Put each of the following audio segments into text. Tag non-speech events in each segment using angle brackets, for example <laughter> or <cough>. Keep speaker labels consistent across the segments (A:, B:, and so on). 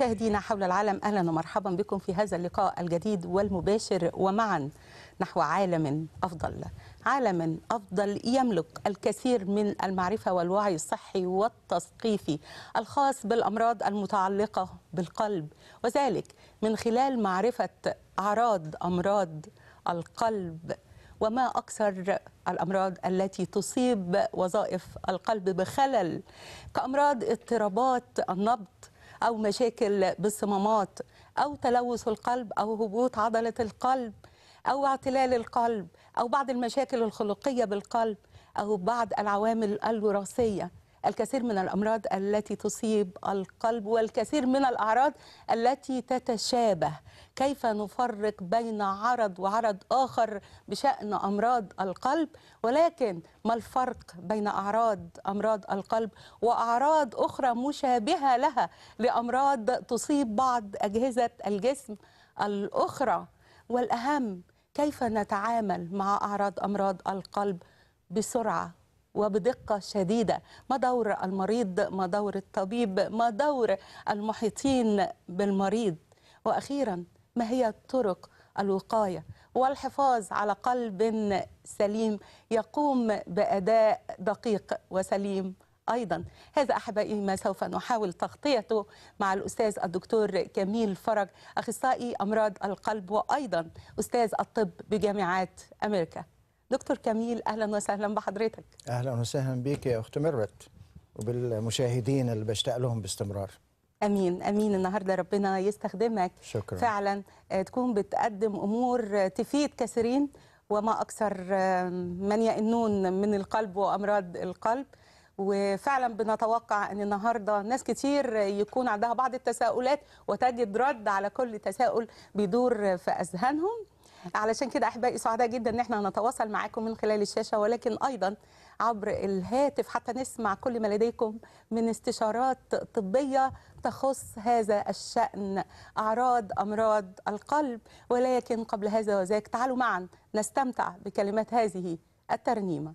A: مشاهدينا حول العالم أهلا ومرحبا بكم في هذا اللقاء الجديد والمباشر ومعا نحو عالم أفضل عالم أفضل يملك الكثير من المعرفة والوعي الصحي والتثقيفي الخاص بالأمراض المتعلقة بالقلب وذلك من خلال معرفة أعراض أمراض القلب وما أكثر الأمراض التي تصيب وظائف القلب بخلل كأمراض اضطرابات النبض أو مشاكل بالصمامات أو تلوث القلب أو هبوط عضلة القلب أو اعتلال القلب أو بعض المشاكل الخلقية بالقلب أو بعض العوامل الوراثية الكثير من الأمراض التي تصيب القلب والكثير من الأعراض التي تتشابه كيف نفرق بين عرض وعرض آخر بشأن أمراض القلب ولكن ما الفرق بين أعراض أمراض القلب وأعراض أخرى مشابهة لها لأمراض تصيب بعض أجهزة الجسم الأخرى والأهم كيف نتعامل مع أعراض أمراض القلب بسرعة وبدقة شديدة ما دور المريض ما دور الطبيب ما دور المحيطين بالمريض وأخيرا ما هي طرق الوقاية والحفاظ على قلب سليم يقوم بأداء دقيق وسليم ايضا هذا احبائي ما سوف نحاول تغطيته مع الاستاذ الدكتور كميل فرج اخصائي امراض القلب وايضا استاذ الطب بجامعات امريكا دكتور كميل اهلا وسهلا بحضرتك
B: اهلا وسهلا بيك يا اخت مرت وبالمشاهدين اللي بشتاق لهم باستمرار
A: امين امين النهارده ربنا يستخدمك شكرا فعلا آه، تكون بتقدم امور آه، تفيد كثيرين وما اكثر من يئنون من القلب وامراض القلب وفعلا بنتوقع ان النهارده ناس كتير يكون عندها بعض التساؤلات وتجد رد على كل تساؤل بيدور في اذهانهم علشان كده احبائي سعداء جدا ان احنا نتواصل معاكم من خلال الشاشه ولكن ايضا عبر الهاتف حتى نسمع كل ما لديكم من استشارات طبيه تخص هذا الشأن أعراض أمراض القلب ولكن قبل هذا وذاك تعالوا معا نستمتع بكلمات هذه الترنيمة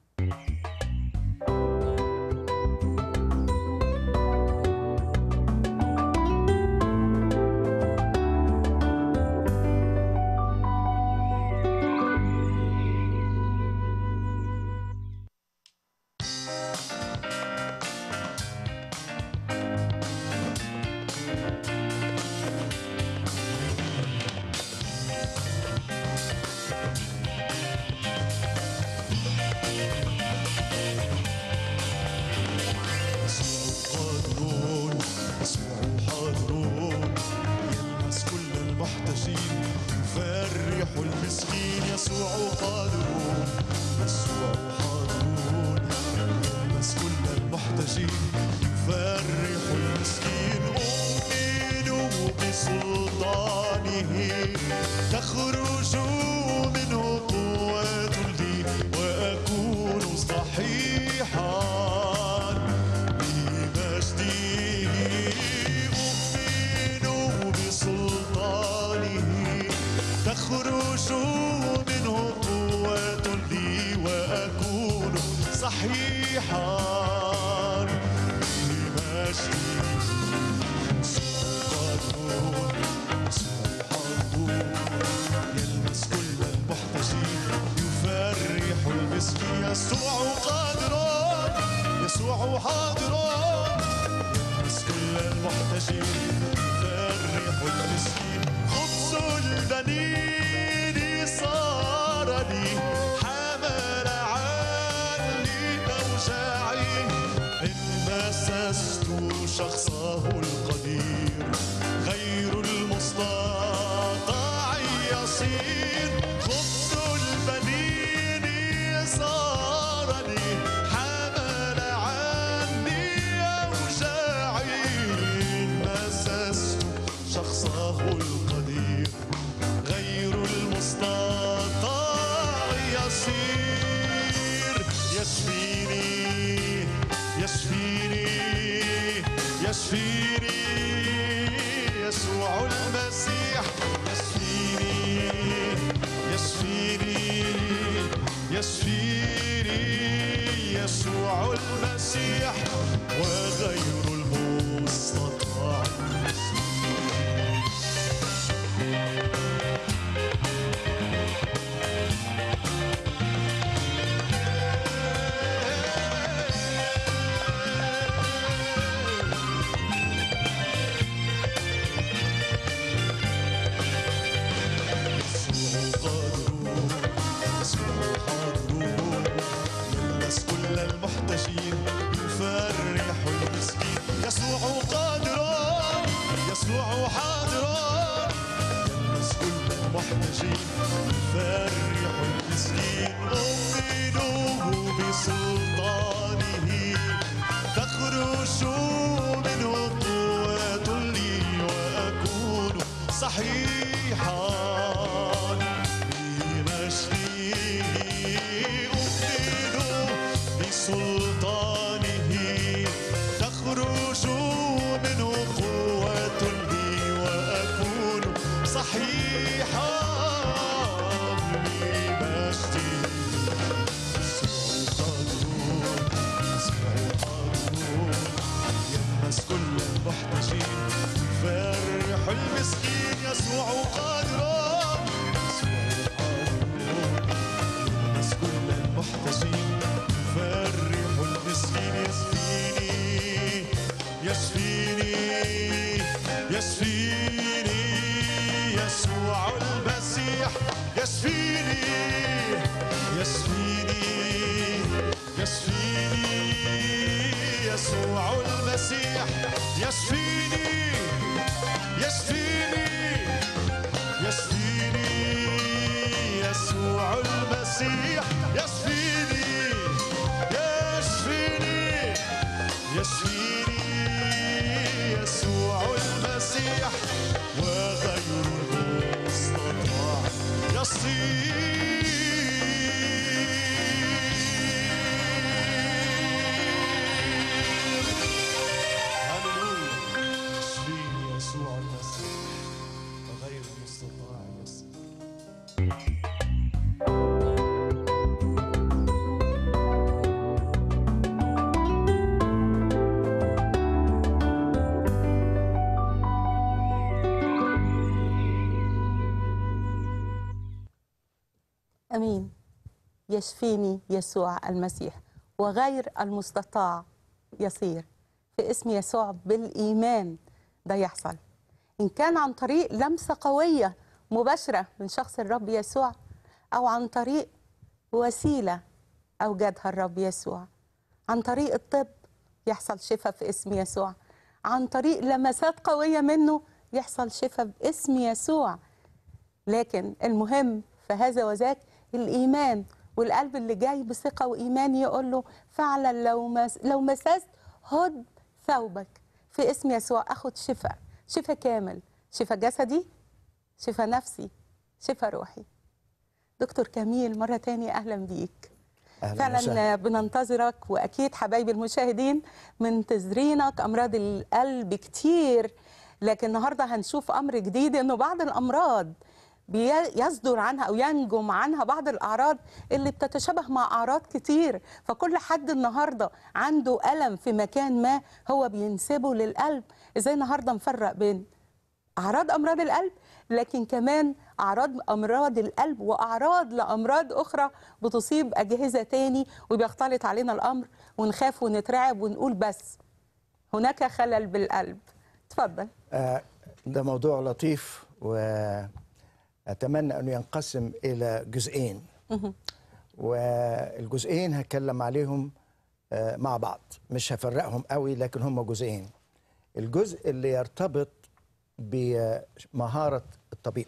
C: يسوع المسيح يشفيني يشفيني
A: يشفيني يسوع المسيح وغير المستطاع يصير في اسم يسوع بالإيمان ده يحصل إن كان عن طريق لمسة قوية مباشرة من شخص الرب يسوع أو عن طريق وسيلة أوجدها الرب يسوع عن طريق الطب يحصل شفاء في اسم يسوع عن طريق لمسات قوية منه يحصل شفاء باسم يسوع لكن المهم في هذا وذاك الإيمان والقلب اللي جاي بثقه وايمان يقول له فعلا لو مس لو مسست هد ثوبك في اسم يسوع اخد شفاء شفاء كامل شفاء جسدي شفاء نفسي شفاء روحي دكتور كميل مره تانية اهلا بيك أهلا فعلا بننتظرك واكيد حبايبي المشاهدين منتظرينك امراض القلب كتير لكن النهارده هنشوف امر جديد انه بعض الامراض بيصدر عنها او ينجم عنها بعض الاعراض اللي بتتشابه مع اعراض كتير فكل حد النهارده عنده الم في مكان ما هو بينسبه للقلب ازاي النهارده نفرق بين اعراض امراض القلب لكن كمان اعراض امراض القلب واعراض لامراض اخرى بتصيب اجهزه تاني وبيختلط علينا الامر ونخاف ونترعب ونقول بس هناك خلل بالقلب اتفضل
D: آه
B: ده موضوع لطيف و أتمنى أنه ينقسم إلى جزئين والجزئين هتكلم عليهم آه، مع بعض مش هفرقهم قوي لكن هم جزئين الجزء اللي يرتبط بمهارة الطبيب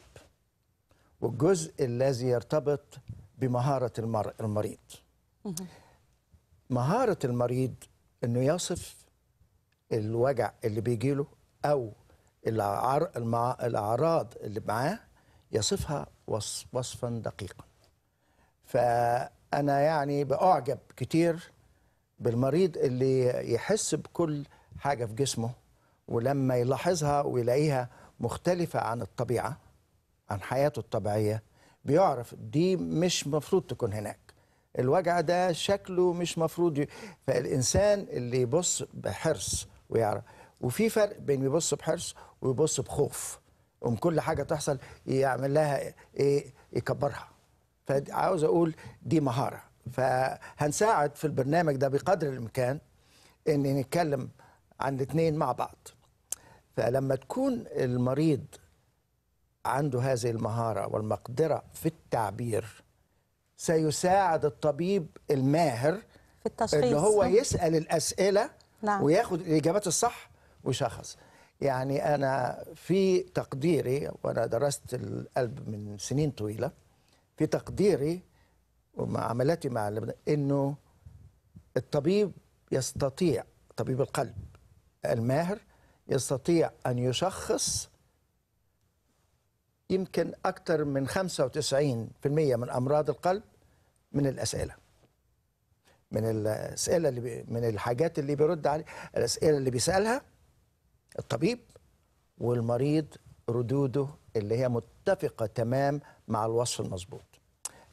B: والجزء الذي يرتبط بمهارة المريض مهارة المريض أنه يصف الوجع اللي بيجيله أو الأعراض اللي معاه يصفها وصفا دقيقا فأنا يعني بأعجب كتير بالمريض اللي يحس بكل حاجة في جسمه ولما يلاحظها ويلاقيها مختلفة عن الطبيعة عن حياته الطبيعية بيعرف دي مش مفروض تكون هناك الوجع ده شكله مش مفروض ي... فالإنسان اللي يبص بحرص ويعرف وفي فرق بين يبص بحرص ويبص بخوف ام كل حاجه تحصل يعمل لها ايه يكبرها فعاوز اقول دي مهاره فهنساعد في البرنامج ده بقدر الامكان ان نتكلم عن الاثنين مع بعض فلما تكون المريض عنده هذه المهاره والمقدره في التعبير سيساعد الطبيب الماهر في التشخيص اللي هو يسال الاسئله
A: نعم. وياخد
B: الاجابات الصح ويشخص يعني أنا في تقديري وأنا درست القلب من سنين طويلة في تقديري ومعاملاتي مع أنه الطبيب يستطيع طبيب القلب الماهر يستطيع أن يشخص يمكن أكثر من 95% من أمراض القلب من الأسئلة من الأسئلة اللي من الحاجات اللي بيرد عليه الأسئلة اللي بيسألها الطبيب والمريض ردوده اللي هي متفقه تمام مع الوصف المظبوط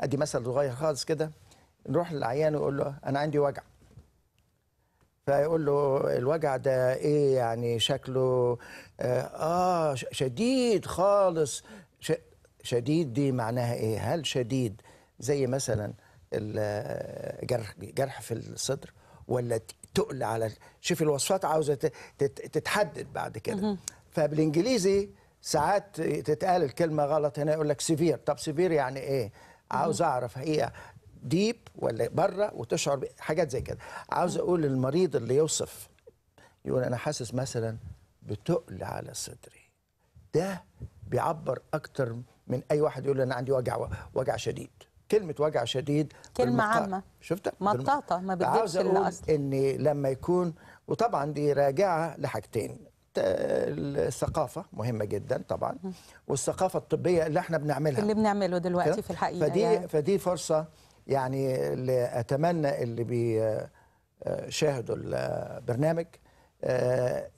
B: ادي مثل صغير خالص كده نروح للعيان ويقول له انا عندي وجع فيقول له الوجع ده ايه يعني شكله اه, آه، شديد خالص شديد دي معناها ايه هل شديد زي مثلا الجرح جرح في الصدر ولا تقل على شوف الوصفات عاوزه تتحدد بعد كده فبالانجليزي ساعات تتقال الكلمه غلط هنا يقول لك سيفير طب سيفير يعني ايه عاوز اعرف هي ديب ولا بره وتشعر حاجات زي كده عاوز اقول المريض اللي يوصف يقول انا حاسس مثلا بتقل على صدري ده بيعبر اكتر من اي واحد يقول انا عندي وجع وجع شديد كلمه وجع شديد كلمه عامه شفتها مطاطه ما بتجيبش اصلا ان لما يكون وطبعا دي راجعه لحاجتين الثقافه مهمه جدا طبعا والثقافه الطبيه اللي احنا بنعملها اللي
A: بنعمله دلوقتي في الحقيقه فدي يعني.
B: فدي فرصه يعني اللي اتمنى اللي بيشاهدوا البرنامج آه،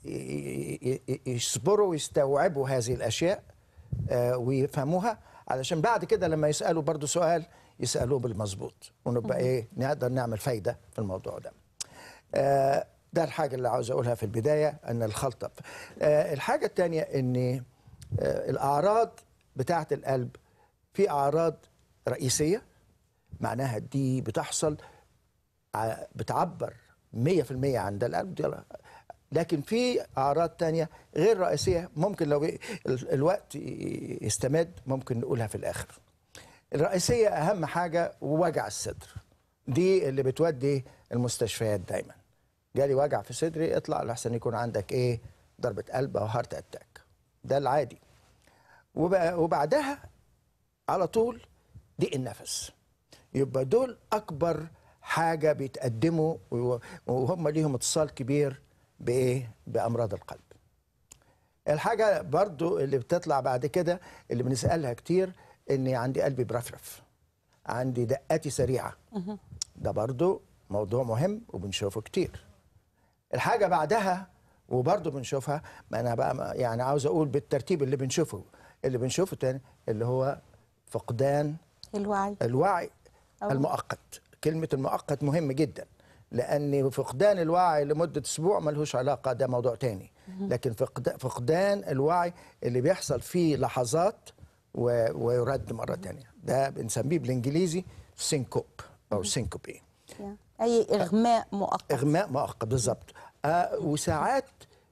B: يصبروا ويستوعبوا هذه الاشياء آه، ويفهموها علشان بعد كده لما يسالوا برضو سؤال يسالوه بالمظبوط ونبقى ايه نقدر نعمل فايده في الموضوع ده آه، ده الحاجه اللي عاوز اقولها في البدايه ان الخلطه آه، الحاجه الثانيه ان آه، الاعراض بتاعه القلب في اعراض رئيسيه معناها دي بتحصل بتعبر 100% عند القلب دي لكن في اعراض تانية غير رئيسيه ممكن لو الوقت يستمد ممكن نقولها في الاخر الرئيسيه اهم حاجه وجع الصدر دي اللي بتودي المستشفيات دايما جالي وجع في صدري اطلع لحسن يكون عندك ايه ضربه قلب او هارت اتاك ده العادي وبعدها على طول ضيق النفس يبقى دول اكبر حاجه بيتقدموا وهم ليهم اتصال كبير بايه بامراض القلب الحاجه برضو اللي بتطلع بعد كده اللي بنسالها كتير اني عندي قلبي برفرف عندي دقاتي سريعه ده برضو موضوع مهم وبنشوفه كتير الحاجه بعدها وبرضه بنشوفها ما انا بقى يعني عاوز اقول بالترتيب اللي بنشوفه اللي بنشوفه تاني اللي هو فقدان الوعي الوعي أوه. المؤقت كلمه المؤقت مهم جدا لأن فقدان الوعي لمدة أسبوع ملهوش علاقة ده موضوع تاني لكن فقدان الوعي اللي بيحصل في لحظات ويرد مرة تانية ده بنسميه بالإنجليزي سينكوب أو سينكوبي أي إغماء مؤقت إغماء مؤقت بالظبط آه، وساعات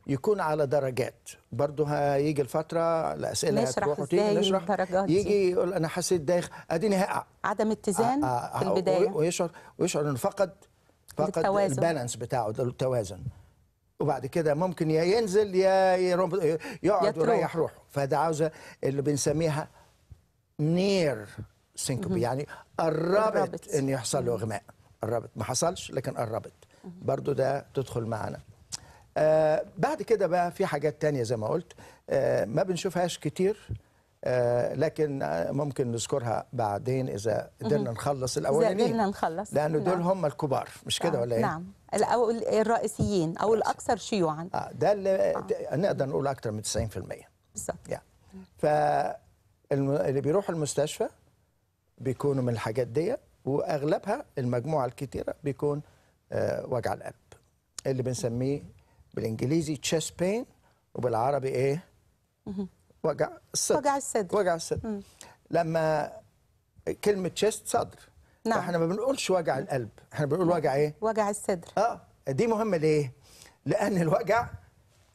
B: يكون على درجات برضه هيجي الفتره الاسئله هتروح نشرح الدرجات يجي يقول انا حسيت دايخ اديني هقع عدم اتزان آه، آه، في البدايه ويشعر ويشعر انه فقد فقد البالانس بتاعه التوازن وبعد كده ممكن يا ينزل يا يقعد ويريح روحه فده عاوزه اللي بنسميها نير سينكوبي يعني قربت, ان يحصل له اغماء قربت ما حصلش لكن قربت برضو ده تدخل معانا آه بعد كده بقى في حاجات تانية زي ما قلت آه ما بنشوفهاش كتير آه، لكن ممكن نذكرها بعدين اذا قدرنا نخلص الاولانيين اذا قدرنا نخلص لانه دول نعم. هم الكبار مش كده نعم. ولا ايه نعم او الرئيسيين او الاكثر شيوعا اه ده اللي آه. نقدر نقول اكثر من 90% بالظبط يعني ف اللي بيروحوا المستشفى بيكونوا من الحاجات دي واغلبها المجموعه الكثيره بيكون آه، وجع القلب اللي بنسميه بالانجليزي تشيست بين وبالعربي ايه وجع الصدر وجع الصدر وجع الصدر لما كلمه تشيست صدر نعم احنا ما بنقولش وجع القلب احنا بنقول وجع ايه وجع الصدر اه دي مهمه ليه لان الوجع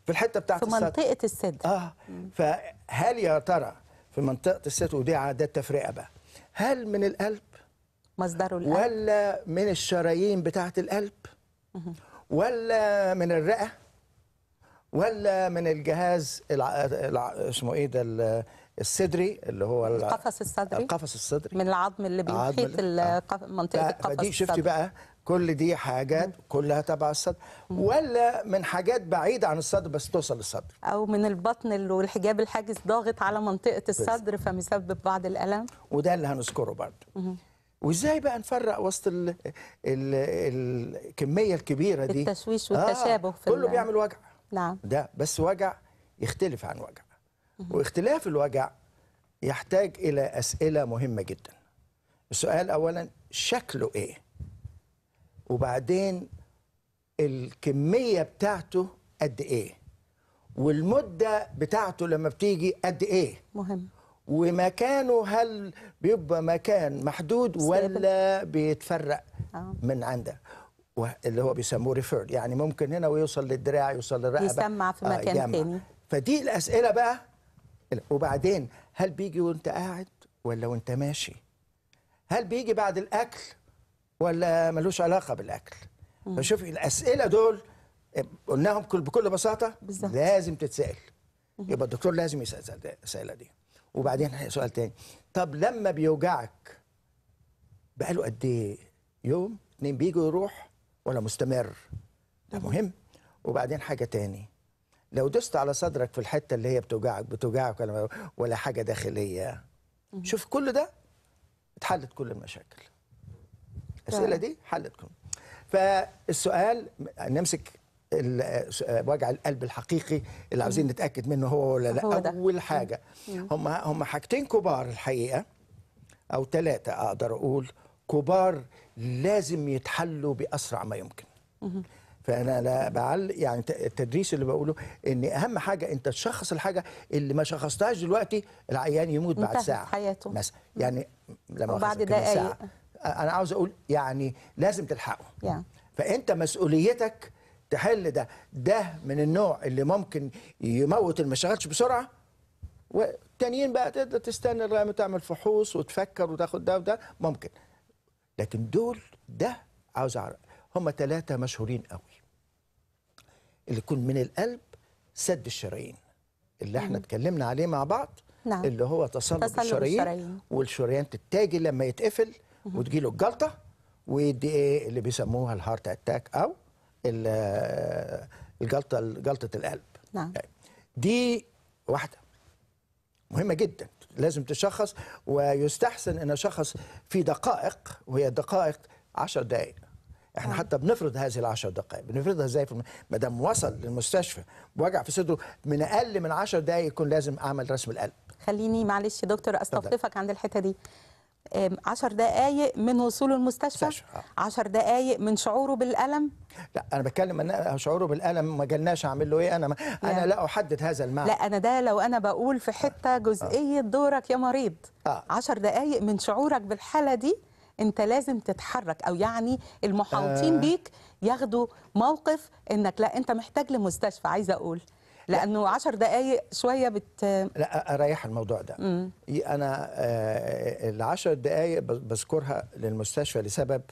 B: في الحته بتاعت الصدر في منطقه الصدر اه فهل يا ترى في منطقه الصدر ودي عادات تفرقة بقى هل من القلب مصدره القلب ولا من الشرايين بتاعت القلب ولا من الرئه ولا من الجهاز الع... الع... اسمه ايه ده الصدري اللي هو القفص الصدري القفص الصدري من العظم اللي بيحيط
A: القف... آه. منطقه القفص الصدري شفتي بقى
B: كل دي حاجات كلها تبع الصدر ولا من حاجات بعيدة عن الصدر بس توصل للصدر
A: أو من البطن اللي والحجاب الحاجز ضاغط على منطقة الصدر فمسبب بعض الألم
B: وده اللي هنذكره برضه وازاي بقى نفرق وسط الكمية الكبيرة دي التشويش والتشابه آه في كله بيعمل وجع نعم ده بس وجع يختلف عن وجع واختلاف الوجع يحتاج إلى أسئلة مهمة جدا السؤال أولا شكله إيه وبعدين الكمية بتاعته قد إيه والمدة بتاعته لما بتيجي قد إيه مهم ومكانه هل بيبقى مكان محدود ولا بيتفرق آه. من عندك اللي هو بيسموه ريفيرد يعني ممكن هنا ويوصل للدراع يوصل للرقبه يسمع في آه، مكان آه تاني فدي الاسئله بقى وبعدين هل بيجي وانت قاعد ولا وانت ماشي هل بيجي بعد الاكل ولا ملوش علاقه بالاكل فشوفي الاسئله دول آه، قلناهم بكل بساطه بالزبط. لازم تتسال يبقى الدكتور لازم يسال الاسئله دي وبعدين سؤال تاني طب لما بيوجعك بقاله قد ايه يوم اتنين بيجي ويروح ولا مستمر ده مهم وبعدين حاجه تاني لو دست على صدرك في الحته اللي هي بتوجعك بتوجعك ولا ولا حاجه داخليه شوف كل ده اتحلت كل المشاكل الاسئله دي حلت كل فالسؤال نمسك وجع القلب الحقيقي اللي عاوزين نتاكد منه هو ولا لا هو اول حاجه هم هم حاجتين كبار الحقيقه او ثلاثه اقدر اقول كبار لازم يتحلوا باسرع ما يمكن فانا لا بعل يعني التدريس اللي بقوله ان اهم حاجه انت تشخص الحاجه اللي ما شخصتهاش دلوقتي العيان يموت بعد ساعه
A: حياته مثلا
B: يعني لما بعد دقائق انا عاوز اقول يعني لازم تلحقه يعني. فانت مسؤوليتك تحل ده ده من النوع اللي ممكن يموت اللي ما اشتغلش بسرعه والتانيين بقى تقدر تستنى لغايه ما تعمل فحوص وتفكر وتاخد ده وده ممكن لكن دول ده عاوز اعرف هم ثلاثه مشهورين قوي اللي يكون من القلب سد الشرايين اللي احنا اتكلمنا عليه مع بعض نعم. اللي هو تصلب, تصلب الشرايين, الشرايين. والشريان تتاجي لما يتقفل وتجي له الجلطه ودي ايه اللي بيسموها الهارت اتاك او الجلطه جلطه القلب نعم. دي واحده مهمه جدا لازم تشخص ويستحسن ان اشخص في دقائق وهي دقائق 10 دقائق احنا آه. حتى بنفرض هذه العشر دقائق بنفرضها ازاي ما دام وصل للمستشفى وجع في صدره من اقل من 10 دقائق يكون لازم اعمل
A: رسم القلب خليني معلش يا دكتور استوقفك عند الحته دي 10 دقائق من وصوله المستشفى مستشفى. 10 دقائق من شعوره بالالم لا انا بتكلم ان شعوره بالالم
B: ما جالناش اعمل له ايه انا ما يعني. انا لا احدد هذا المعنى لا
A: انا ده لو انا بقول في حته آه، آه. جزئيه آه. دورك يا مريض 10 آه. دقائق من شعورك بالحاله دي انت لازم تتحرك او يعني المحاوطين آه. بيك ياخدوا موقف انك لا انت محتاج لمستشفى عايزه اقول لانه 10 دقائق شويه بت
B: لا اريح الموضوع ده مم. انا آه، ال 10 دقائق بذكرها للمستشفى لسبب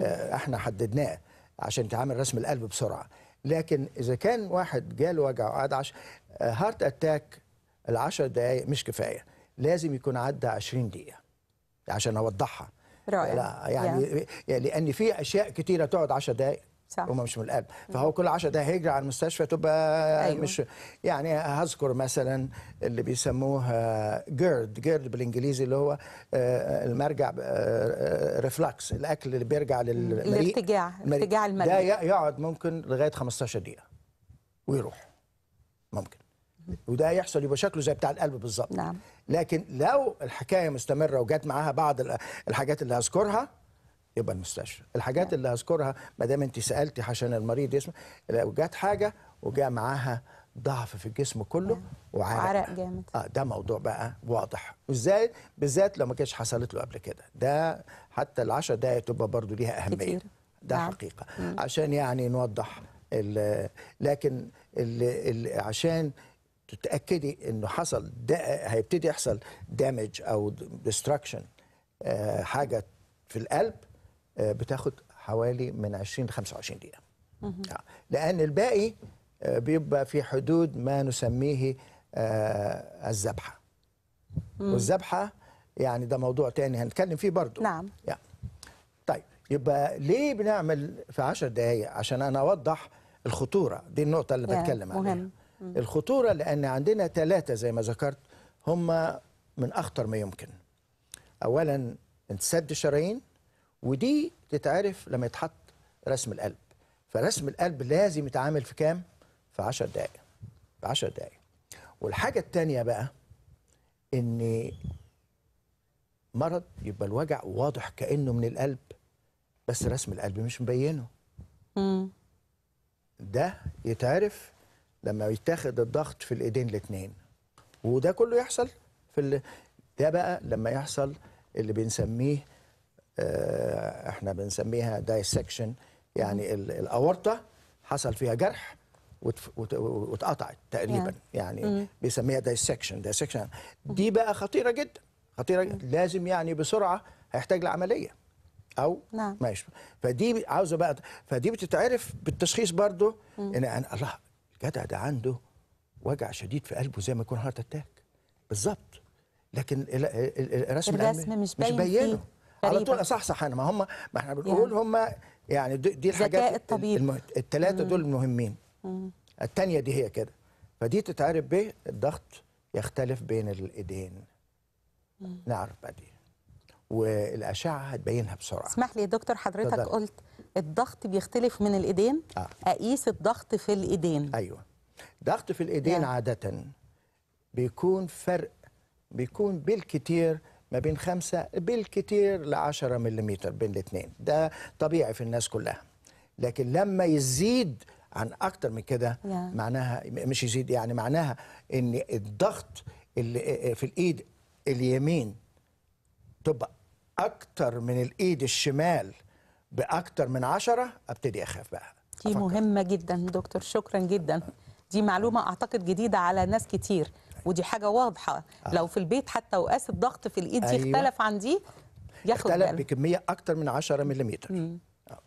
B: آه، احنا حددناه عشان تعمل رسم القلب بسرعه لكن اذا كان واحد جاله وجع وقعد عش... هارت اتاك ال 10 دقائق مش كفايه لازم يكون عدى 20 دقيقه عشان اوضحها
A: رائع لا يعني yeah.
B: يعني لان في اشياء كتيره تقعد 10 دقائق صح. هم مش من القلب فهو كل 10 دقايق هيجري على المستشفى تبقى أيوة. مش يعني هذكر مثلا اللي بيسموه جيرد آه، جيرد بالانجليزي اللي هو آه، المرجع ريفلكس آه، الاكل اللي بيرجع للمريء الارتجاع
A: ارتجاع المريء ده
B: يقعد ممكن لغايه 15 دقيقه ويروح ممكن وده يحصل يبقى شكله زي بتاع القلب بالظبط نعم لكن لو الحكايه مستمره وجت معاها بعض الحاجات اللي هذكرها يبقى المستشفى الحاجات اللي هذكرها ما دام انت سالتي عشان المريض يسمع لو جات حاجه وجاء معاها ضعف في الجسم كله آه. وعرق عرق جامد اه ده موضوع بقى واضح وازاي بالذات لو ما كانتش حصلت له قبل كده ده حتى ال ال10 دقايق تبقى برضو ليها اهميه كتير. ده عارف. نعم. حقيقه مم. عشان يعني نوضح ال لكن الـ الـ عشان تتاكدي انه حصل هيبتدي يحصل دامج او ديستراكشن آه حاجه في القلب آه، بتاخد حوالي من 20 ل 25 دقيقه آه، لان الباقي آه، بيبقى في حدود ما نسميه الذبحه والذبحه يعني ده موضوع تاني هنتكلم فيه برضه نعم يعني. طيب يبقى ليه بنعمل في 10 دقائق عشان انا اوضح الخطوره دي النقطه اللي بتكلم مهم. الخطوره لان عندنا ثلاثه زي ما ذكرت هم من اخطر ما يمكن اولا انسد الشرايين ودي تتعرف لما يتحط رسم القلب فرسم القلب لازم يتعامل في كام؟ في 10 دقائق في 10 دقائق والحاجة التانية بقى إن مرض يبقى الوجع واضح كأنه من القلب بس رسم القلب مش مبينه ده يتعرف لما يتاخد الضغط في الإيدين الاتنين وده كله يحصل في ال... ده بقى لما يحصل اللي بنسميه آه، احنا بنسميها دايسكشن يعني الاورطه حصل فيها جرح واتقطعت تقريبا يعني, mm. بيسميها دايسكشن دايسكشن mm. دي بقى خطيره جدا خطيره جدا لازم يعني بسرعه هيحتاج لعمليه او نعم. ماشي فدي عاوزه بقى فدي بتتعرف بالتشخيص برضو mm. ان أنا الله الجدع ده عنده وجع شديد في قلبه زي ما يكون هارت اتاك بالظبط لكن الرسم الرسم مش باين مش باينه على طول اصحصح انا ما هم ما احنا بنقول يعني هم يعني دي الحاجات الطبيب الثلاثه دول مهمين الثانيه دي هي كده فدي تتعرف به الضغط يختلف بين الايدين مم. نعرف بعدين والاشعه هتبينها
A: بسرعه اسمح لي يا دكتور حضرتك تضل. قلت الضغط بيختلف من الايدين آه. اقيس الضغط في الايدين ايوه ضغط في الايدين عاده بيكون فرق
B: بيكون بالكتير ما بين 5 بالكتير ل 10 ملم بين الاثنين ده طبيعي في الناس كلها لكن لما يزيد عن اكتر من كده معناها مش يزيد يعني معناها ان الضغط اللي في الايد اليمين تبقى اكتر من الايد الشمال باكتر من عشرة ابتدي اخاف بقى
A: دي أفكر. مهمه جدا دكتور شكرا جدا دي معلومه اعتقد جديده على ناس كتير ودي حاجه واضحه آه. لو في البيت حتى وقاس الضغط في الايد دي أيوة. اختلف عن دي ياخد اختلف
B: بكميه اكتر من 10 ملم آه.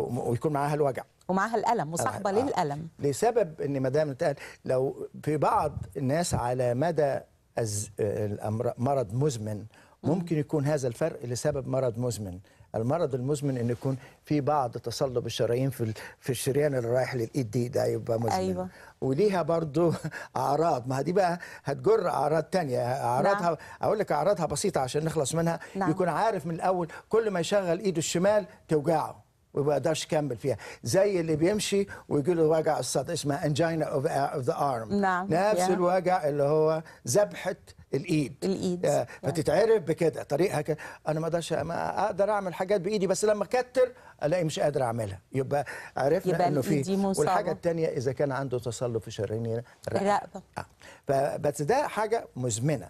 B: ويكون معاها الوجع
A: ومعاها الالم مصاحبه آه. للالم
B: آه. لسبب ان مدام دام لو في بعض الناس على مدى مرض مزمن ممكن يكون هذا الفرق لسبب مرض مزمن المرض المزمن ان يكون في بعض تصلب الشرايين في في الشريان اللي رايح للايد دي ده يبقى مزمن أيوة. وليها برضو اعراض ما دي بقى هتجر اعراض تانية اعراضها نعم. اقول لك اعراضها بسيطه عشان نخلص منها نعم. يكون عارف من الاول كل ما يشغل ايده الشمال توجعه وما يقدرش يكمل فيها زي اللي بيمشي ويجي له وجع الصدر اسمها انجينا اوف ذا ارم نفس yeah. الوجع اللي هو ذبحه الايد الايد آه فتتعرف بكده طريقها كده انا ما اقدرش ما اقدر اعمل حاجات بايدي بس لما اكتر الاقي مش قادر اعملها يبقى عرفنا يبقى انه في والحاجه الثانيه اذا كان عنده تصلب في شرايين الرقبه آه. فبس ده حاجه مزمنه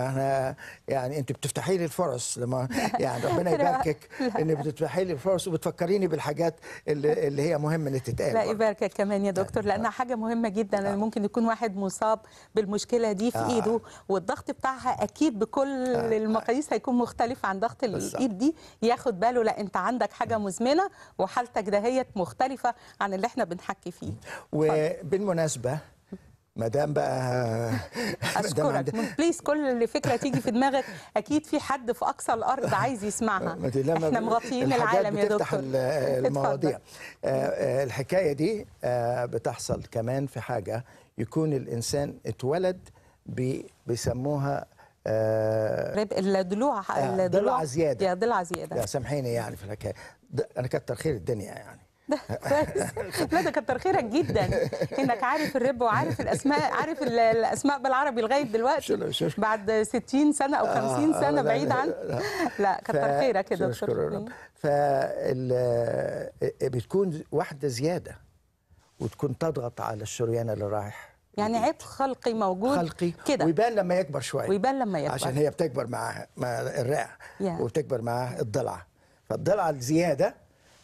B: انا يعني انت بتفتحي لي الفرص لما <laughs> يعني ربنا يباركك ان بتفتحي لي الفرص وبتفكريني بالحاجات اللي, اللي هي مهمه ان تتقال لا
A: يباركك كمان يا دكتور لانها اه. حاجه مهمه جدا آه. ممكن يكون واحد مصاب بالمشكله دي في آه. ايده والضغط بتاعها اكيد بكل آه. المقاييس هيكون مختلف عن ضغط الايد دي ياخد باله لا انت عندك حاجه اه. مزمنه وحالتك دهيت مختلفه عن اللي احنا بنحكي فيه
B: وبالمناسبه مدام بقى
A: <laughs> اشكرك بليز كل فكره تيجي في دماغك اكيد في حد في اقصى الارض عايز يسمعها احنا مغطيين العالم يا دكتور
B: المواضيع آه، آه، الحكايه دي آه، بتحصل كمان في حاجه يكون الانسان اتولد بيسموها آه الضلوع الضلوع زياده
A: ضلع زياده
B: سامحيني يعني في الحكايه انا كتر خير الدنيا يعني
A: لا ده كتر خيرك جدا انك عارف الرب وعارف الاسماء عارف الاسماء بالعربي لغايه دلوقتي بعد 60 سنه او 50 آه، سنه بعيد عن لا, كتر خيرك كده دكتور
B: ف بتكون واحده زياده وتكون تضغط على الشريان اللي رايح
A: يعني عيب خلقي موجود خلقي كده ويبان لما
B: يكبر شويه ويبان لما يكبر عشان هي بتكبر معاها مع الرئه yeah. وبتكبر معاها الضلع فالضلع الزياده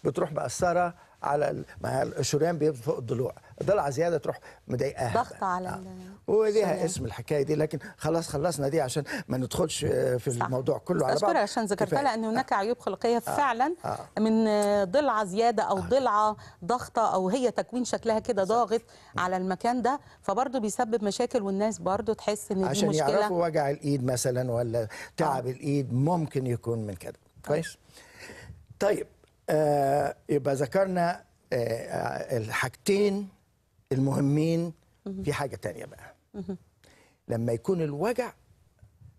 B: بتروح مأثره على ما الشريان بيبقى فوق الضلوع ضلع زياده تروح مضايقاها
A: ضغط آه. على آه.
B: وليها اسم الحكايه دي لكن خلاص خلصنا دي عشان ما ندخلش آه، في صح. الموضوع كله على بعض اشكرك عشان ذكرتها لان
A: هناك آه. عيوب خلقيه آه. فعلا آه. من ضلع زياده او ضلعه ضغطه او هي تكوين شكلها كده ضاغط على المكان ده فبرضه بيسبب مشاكل والناس برضه تحس ان دي عشان مشكله عشان يعرفوا
B: وجع الايد مثلا ولا تعب الايد ممكن يكون من كده كويس طيب آه، يبقى ذكرنا آه، آه، الحاجتين المهمين في حاجة تانية بقى لما يكون الوجع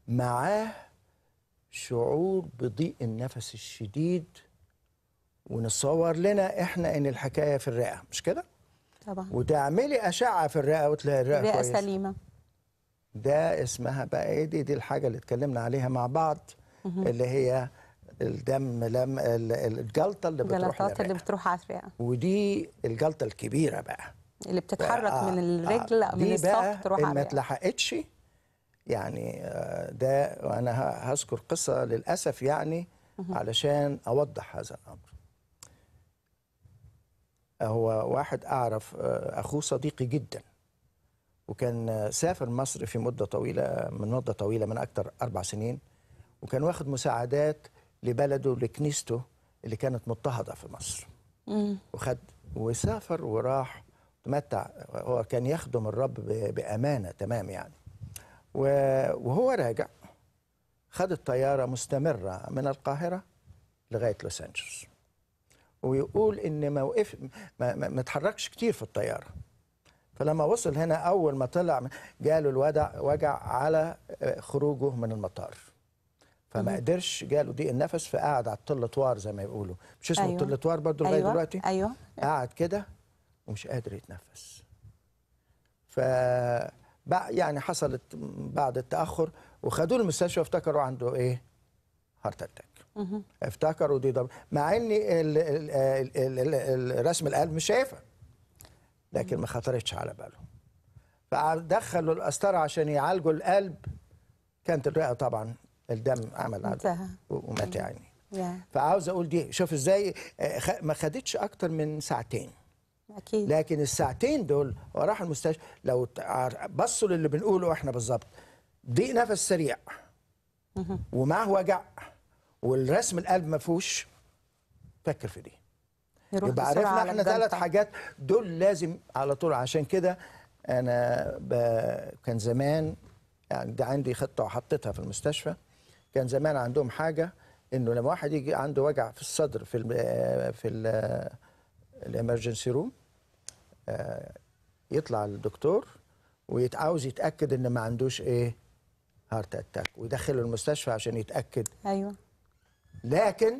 B: معاه شعور بضيق النفس الشديد ونصور لنا احنا ان الحكايه في الرئه مش كده طبعا وتعملي اشعه في الرئه وتلاقي الرئه, الرئة كويسة. سليمه ده اسمها بقى ايه دي دي الحاجه اللي اتكلمنا عليها مع بعض اللي هي الدم لم الجلطه اللي بتروح الجلطات اللي
A: بتروح على الرئه
B: ودي الجلطه الكبيره بقى اللي بتتحرك بقى من آه، الرجل آه. من الساق تروح على ما اتلحقتش يعني آه، ده وانا هذكر قصه للاسف يعني علشان اوضح هذا الامر هو واحد اعرف آه، اخوه صديقي جدا وكان سافر مصر في مده طويله من مده طويله من اكثر اربع سنين وكان واخد مساعدات لبلده لكنيسته اللي كانت مضطهده في مصر وخد وسافر وراح تمتع هو كان يخدم الرب بامانه تمام يعني وهو راجع خد الطياره مستمره من القاهره لغايه لوس انجلوس ويقول ان ما موقف ما, ما اتحركش كتير في الطياره فلما وصل هنا اول ما طلع جاله الوجع وجع على آه، خروجه من المطار فما قدرش جاله ضيق النفس فقعد على الطلتوار زي ما يقولوا مش اسمه أيوة. الطلتوار برضه لغايه أيوة. دلوقتي ايوه قعد كده ومش قادر يتنفس ف يعني حصلت بعد التاخر وخدوه المستشفى وافتكروا عنده ايه هارت اتاك افتكروا دي ضرب مع ان رسم القلب مش شايفها لكن ما خطرتش على باله فدخلوا القسطره عشان يعالجوا القلب كانت الرئه طبعا الدم عمل عدو ومات يعني فعاوز اقول دي شوف ازاي آه، ما خدتش اكتر من ساعتين اكيد لكن الساعتين دول وراح المستشفى لو بصوا للي بنقوله احنا بالظبط ضيق نفس سريع ومعه وجع والرسم القلب ما فيهوش فكر في دي يبقى عرفنا احنا ثلاث حاجات دول لازم على طول عشان كده انا كان زمان يعني عندي خطه وحطيتها في المستشفى كان زمان عندهم حاجه انه لما واحد يجي عنده وجع في الصدر في الـ في الامرجنسي روم آه، يطلع الدكتور ويتعاوز يتاكد ان ما عندوش ايه هارت اتاك ويدخله المستشفى عشان يتاكد ايوه لكن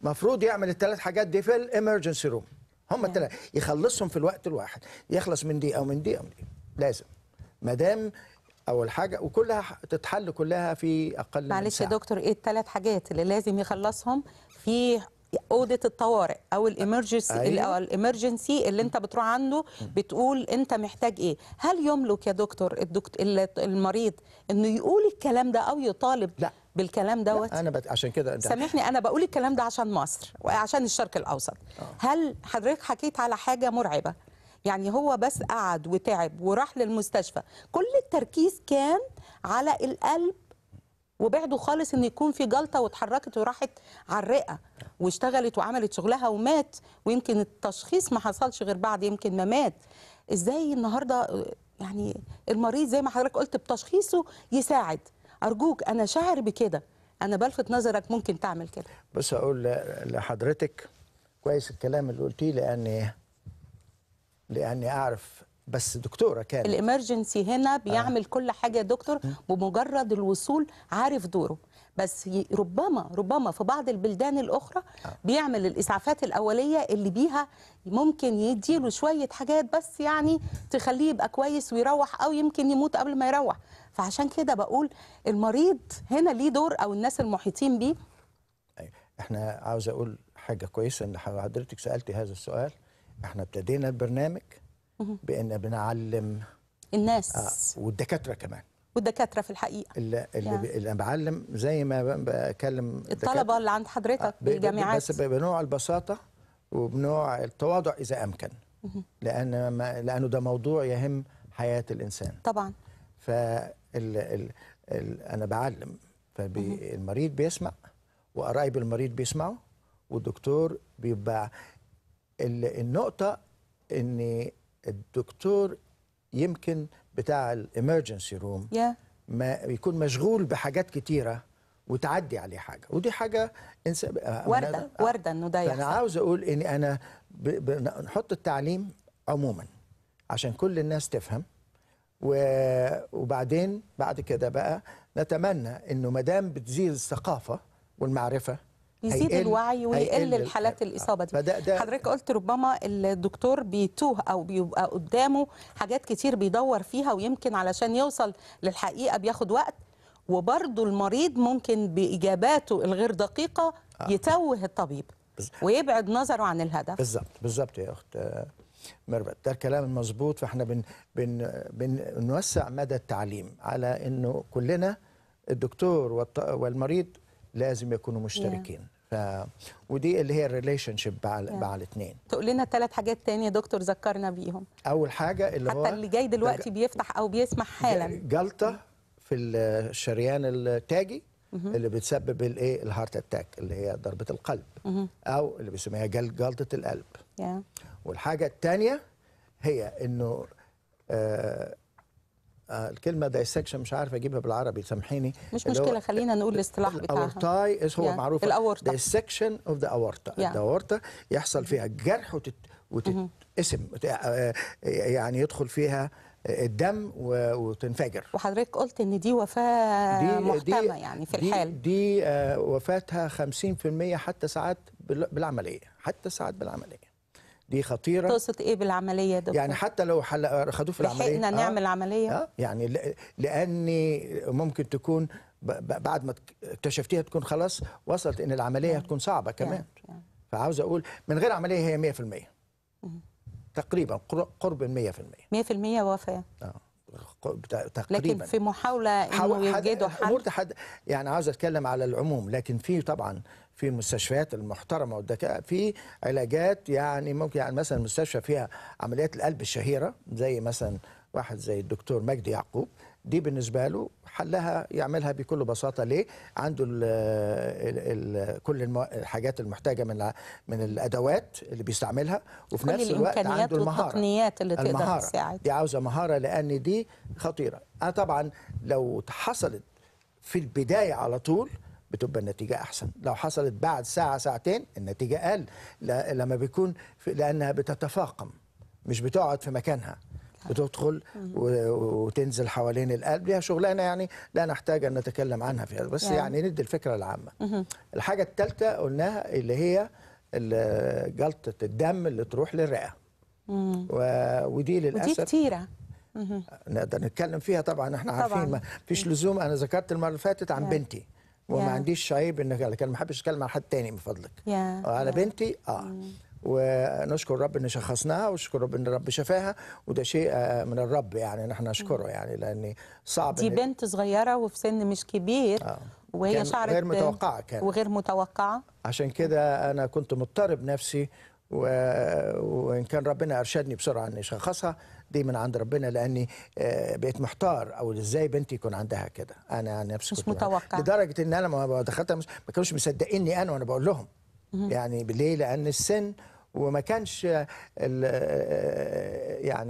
B: مفروض يعمل الثلاث حاجات دي في الامرجنسي روم هم أيوة. الثلاث يخلصهم في الوقت الواحد يخلص من دي او من دي او من دي لازم ما دام اول حاجه وكلها
A: تتحل كلها في اقل من ساعه معلش يا دكتور ايه الثلاث حاجات اللي لازم يخلصهم في اوضه الطوارئ او الامرجنسي أيوة. الامرجنسي اللي انت بتروح عنده بتقول انت محتاج ايه هل يملك يا دكتور الدكتور المريض انه يقول الكلام ده او يطالب لا. بالكلام دوت انا بت... عشان كده انت سامحني انا بقول الكلام ده عشان مصر وعشان آه. الشرق الاوسط أوه. هل حضرتك حكيت على حاجه مرعبه يعني هو بس قعد وتعب وراح للمستشفى كل التركيز كان على القلب وبعده خالص ان يكون في جلطه واتحركت وراحت على الرئه واشتغلت وعملت شغلها ومات ويمكن التشخيص ما حصلش غير بعد يمكن ما مات ازاي النهارده يعني المريض زي ما حضرتك قلت بتشخيصه يساعد ارجوك انا شاعر بكده انا بلفت نظرك ممكن تعمل كده
B: بس اقول لحضرتك كويس الكلام اللي قلتيه لان لاني اعرف بس دكتوره كانت
A: الامرجنسي هنا آه. بيعمل آه. كل حاجه يا دكتور بمجرد الوصول عارف دوره بس ربما ربما في بعض البلدان الاخرى آه. بيعمل الاسعافات الاوليه اللي بيها ممكن يديله شويه حاجات بس يعني تخليه يبقى كويس ويروح او يمكن يموت قبل ما يروح فعشان كده بقول المريض هنا ليه دور او الناس المحيطين بيه
B: أيوة. احنا عاوز اقول حاجه كويسه ان حضرتك سالتي هذا السؤال احنا ابتدينا البرنامج بان بنعلم الناس آه والدكاتره كمان
A: والدكاتره في الحقيقه
B: اللي, يعني. اللي بعلم زي ما بكلم الطلبه
A: اللي عند حضرتك آه، بالجامعات بس
B: بنوع البساطه وبنوع التواضع اذا امكن لان ما لانه ده موضوع يهم حياه الانسان طبعا ف انا بعلم فالمريض بيسمع وقرايب المريض بيسمعوا والدكتور بيبقى النقطه ان الدكتور يمكن بتاع الامرجنسي روم yeah. ما يكون مشغول بحاجات كتيره وتعدي عليه حاجه ودي حاجه انس... آه، ورده
A: آه، ورده انه ده يحصل انا عاوز
B: اقول ان انا نحط بنحط التعليم عموما عشان كل الناس تفهم وبعدين بعد كده بقى نتمنى انه ما دام بتزيد الثقافه والمعرفه يزيد هيقل الوعي ويقل الحالات
A: الاصابه دي فده ده حضرتك قلت ربما الدكتور بيتوه او بيبقى قدامه حاجات كتير بيدور فيها ويمكن علشان يوصل للحقيقه بياخد وقت وبرضه المريض ممكن باجاباته الغير دقيقه آه. يتوه الطبيب ويبعد نظره عن الهدف
B: بالظبط بالظبط يا اخت مربت ده كلام مظبوط فاحنا بن بن بنوسع مدى التعليم على انه كلنا الدكتور والمريض لازم يكونوا مشتركين ف... ودي اللي هي الريليشن شيب مع مع الاثنين
A: تقول لنا ثلاث حاجات تانية دكتور ذكرنا بيهم
B: اول حاجه اللي حتى هو حتى اللي
A: جاي دلوقتي دج... بيفتح او بيسمع حالا
B: جلطه في الشريان التاجي اللي بتسبب الايه الهارت اتاك اللي هي ضربه القلب او اللي بيسميها جل... جلطه القلب yeah. والحاجه الثانيه هي انه آه آه، الكلمه دايسكشن مش عارف اجيبها بالعربي سامحيني مش مشكله
A: خلينا نقول الاصطلاح بتاعها الاورتاي هو معروف
B: دايسكشن اوف ذا اورتا الاورتا يحصل فيها جرح وتت... وتتقسم آه، آه، يعني يدخل فيها الدم وتنفجر وحضرتك قلت ان دي
A: وفاه دي محتمى دي يعني في الحال
B: دي وفاتها 50% حتى ساعات بالعمليه حتى ساعات بالعمليه دي خطيره
A: تقصد ايه بالعمليه
B: دكتور يعني حتى لو خدوه في العمليه لحقنا آه. نعمل آه عمليه آه يعني لاني ممكن تكون بعد ما اكتشفتيها تكون خلاص وصلت ان العمليه يعني هتكون صعبه كمان يعني يعني فعاوز اقول من غير عمليه هي 100% تقريبا قرب ال
A: 100% 100% وفاه
B: اه تقريبا لكن في
A: محاوله انه
B: يجدوا حل حد يعني عاوز اتكلم على العموم لكن في طبعا في مستشفيات المحترمه والذكاء في علاجات يعني ممكن يعني مثلا مستشفى فيها عمليات القلب الشهيره زي مثلا واحد زي الدكتور مجدي يعقوب دي بالنسبه له حلها يعملها بكل بساطه ليه عنده الـ الـ الـ كل الحاجات المحتاجه من من الادوات اللي بيستعملها وفي نفس الوقت عنده المهاره والتقنيات
A: اللي تقدر المهارة. تساعد
B: دي عاوزه مهاره لان دي خطيره انا طبعا لو حصلت في البدايه على طول بتبقى النتيجة أحسن لو حصلت بعد ساعة ساعتين النتيجة أقل لما بيكون لأنها بتتفاقم مش بتقعد في مكانها بتدخل وتنزل حوالين القلب ليها شغلانه يعني لا نحتاج ان نتكلم عنها فيها بس يعني, يعني ندي الفكره العامه الحاجه الثالثه قلناها اللي هي جلطه الدم اللي تروح للرئه و... ودي للاسف ودي كتيره نقدر نتكلم فيها طبعا احنا طبعاً. عارفين ما فيش لزوم انا ذكرت المره اللي فاتت عن بنتي وما عنديش عيب ان انا ما بحبش اتكلم عن حد تاني من فضلك على بنتي اه ونشكر رب ان شخصناها ونشكر رب ان رب شفاها وده شيء آه، من الرب يعني ان احنا نشكره يعني لان صعب دي بنت
A: صغيره وفي سن مش كبير آه. وهي شعرت غير متوقعه كان وغير متوقعه
B: عشان كده انا كنت مضطرب نفسي و... وان كان ربنا ارشدني بسرعه اني اشخصها دي من عند ربنا لاني آه، بقيت محتار او ازاي بنتي يكون عندها كده انا يعني نفسي مش متوقع لدرجه ان انا ما دخلت ما كانوش مصدقيني انا وانا بقول لهم يعني ليه لان السن وما كانش يعني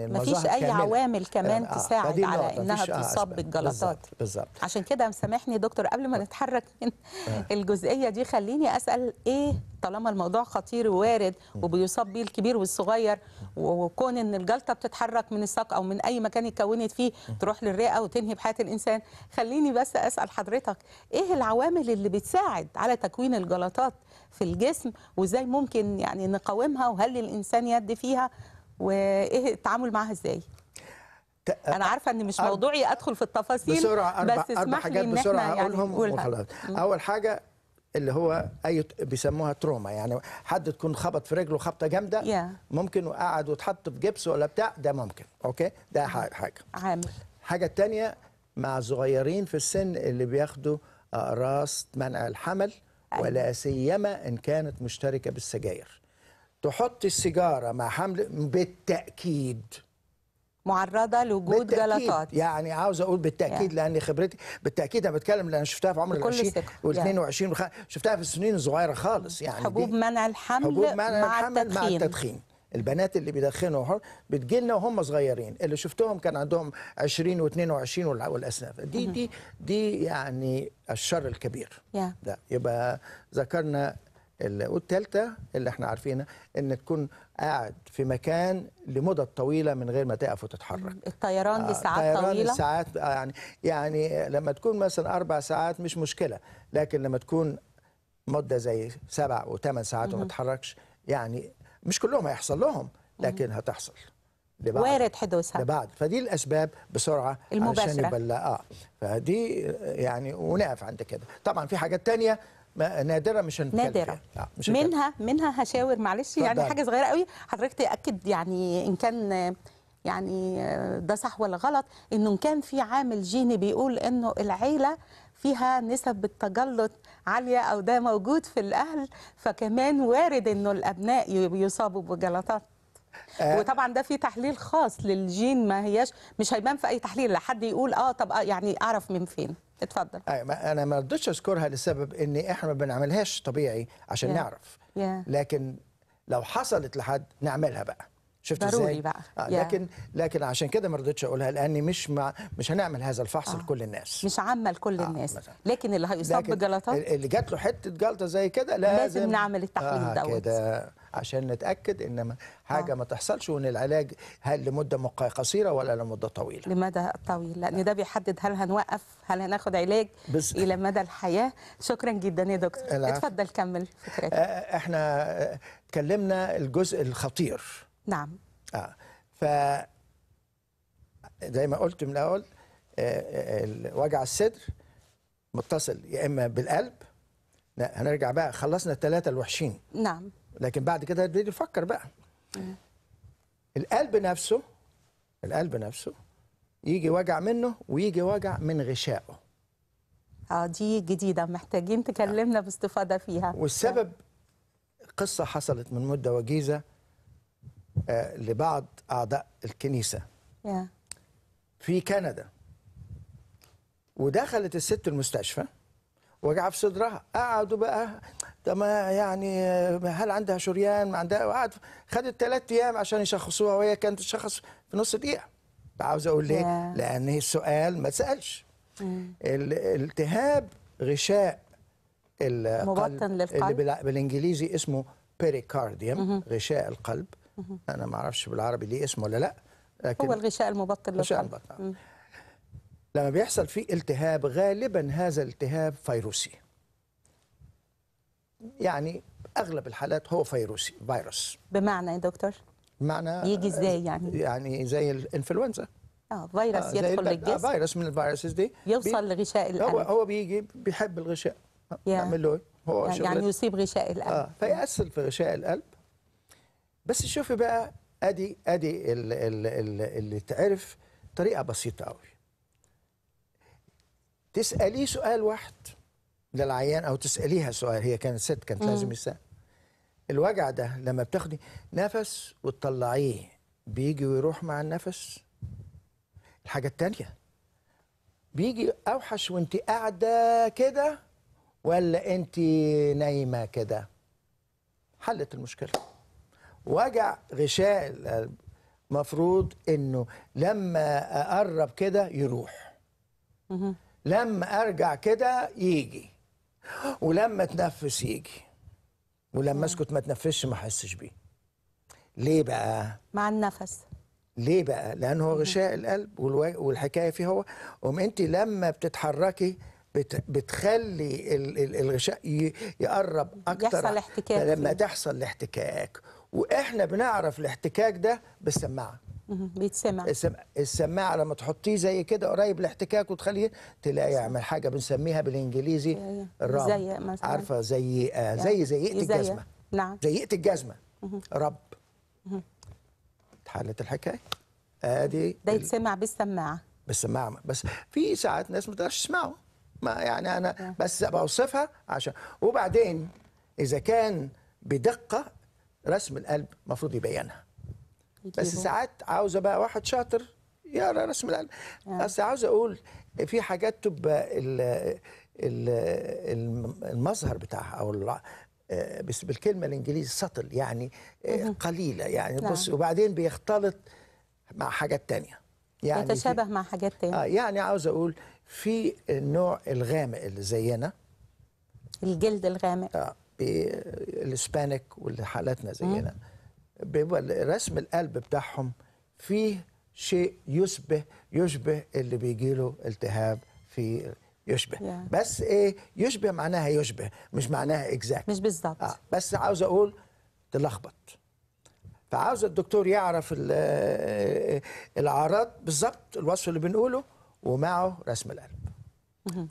B: المظاهر مفيش اي عوامل كمان آه تساعد على انها آه، تصاب بالجلطات بالظبط
A: عشان كده مسامحني دكتور قبل ما آه. نتحرك <laughs> من آه. الجزئيه دي خليني اسال ايه طالما الموضوع خطير ووارد وبيصاب بيه الكبير والصغير وكون ان الجلطه بتتحرك من الساق او من اي مكان اتكونت فيه تروح للرئه وتنهي بحياه الانسان خليني بس اسال حضرتك ايه العوامل اللي بتساعد على تكوين الجلطات في الجسم وازاي ممكن يعني نقاومها وهل الانسان يد فيها وايه التعامل معاها ازاي انا عارفه ان مش موضوعي ادخل في التفاصيل بسرعه أربع بس اسمح لي ان بسرعه احنا اقولهم يعني وخلاص
B: اول حاجه اللي هو اي بيسموها تروما يعني حد تكون خبط في رجله خبطه جامده yeah. ممكن وقعد واتحط في جبس ولا بتاع ده ممكن اوكي ده حاجه عامل حاجه الثانيه مع الصغيرين في السن اللي بياخدوا اقراص آه، منع الحمل ولا سيما إن كانت مشتركة بالسجاير تحط السيجارة مع حمل بالتأكيد معرضة لوجود جلطات يعني عاوز أقول بالتأكيد يعني. لأن خبرتي بالتأكيد أنا بتكلم لأن شفتها في عمر ال 20 وال 22 شفتها في السنين الصغيرة خالص يعني حبوب منع الحمل حبوب منع مع الحمل التدخين. مع التدخين البنات اللي بيدخنوا بتجي لنا وهم صغيرين اللي شفتهم كان عندهم 20 و22 والاسناف دي دي دي يعني الشر الكبير ده يبقى ذكرنا والثالثه اللي احنا عارفينها ان تكون قاعد في مكان لمدة طويلة من غير ما تقف وتتحرك
A: الطيران آه لساعات الطيران طويلة ساعات آه، يعني
B: يعني لما تكون مثلا أربع ساعات مش مشكلة لكن لما تكون مدة زي سبع وثمان ساعات وما تتحركش يعني مش كلهم هيحصل لهم لكن هتحصل لبعد وارد حدوثها لبعض فدي الاسباب بسرعه المباشره عشان يبلغ اه فدي آه، يعني ونقف عند كده طبعا في حاجات تانية نادره مش هنتكلم نادره آه مش
A: منها منها هشاور معلش يعني حاجه صغيره قوي حضرتك تاكد يعني ان كان يعني آه، ده صح ولا غلط انه كان في عامل جيني بيقول انه العيله فيها نسب التجلط عاليه او ده موجود في الاهل فكمان وارد انه الابناء يصابوا بجلطات آه. وطبعا ده في تحليل خاص للجين ما هياش مش هيبان في اي تحليل لحد يقول اه طب آه يعني اعرف من فين اتفضل
B: أيوة انا ما رضيتش اذكرها لسبب ان احنا ما بنعملهاش طبيعي عشان yeah. نعرف yeah. لكن لو حصلت لحد نعملها بقى شفت ضروري ازاي؟ بقى آه لكن لكن عشان كده ما رضيتش اقولها لاني مش مع مش هنعمل هذا الفحص آه. لكل الناس مش عامه لكل آه الناس مثلا. لكن اللي هيصاب بجلطات اللي جات له حته جلطه زي كده لازم, لازم نعمل التحليل آه دوت كده عشان نتاكد ان حاجه آه. ما تحصلش وان العلاج هل لمده قصيره ولا لمده طويله
A: لمدى طويل لان آه. ده بيحدد هل هنوقف هل هناخد علاج بس... الى مدى الحياه شكرا جدا يا دكتور اتفضل كمل آه، فكرتك آه
B: احنا اتكلمنا الجزء الخطير نعم اه ف زي ما قلت من الاول آه، آه، وجع الصدر متصل يا اما بالقلب هنرجع بقى خلصنا الثلاثه الوحشين نعم لكن بعد كده هتبتدي تفكر بقى القلب نفسه القلب نفسه يجي وجع منه ويجي وجع من غشائه
A: اه دي جديده محتاجين تكلمنا باستفاضه فيها
B: والسبب قصه حصلت من مده وجيزه آه، لبعض اعضاء الكنيسه yeah. في كندا ودخلت الست المستشفى وجع في صدرها قعدوا بقى طب يعني هل عندها شريان ما عندها وقعد خدت ثلاث ايام عشان يشخصوها وهي كانت تشخص في نص دقيقه عاوز اقول ليه؟ yeah. لان السؤال ما اتسالش mm. الالتهاب غشاء القلب مبطن للقلب اللي بالانجليزي اسمه بيريكارديوم mm -hmm. غشاء القلب <laughs> انا ما اعرفش بالعربي ليه اسمه ولا لا لكن هو الغشاء المبطن الغشاء المبطن لما بيحصل فيه التهاب غالبا هذا الالتهاب فيروسي يعني اغلب الحالات هو فيروسي فيروس
A: بمعنى يا إيه دكتور بمعنى يجي ازاي يعني
B: يعني زي الانفلونزا
A: اه فيروس آه يدخل للجسم آه فيروس
B: من الفيروسز دي يوصل لغشاء القلب هو هو
A: بيجي بيحب الغشاء
B: يعمل له هو يعني, يعني يصيب
A: غشاء القلب اه
B: فيأثر في غشاء القلب بس شوفي بقى ادي ادي اللي, اللي تعرف طريقه بسيطه قوي تساليه سؤال واحد للعيان او تساليها سؤال هي كانت ست كانت مم. لازم يسال الوجع ده لما بتاخدي نفس وتطلعيه بيجي ويروح مع النفس الحاجه الثانيه بيجي اوحش وانت قاعده كده ولا انت نايمه كده حلت المشكله وجع غشاء القلب مفروض انه لما اقرب كده يروح لما ارجع كده يجي ولما اتنفس يجي ولما اسكت ما اتنفسش ما احسش بيه ليه بقى
A: مع النفس
B: ليه بقى لان هو غشاء القلب والحكايه فيه هو قوم انت لما بتتحركي بتخلي الغشاء يقرب اكتر يحصل احتكاك لما تحصل الاحتكاك واحنا بنعرف الاحتكاك ده بالسماعه بيتسمع السماعه لما تحطيه زي كده قريب الاحتكاك وتخليه تلاقي يعمل حاجه بنسميها بالانجليزي الرام زي إيه مثلا عارفه زي إيه؟ آه زي زيقه إيه الجزمه نعم زيقت الجزمه رب اتحلت الحكايه ادي ده
A: يتسمع بالسماعه
B: بالسماعه بس
A: في ساعات ناس ما تقدرش تسمعه
B: ما يعني انا بس بوصفها عشان وبعدين اذا كان بدقه رسم القلب المفروض يبينها بس ساعات عاوزه بقى واحد شاطر يقرا رسم القلب آه. بس عاوز اقول في حاجات تبقى ال المظهر بتاعها او آه، بس بالكلمه الانجليزي سطل يعني آه، قليله يعني بص وبعدين بيختلط مع حاجات تانية يعني يتشابه مع حاجات تانية آه يعني عاوز اقول في النوع الغامق اللي زينا الجلد الغامق آه بالاسبانيك حالاتنا زينا بيبقى رسم القلب بتاعهم فيه شيء يشبه يشبه اللي بيجيله التهاب في يشبه yeah. بس ايه يشبه معناها يشبه مش معناها اكزاكت مش بالظبط آه بس عاوز اقول تلخبط فعاوز الدكتور يعرف آه، الاعراض بالظبط الوصف اللي بنقوله ومعه رسم القلب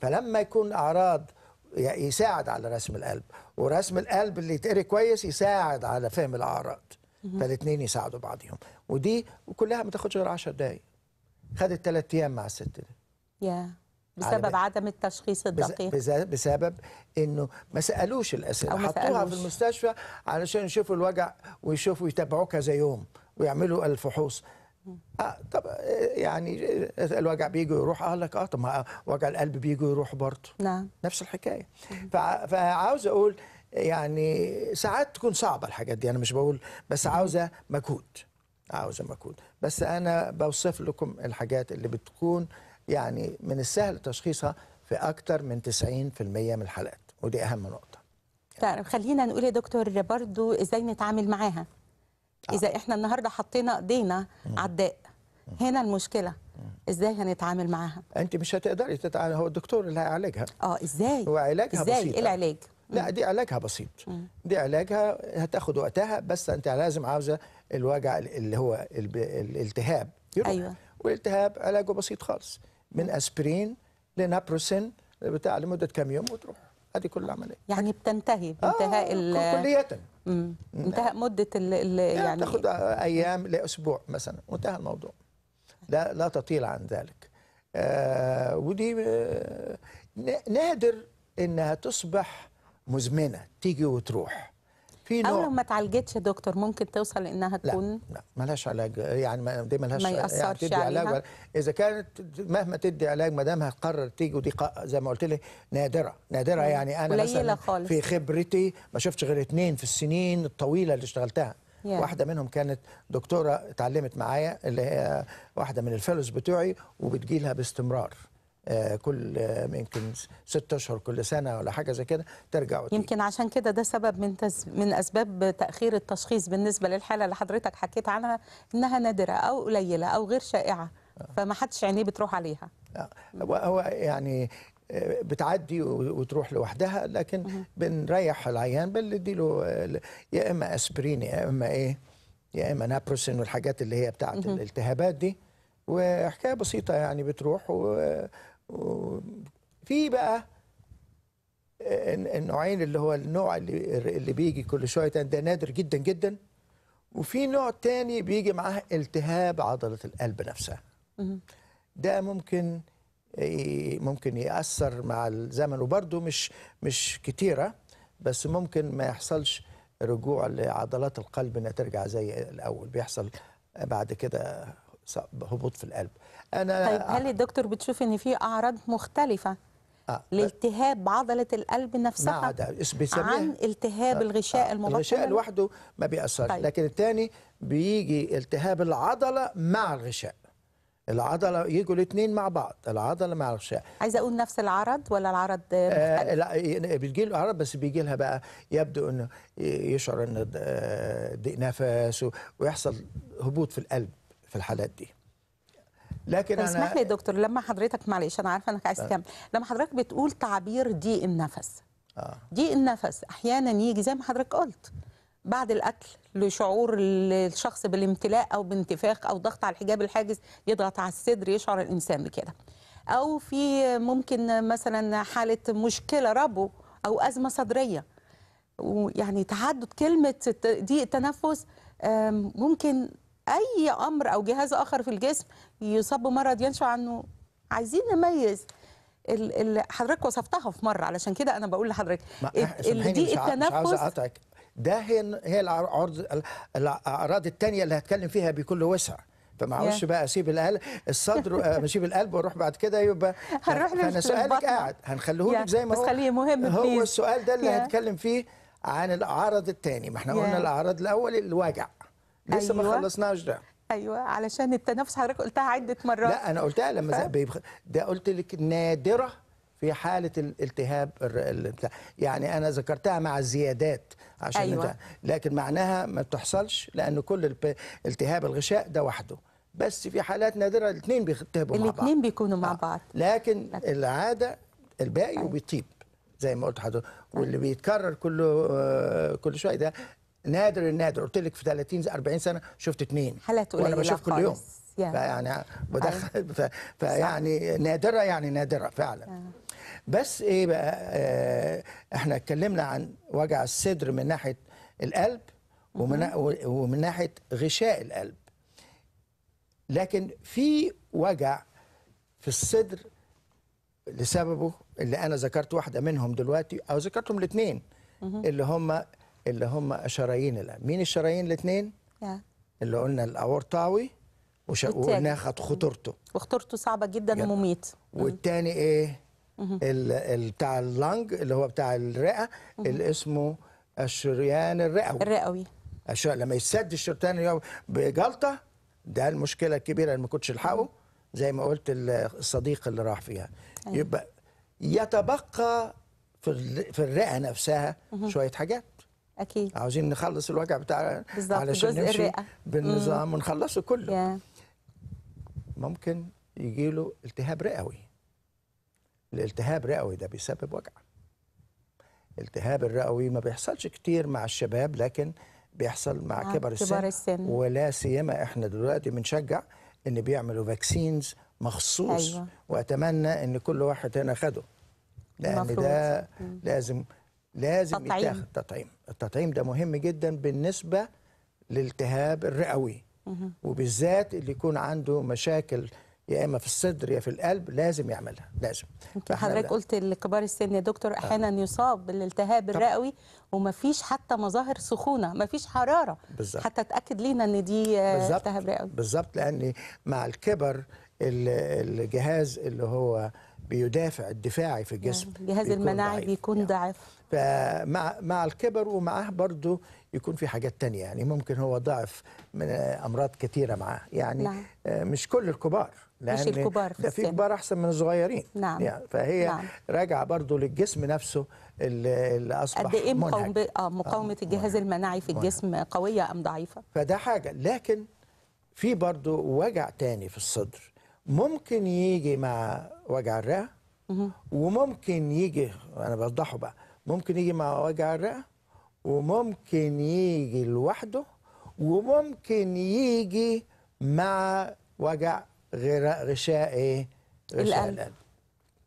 B: فلما يكون اعراض يساعد على رسم القلب ورسم القلب اللي يتقري كويس يساعد على فهم الاعراض فالاثنين يساعدوا بعضهم ودي كلها ما تاخدش غير 10 دقايق خدت ثلاث ايام مع الست دي يا بسبب
A: عدم التشخيص الدقيق
B: بسبب انه ما سالوش الاسئله حطوها في المستشفى علشان يشوفوا الوجع ويشوفوا يتابعوك كذا يوم ويعملوا الفحوص آه طب آه، يعني آه، الوجع بيجي ويروح قال لك اه طب ما آه، وجع القلب بيجي ويروح برضه نعم نفس الحكايه فعاوز اقول يعني ساعات تكون صعبه الحاجات دي انا مش بقول بس عاوزه مجهود عاوزه مجهود بس انا بوصف لكم الحاجات اللي بتكون يعني من السهل تشخيصها في اكثر من 90% من الحالات ودي اهم نقطه
A: طيب خلينا نقول يا دكتور برضو ازاي نتعامل معاها اذا احنا النهارده حطينا ايدينا على الداء هنا المشكله ازاي هنتعامل معاها
B: انت مش هتقدري تتعامل هو الدكتور اللي هيعالجها اه ازاي هو علاجها ازاي بسيطة. إيه العلاج لا دي علاجها بسيط دي علاجها هتاخد وقتها بس انت لازم عاوزه الوجع اللي هو الالتهاب يروح ايوه والالتهاب علاجه بسيط خالص من اسبرين لنابروسين بتاع لمده كام يوم وتروح ادي كل العمليه يعني بتنتهي بانتهاء آه كليه انتهى مده الـ الـ يعني تاخد ايام لاسبوع مثلا وانتهى الموضوع لا لا تطيل عن ذلك آه ودي آه، نادر انها تصبح مزمنه تيجي وتروح
A: في نوع او لو ما اتعالجتش يا دكتور ممكن توصل انها تكون لا,
B: لا ملهاش علاج يعني دي ملهاش ما يأثرش يعني تدي عليها. علاج اذا كانت مهما تدي علاج ما دامها قررت تيجي ودي زي ما قلت لك نادره نادره مم. يعني انا مثلا خالص. في خبرتي ما شفتش غير اثنين في السنين الطويله اللي اشتغلتها yeah. واحده منهم كانت دكتوره اتعلمت معايا اللي هي واحده من الفيلوز بتوعي وبتجيلها باستمرار آه، كل آه، يمكن ست اشهر كل سنه ولا حاجه زي كده ترجع وتيجي.
A: يمكن عشان كده ده سبب من تز... من اسباب تاخير التشخيص بالنسبه للحاله اللي حضرتك حكيت عنها انها نادره او قليله او غير شائعه آه. فما حدش عينيه بتروح عليها
B: هو يعني بتعدي وتروح لوحدها لكن بنريح العيان بنديله يا اما اسبرين يا اما ايه يا اما نابروسين والحاجات اللي هي بتاعت الالتهابات دي وحكايه بسيطه يعني بتروح و في بقى آه، النوعين اللي هو النوع اللي اللي بيجي كل شويه ده نادر جدا جدا وفي نوع تاني بيجي معاه التهاب عضله القلب نفسها ده ممكن آه، ممكن ياثر مع الزمن وبرده مش مش كتيره بس ممكن ما يحصلش رجوع لعضلات القلب انها ترجع زي الاول بيحصل بعد كده هبوط في القلب انا طيب هل
A: الدكتور بتشوف ان في اعراض مختلفه آه. آه. لالتهاب عضلة القلب نفسها نعم، عن التهاب آه. الغشاء آه.
B: المبطن الغشاء لوحده ما بيأثرش طيب. لكن الثاني بيجي التهاب العضلة مع الغشاء العضلة يجوا الاثنين مع بعض العضلة مع الغشاء
A: عايز أقول نفس العرض ولا العرض آه،
B: مختلف؟ آه لا يعني بتجي له عرض بس بيجي لها بقى يبدو إنه يشعر إن ضيق آه، نفس ويحصل هبوط في القلب في الحالات دي لكن أنا اسمح لي يا
A: دكتور لما حضرتك معلش انا عارفه انك عايز تكمل لما حضرتك بتقول تعبير ضيق النفس آه. ضيق النفس احيانا يجي زي ما حضرتك قلت بعد الاكل لشعور الشخص بالامتلاء او بانتفاخ او ضغط على الحجاب الحاجز يضغط على الصدر يشعر الانسان بكده او في ممكن مثلا حاله مشكله ربو او ازمه صدريه ويعني تعدد كلمه ضيق التنفس ممكن اي امر او جهاز اخر في الجسم يصاب بمرض ينشأ عنه عايزين نميز اللي حضرتك وصفتها في مره علشان كده انا بقول لحضرتك دي مش التنفس مش عاوز اقطعك
B: ده هي هي الاعراض الثانيه اللي هتكلم فيها بكل وسع فما عاوزش بقى اسيب القلب الصدر <laughs> اسيب القلب واروح بعد كده يبقى هنروح انا سؤالك قاعد هنخليه لك زي ما هو بس خليه مهم هو بليز. السؤال ده اللي هنتكلم فيه عن الاعراض الثاني ما احنا قلنا الاعراض الاول الوجع
A: لسه أيوة. ما خلصناش ده ايوه علشان
B: التنافس حضرتك قلتها عده مرات لا انا قلتها لما ف... ده قلت لك نادره في حاله الالتهاب ال... يعني انا ذكرتها مع الزيادات عشان أيوة. انت لكن معناها ما بتحصلش لان كل التهاب الغشاء ده وحده بس في حالات نادره الاثنين بيتهبوا مع بعض الاثنين بيكونوا مع آه. بعض لكن العاده الباقي أيوة. وبيطيب زي ما قلت حضرتك واللي أيوة. بيتكرر كله آه، كل شويه ده نادر النادر قلت لك في 30 40 سنه شفت اثنين حالات قليله وانا بشوف كل يوم يعني فيعني بدخل أيوة. فيعني نادره يعني نادره فعلا آه. بس ايه بقى آه احنا اتكلمنا عن وجع الصدر من ناحيه القلب ومن ومن ناحيه غشاء القلب لكن في وجع في الصدر لسببه اللي انا ذكرت واحده منهم دلوقتي او ذكرتهم الاثنين اللي هم اللي هم شرايين القلب مين الشرايين الاثنين اللي قلنا الاورطاوي وقلنا خد خطورته وخطورته صعبه جدا ومميت والتاني ايه بتاع اللنج اللي هو بتاع الرئه اللي اسمه الشريان الرئوي الرئوي لما يسد الشريان بجلطه ده المشكله الكبيره اللي ما كنتش الحقه زي ما قلت الصديق اللي راح فيها أيوه. يبقى يتبقى في الرئه نفسها شويه حاجات اكيد عاوزين نخلص الوجع بتاع علشان نمشي بالنظام ونخلصه كله yeah. ممكن يجي له التهاب رئوي الالتهاب الرئوي ده بيسبب وجع الالتهاب الرئوي ما بيحصلش كتير مع الشباب لكن بيحصل مع, مع كبر, السن, كبر السن ولا سيما احنا دلوقتي بنشجع ان بيعملوا فاكسينز مخصوص أيوة. واتمنى ان كل واحد هنا خده لان ده لازم لازم التطعيم. يتاخد تطعيم التطعيم ده مهم جدا بالنسبة للالتهاب الرئوي وبالذات اللي يكون عنده مشاكل يا اما في الصدر يا في القلب لازم يعملها لازم انت حضرتك قلت
A: لكبار السن يا دكتور آه. احيانا آه. يصاب بالالتهاب الرئوي ومفيش حتى مظاهر سخونه مفيش حراره بالزبط. حتى تاكد لينا ان دي بالزبط. التهاب رئوي
B: بالظبط لان مع الكبر الجهاز اللي هو بيدافع الدفاعي في الجسم الجهاز المناعي ضعيف.
A: بيكون ضعيف
B: فمع مع الكبر ومعاه برضه يكون في حاجات تانية يعني ممكن هو ضعف من امراض كثيره معاه يعني نعم. مش كل الكبار لان مش الكبار في في كبار
A: احسن من الصغيرين نعم. يعني
B: فهي نعم. راجعه برضه للجسم نفسه اللي اصبح قد ايه مقاومه
A: آه مقاومه آه، الجهاز منهج. المناعي في الجسم الجسم قويه ام ضعيفه
B: فده حاجه لكن في برضه وجع تاني في الصدر ممكن يجي مع وجع الرئه وممكن يجي انا بوضحه بقى ممكن يجي مع وجع الرئه وممكن يجي لوحده وممكن يجي مع وجع غشاء ايه غشاء القلب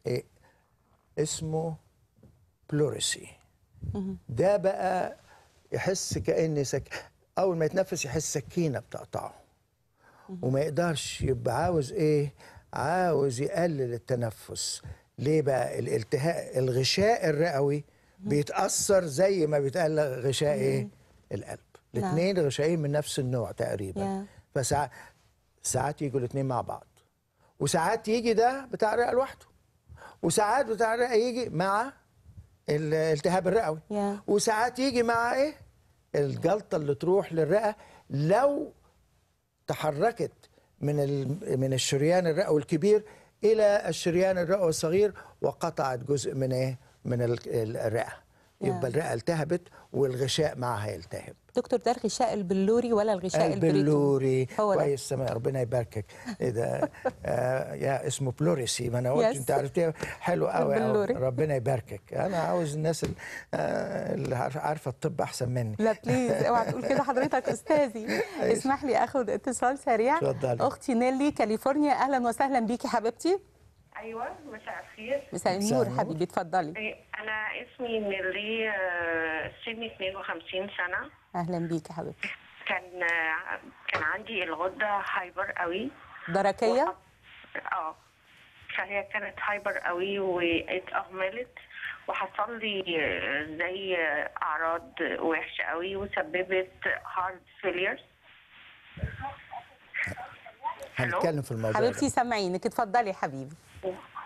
B: إيه؟ اسمه بلوريسي ده بقى يحس كان سك... اول ما يتنفس يحس سكينه بتقطعه وما يقدرش يبقى عاوز ايه عاوز يقلل التنفس ليه بقى الالتهاء الغشاء الرئوي بيتاثر زي ما بيتقال غشاء ايه القلب نعم. الاثنين غشائين من نفس النوع تقريبا فساعات ساعات يجوا الاثنين مع بعض وساعات يجي ده بتاع الرئه لوحده وساعات بتاع الرئه يجي مع الالتهاب الرئوي yeah. وساعات يجي مع ايه الجلطه اللي تروح للرئه لو تحركت من من الشريان الرئوي الكبير الى الشريان الرئوي الصغير وقطعت جزء من ايه من الرئه يبقى آه. الرئه التهبت والغشاء معها يلتهب
A: دكتور ده الغشاء البلوري ولا الغشاء البلوري
B: هو كويس سماء ربنا يباركك ايه ده آه يا اسمه بلوريسي ما انا قلت انت عرفتيها حلو قوي ربنا يباركك انا عاوز الناس آه، اللي عارفه الطب احسن مني لا
A: بليز اوعى تقول كده حضرتك استاذي أيوة. اسمح لي اخد اتصال سريع اتفضلي اختي نيلي كاليفورنيا اهلا وسهلا بيكي حبيبتي
E: ايوه مساء الخير
A: مساء النور حبيبي اتفضلي إيه،
E: انا اسمي ميرلي آه، سني 52 سنه
A: اهلا بيك يا حبيبتي
E: كان آه، كان عندي الغده هايبر قوي
A: دركيه و...
E: اه فهي كانت هايبر قوي واتأهملت وحصل لي آه، زي اعراض وحشه قوي وسببت هارد فيليرز
A: هنتكلم في الموضوع حبيبتي سامعينك اتفضلي حبيبي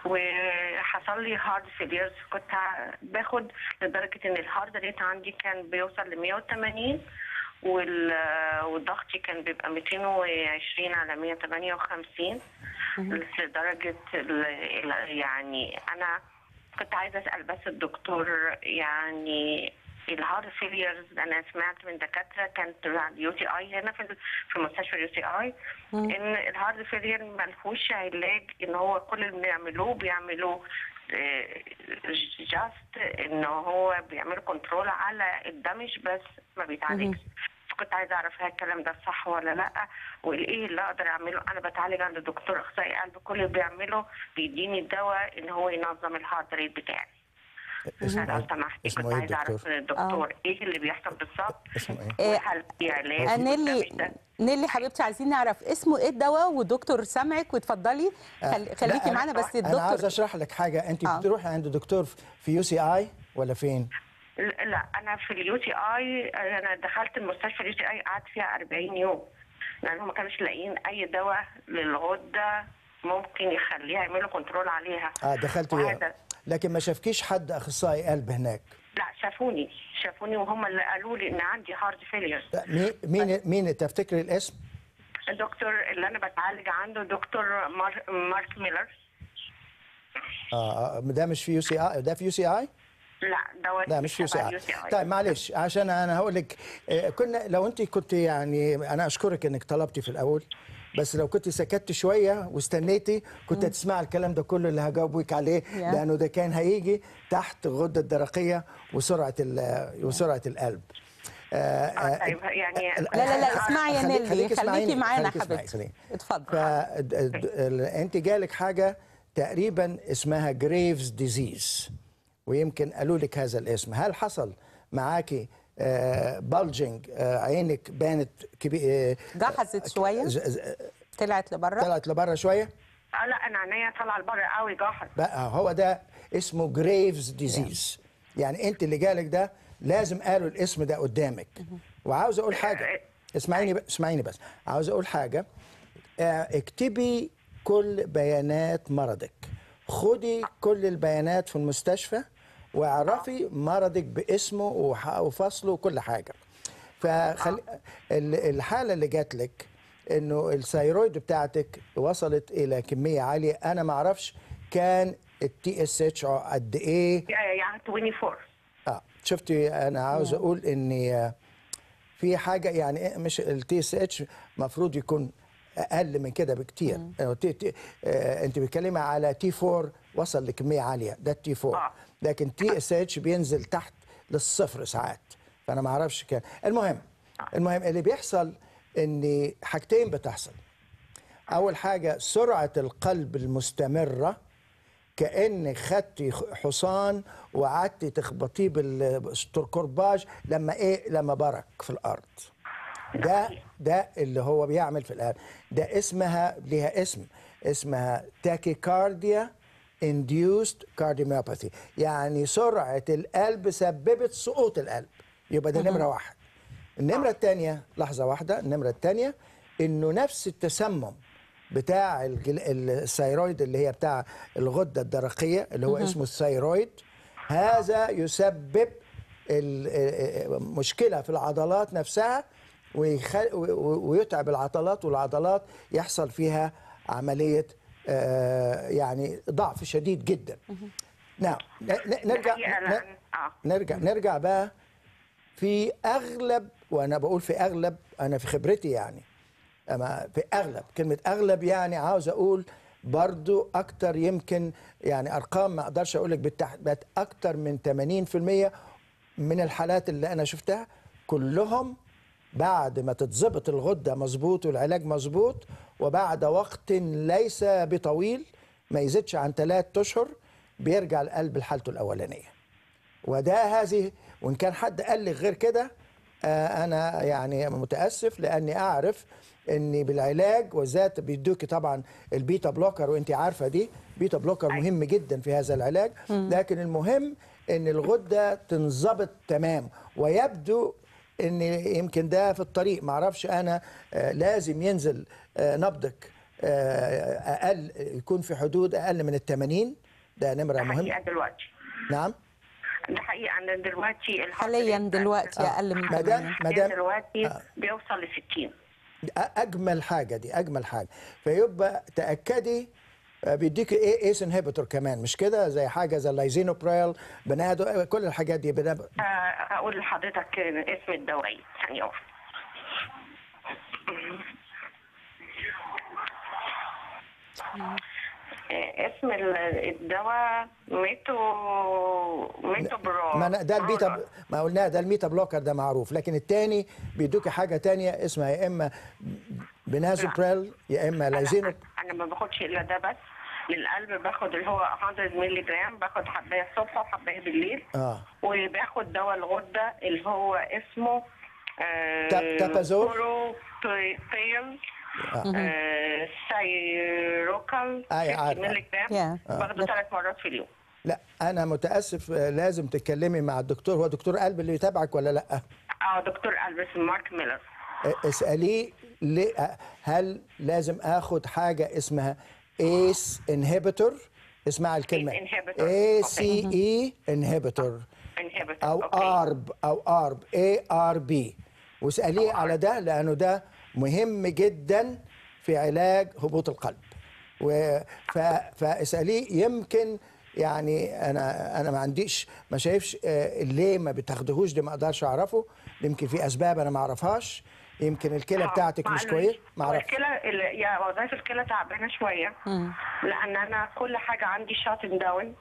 E: وحصل لي هارد سيفيرز كنت باخد لدرجه ان الهارد ريت عندي كان بيوصل ل 180 والضغط كان بيبقى 220 على 158 لدرجه يعني انا كنت عايزه اسال بس الدكتور يعني الهارد فيليرز انا سمعت من دكاتره كانت عند يو تي اي هنا في في مستشفى يو تي اي ان الهارد فيلير ملهوش علاج ان هو كل اللي بنعمله بيعملوه جاست آه، ان هو بيعمل كنترول على الدمج بس ما بيتعالجش كنت عايزه اعرف هل الكلام ده صح ولا لا وايه اللي اقدر اعمله انا بتعالج عند دكتور اخصائي قلب كل اللي بيعمله بيديني الدواء ان هو ينظم الهارت ريت بتاعي اسمه لو ايه كنت ايه، اعرف الدكتور آه. ايه اللي بيحصل بالظبط اسمه ايه؟ آه، وهل في علاج آه،
A: نيلي نيلي حبيبتي عايزين نعرف اسمه ايه الدواء ودكتور سامعك واتفضلي آه، خليكي معانا بس الدكتور انا عايز
B: اشرح لك حاجه انت آه. بتروحي عند دكتور في يو سي اي ولا فين؟
E: لا انا في اليو سي اي انا دخلت المستشفى اليو سي اي قعدت فيها 40 يوم لان هم ما كانوش لاقيين اي دواء للغده ممكن يخليها يعملوا كنترول عليها اه دخلت
D: لكن
B: ما شافكيش حد اخصائي قلب هناك
E: لا شافوني شافوني وهم اللي قالوا لي ان عندي هارد فيلير
B: مين مين تفتكري الاسم
E: الدكتور اللي انا بتعالج عنده دكتور مار... مارك ميلر
B: اه, آه، ده مش في يو سي اي ده في يو سي اي
E: لا دوت لا مش في ساعه طيب
B: معلش عشان انا هقول لك آه، كنا لو انت كنت يعني انا اشكرك انك طلبتي في الاول بس لو كنت سكت شويه واستنيتي كنت هتسمع الكلام ده كله اللي هجاوبك عليه لانه ده كان هيجي تحت الغده الدرقيه وسرعه وسرعه القلب آه, آه،, آه، طيب يعني آه، لا لا لا
A: اسمعي يا نيلي
E: خليكي معانا حبيبتي
B: اتفضل انت جالك حاجه تقريبا اسمها جريفز ديزيز ويمكن قالوا لك هذا الاسم هل حصل معاكي بالجنج آه، آه، عينك بانت كبير آه،
A: جحزت شويه طلعت لبره
B: طلعت لبره شويه
E: اه لا انا عينيا طالعه لبره قوي جحز
B: بقى هو ده اسمه جريفز ديزيز يعني انت اللي جالك ده لازم قالوا الاسم ده قدامك وعاوز اقول حاجه اسمعيني اسمعيني بس عاوز اقول حاجه اكتبي كل بيانات مرضك خدي كل البيانات في المستشفى واعرفي مرضك باسمه وفصله وكل حاجه فخل... الحاله اللي جات لك انه الثيرويد بتاعتك وصلت الى كميه عاليه انا ما اعرفش كان التي اس اتش قد ايه
E: يعني 24
B: اه شفتي انا عاوز اقول ان في حاجه يعني إيه، مش التي اس اتش المفروض يكون اقل من كده بكتير آه، انت بتتكلمي على تي 4 وصل لكميه عاليه ده التي 4 آه. لكن تي اس اتش بينزل تحت للصفر ساعات فانا ما اعرفش كام المهم المهم اللي بيحصل ان حاجتين بتحصل اول حاجه سرعه القلب المستمره كان خدتي حصان وقعدتي تخبطيه بالكرباج لما ايه لما برك في الارض ده ده اللي هو بيعمل في القلب ده اسمها ليها اسم اسمها تاكيكارديا induced cardiomyopathy يعني سرعه القلب سببت سقوط القلب يبقى ده نمره واحد النمره آه. الثانيه لحظه واحده النمره الثانيه انه نفس التسمم بتاع الثيرويد اللي هي بتاع الغده الدرقيه اللي هو اسمه الثيرويد هذا يسبب مشكله في العضلات نفسها ويتعب العضلات والعضلات يحصل فيها عمليه آه، يعني ضعف شديد جدا نعم نرجع آه. نرجع نرجع بقى في اغلب وانا بقول في اغلب انا في خبرتي يعني اما في اغلب كلمه اغلب يعني عاوز اقول برضو اكتر يمكن يعني ارقام ما اقدرش اقول لك بالتحديد اكتر من 80% من الحالات اللي انا شفتها كلهم بعد ما تتظبط الغده مظبوط والعلاج مظبوط وبعد وقت ليس بطويل ما يزيدش عن ثلاث أشهر بيرجع القلب لحالته الأولانية وده هذه وإن كان حد قال لي غير كده آه، أنا يعني متأسف لأني أعرف ان بالعلاج وذات بيدوكي طبعا البيتا بلوكر وانت عارفه دي بيتا بلوكر أيوة. مهم جدا في هذا العلاج لكن المهم ان الغده تنظبط تمام ويبدو ان يمكن ده في الطريق معرفش انا آه، لازم ينزل آه، نبضك آه، اقل يكون في حدود اقل من ال 80 ده نمره مهمه دلوقتي نعم
E: الحقيقه انا دلوقتي حاليا دلوقتي اقل من مدام مدام دلوقتي بيوصل ل 60
B: اجمل حاجه دي اجمل حاجه فيبقى تاكدي بيديك إيه، إيه، ايس انهبيتور كمان مش كده زي حاجه زي اللايزينوبريل بنادو كل الحاجات دي بنادو.
E: اقول لحضرتك اسم الدواء ثانية يعني واحدة اسم الدواء ميتو ميتو برو
B: ما ده البيتا ما قلناها ده الميتا بلوكر ده معروف لكن الثاني بيدوكي حاجه ثانيه اسمها يا اما بنازوبريل يا اما لايزينو
E: انا ما باخدش الا ده بس من القلب باخد اللي هو 100 مللي جرام باخد حبايه الصبح وحبايه بالليل اه وباخد دواء الغده اللي هو اسمه تابازور تيل بروبيل سايروكال اي عارف مللي جرام باخده ثلاث مرات في اليوم
F: لا انا
B: متاسف آه، لازم تتكلمي مع الدكتور هو دكتور قلب اللي يتابعك ولا لا اه
E: دكتور قلب اسمه مارك ميلر
B: آه، اساليه آه، هل لازم اخد حاجه اسمها ايس انهبيتور اسمع الكلمه اي سي اي انهبيتور او ارب او ارب اي ار بي واساليه على ده لانه ده مهم جدا في علاج هبوط القلب و ف... فاساليه يمكن يعني انا انا ما عنديش ما شايفش آه، ليه ما بتاخدهوش دي ما اقدرش اعرفه يمكن في اسباب انا ما اعرفهاش يمكن الكلى آه، بتاعتك مش كويس ما اعرفش الكلى
E: يعني وظائف الكلى تعبانه شويه لان انا كل حاجه عندي شات آه، داون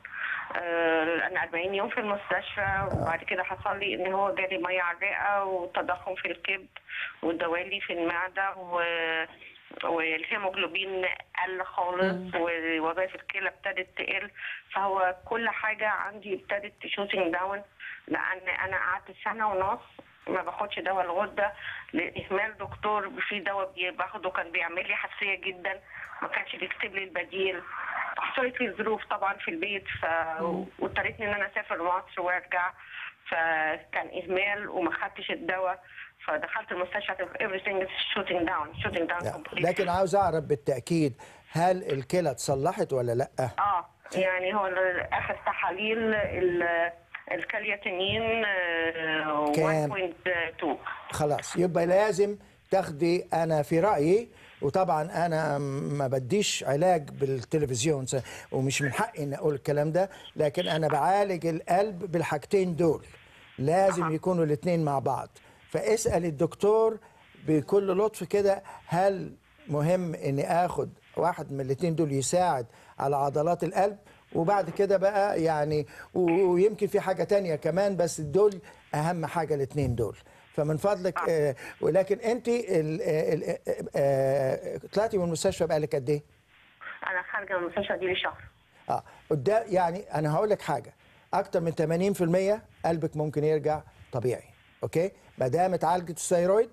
E: انا 40 يوم في المستشفى وبعد كده حصل لي ان هو جالي ميه عرقاء وتضخم في الكبد ودوالي في المعده و والهيموجلوبين قل خالص ووظائف الكلى ابتدت تقل فهو كل حاجه عندي ابتدت تشوتنج داون لان انا قعدت سنه ونص ما باخدش دواء الغده لاهمال دكتور في دواء باخده كان بيعمل لي حساسيه جدا ما كانش بيكتب لي البديل حصلت لي ظروف طبعا في البيت ف واضطريتني ان انا اسافر مصر وارجع فكان اهمال وما خدتش الدواء فدخلت المستشفى everything is shooting down shooting down completely.
B: لكن عاوز اعرف بالتاكيد هل الكلى اتصلحت ولا لا؟
E: اه يعني هو اخر تحاليل الكالياتينين 1.2 آه،
B: خلاص يبقى لازم تاخدي انا في رايي وطبعا انا ما بديش علاج بالتلفزيون ومش من حقي ان اقول الكلام ده لكن انا بعالج القلب بالحاجتين دول لازم يكونوا الاثنين مع بعض فاسال الدكتور بكل لطف كده هل مهم اني اخد واحد من الاثنين دول يساعد على عضلات القلب وبعد كده بقى يعني ويمكن في حاجه تانية كمان بس دول اهم حاجه الاثنين دول فمن فضلك آه, آه، ولكن انت آه، آه، طلعتي من المستشفى بقى لك قد ايه؟
E: انا خارجه من المستشفى دي لشهر شهر
B: اه قدام يعني انا هقول لك حاجه اكتر من 80% قلبك ممكن يرجع طبيعي اوكي ما دام اتعالجت الثيرويد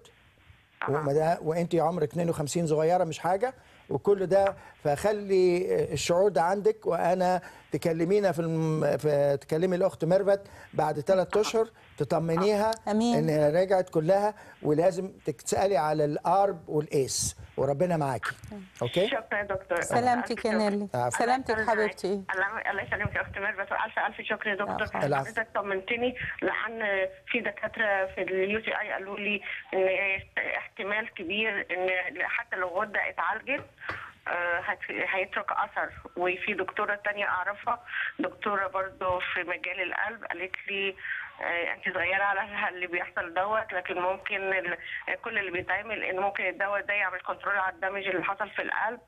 B: وانت عمرك 52 صغيره مش حاجه وكل ده فخلي الشعور ده عندك وانا تكلمينا في, تكلمي الاخت ميرفت بعد ثلاث اشهر تطمنيها امين ان رجعت كلها ولازم تسالي على الارب والايس وربنا معاكي
G: اوكي شكرا
E: يا دكتور آه. سلامتك يا
A: نيلي سلامتك حبيبتي
E: الله يسلمك يا اخت ميرفت والف الف شكر يا دكتور حضرتك طمنتني لان في دكاتره في اليو تي اي قالوا لي ان احتمال كبير ان حتى لو غده اتعالجت هيترك اثر وفي دكتوره تانية اعرفها دكتوره برضو في مجال القلب قالت لي آه، انت صغيره على <laughs> اللي بيحصل دوت لكن ممكن كل اللي بيتعمل ان ممكن الدواء ده يعمل كنترول على الدمج اللي حصل في القلب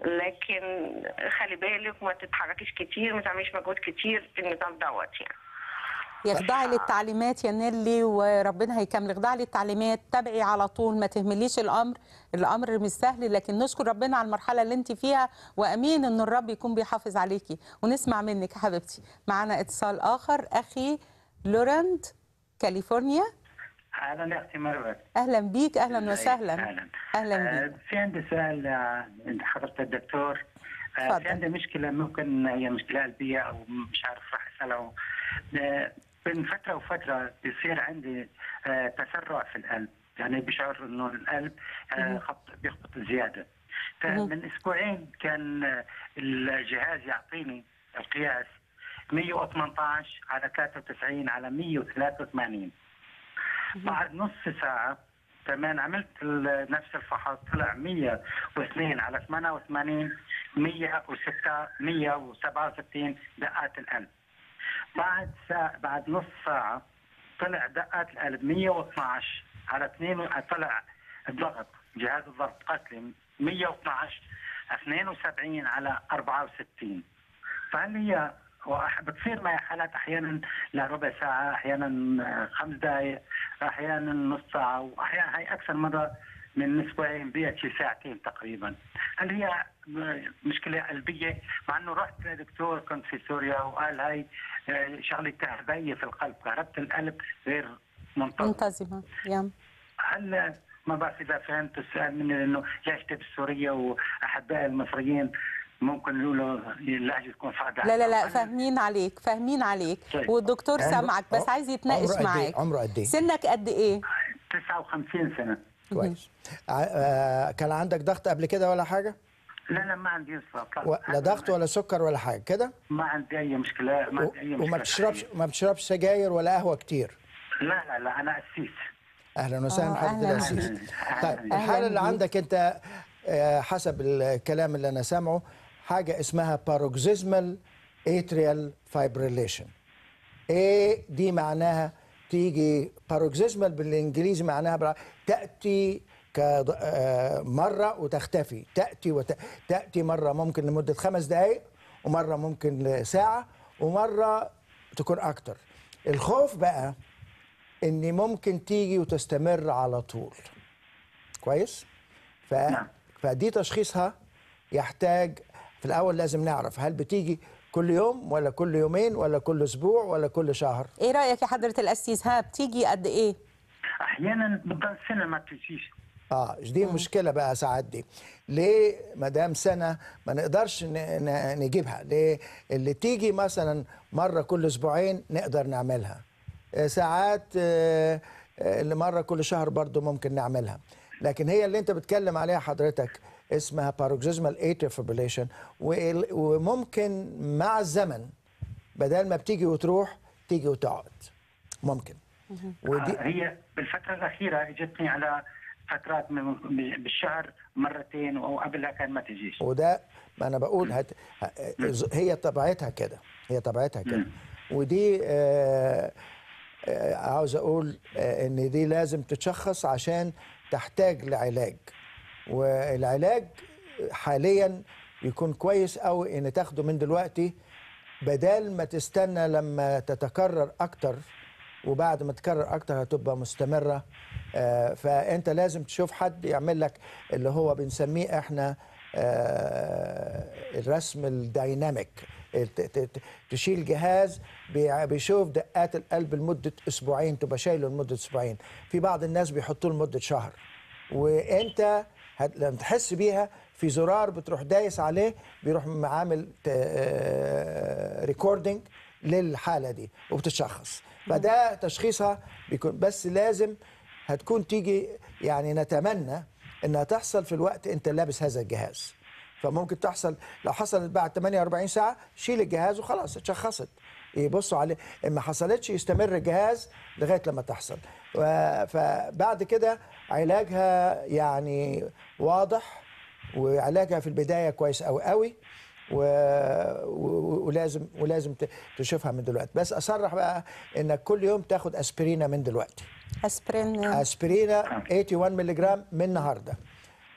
E: لكن خلي بالك ما تتحركيش كتير ما تعمليش مجهود كتير في النظام دوت يعني
A: يخضعي للتعليمات يا نيلي وربنا هيكمل اخضعي للتعليمات تابعي على طول ما تهمليش الامر الامر مش سهل لكن نشكر ربنا على المرحله اللي انت فيها وامين ان الرب يكون بيحافظ عليكي ونسمع منك يا حبيبتي معانا اتصال اخر اخي لورند كاليفورنيا
H: اهلا يا اختي مروه
A: اهلا بيك اهلا وسهلا اهلا
H: اهلا بيك آه، في عندي سؤال آه، عند حضرتك الدكتور فضل. آه، في عندي مشكله ممكن هي مشكله قلبيه او مش عارف راح اساله بين فتره وفتره بيصير عندي آه، تسرع في القلب يعني بشعر انه القلب آه، خط بيخبط زياده فمن اسبوعين كان آه، الجهاز يعطيني القياس 118 على 93 على 183 بعد نص ساعه كمان عملت نفس الفحص طلع 102 على 88 106 167 دقات القلب بعد ساعة بعد نص ساعة طلع دقات القلب 112 على 2 طلع الضغط جهاز الضغط قتلي 112 72 على 64 فهل هي بتصير معي حالات احيانا لربع ساعه احيانا خمس دقائق احيانا نص ساعه واحيانا هي اكثر مره من اسبوعين بيت شي ساعتين تقريبا هل هي مشكله قلبيه مع انه رحت لدكتور كنت في سوريا وقال هاي آه، شغله كهربائيه في القلب كهربه القلب غير
A: منتظمه منتظمه يم
H: هل ما بعرف اذا فهمت السؤال مني لانه لهجتي بالسوريه واحباء المصريين ممكن يقولوا اللهجه تكون صعبه لا لا لا
A: فاهمين عليك فاهمين عليك طيب. والدكتور سامعك بس عايز يتناقش إيه؟ معاك عمره قد ايه سنك قد ايه
H: 59 سنه
B: كويس آه، كان عندك ضغط قبل كده ولا حاجه؟
H: لا لا ما عندي و... لا
B: ضغط ولا سكر ولا حاجه كده؟
H: ما عندي اي مشكله ما عندي اي مشكله وما بتشربش
B: ما بتشربش سجاير ولا قهوه كتير؟
H: لا لا لا انا قسيس
B: اهلا وسهلا حضرتك آه، العزيز طيب الحاله اللي عندك انت آه، حسب الكلام اللي انا سامعه حاجه اسمها باروكسيزمال اتريال فايبريليشن ايه دي معناها تيجي باروكسيزمال بالانجليزي معناها برا تاتي آه، مرة وتختفي تأتي وت... تأتي مرة ممكن لمدة خمس دقائق ومرة ممكن لساعة ومرة تكون أكتر الخوف بقى إن ممكن تيجي وتستمر على طول كويس؟ ف... نعم. فدي تشخيصها يحتاج في الأول لازم نعرف هل بتيجي كل يوم ولا كل يومين ولا كل اسبوع ولا كل شهر ايه رايك يا حضره
A: القسيس ها بتيجي قد ايه احيانا بتضل
H: سنه ما بتجيش
B: اه دي مشكله بقى ساعات دي ليه ما دام سنه ما نقدرش نجيبها ليه اللي تيجي مثلا مره كل اسبوعين نقدر نعملها آه، ساعات آه، آه، اللي مره كل شهر برضو ممكن نعملها لكن هي اللي انت بتتكلم عليها حضرتك اسمها باروكسيزمال اتريال فيبريليشن وممكن مع الزمن بدل ما بتيجي وتروح تيجي وتقعد ممكن
H: ودي... آه، هي بالفتره الاخيره اجتني على فترات بالشهر مرتين او قبلها كان ما تجيش
B: وده ما انا بقول هت... هي طبيعتها كده هي طبيعتها كده ودي آه... آه... عاوز اقول آه ان دي لازم تتشخص عشان تحتاج لعلاج والعلاج حاليا يكون كويس قوي ان تاخده من دلوقتي بدال ما تستنى لما تتكرر اكتر وبعد ما تكرر اكتر هتبقى مستمره آه، فانت لازم تشوف حد يعمل لك اللي هو بنسميه احنا آه، الرسم الدايناميك تشيل جهاز بيشوف دقات القلب لمده اسبوعين تبقى شايله لمده اسبوعين في بعض الناس بيحطوه لمده شهر وانت لما تحس بيها في زرار بتروح دايس عليه بيروح عامل ريكوردنج آه، للحاله دي وبتتشخص فده تشخيصها بيكون بس لازم هتكون تيجي يعني نتمنى انها تحصل في الوقت انت لابس هذا الجهاز فممكن تحصل لو حصلت بعد 48 ساعه شيل الجهاز وخلاص اتشخصت يبصوا عليه ما حصلتش يستمر الجهاز لغايه لما تحصل فبعد كده علاجها يعني واضح وعلاجها في البدايه كويس قوي قوي و... ولازم ولازم تشوفها من دلوقتي بس اصرح بقى انك كل يوم تاخد اسبرينا من دلوقتي اسبرينا اسبرينا 81 مللي جرام من النهارده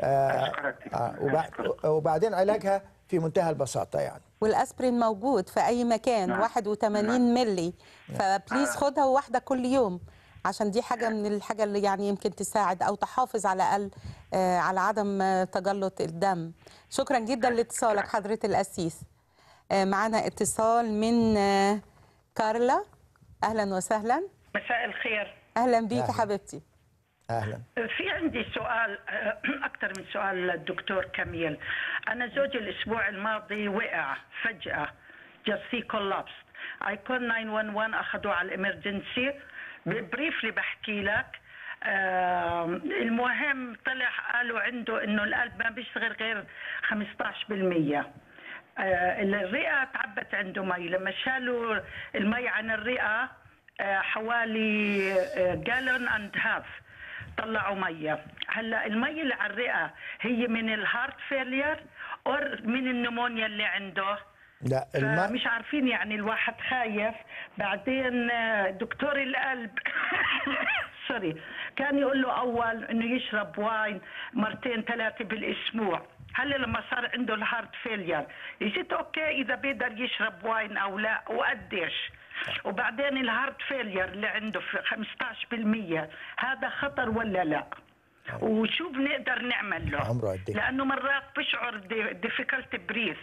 B: آه آه وبعدين علاجها في منتهى البساطه يعني
A: والاسبرين موجود في اي مكان نعم. 81 نعم. ملي نعم. فبليز آه. خدها واحده كل يوم عشان دي حاجه من الحاجه اللي يعني يمكن تساعد او تحافظ على الاقل آه، على عدم تجلط الدم شكرا جدا لاتصالك حضره القسيس آه، معانا اتصال من آه، كارلا اهلا وسهلا مساء الخير اهلا بيك أهلا. حبيبتي
D: اهلا في عندي سؤال اكثر من سؤال للدكتور كميل انا زوجي الاسبوع الماضي وقع فجاه جسي كولابس اي I 911 اخذوه على الامرجنسي اللي بحكي لك آه المهم طلع قالوا عنده انه القلب ما بيشتغل غير 15% آه الرئه تعبت عنده مي لما شالوا المي عن الرئه آه حوالي جالون اند هاف طلعوا مية هلا المي اللي على الرئه هي من الهارت فيلير اور من النمونيا اللي عنده
C: لا الم...
D: مش عارفين يعني الواحد خايف بعدين آه، دكتور القلب <laughs> سوري كان يقول له اول انه يشرب واين مرتين ثلاثه بالاسبوع هلا لما صار عنده الهارت فيلير اجت اوكي اذا بيقدر يشرب واين او لا وقديش وبعدين الهارت فيلير اللي عنده في 15% هذا خطر ولا لا وشو بنقدر نعمل له عمره قد إيه؟ لانه مرات بشعر ديفيكولتي بريث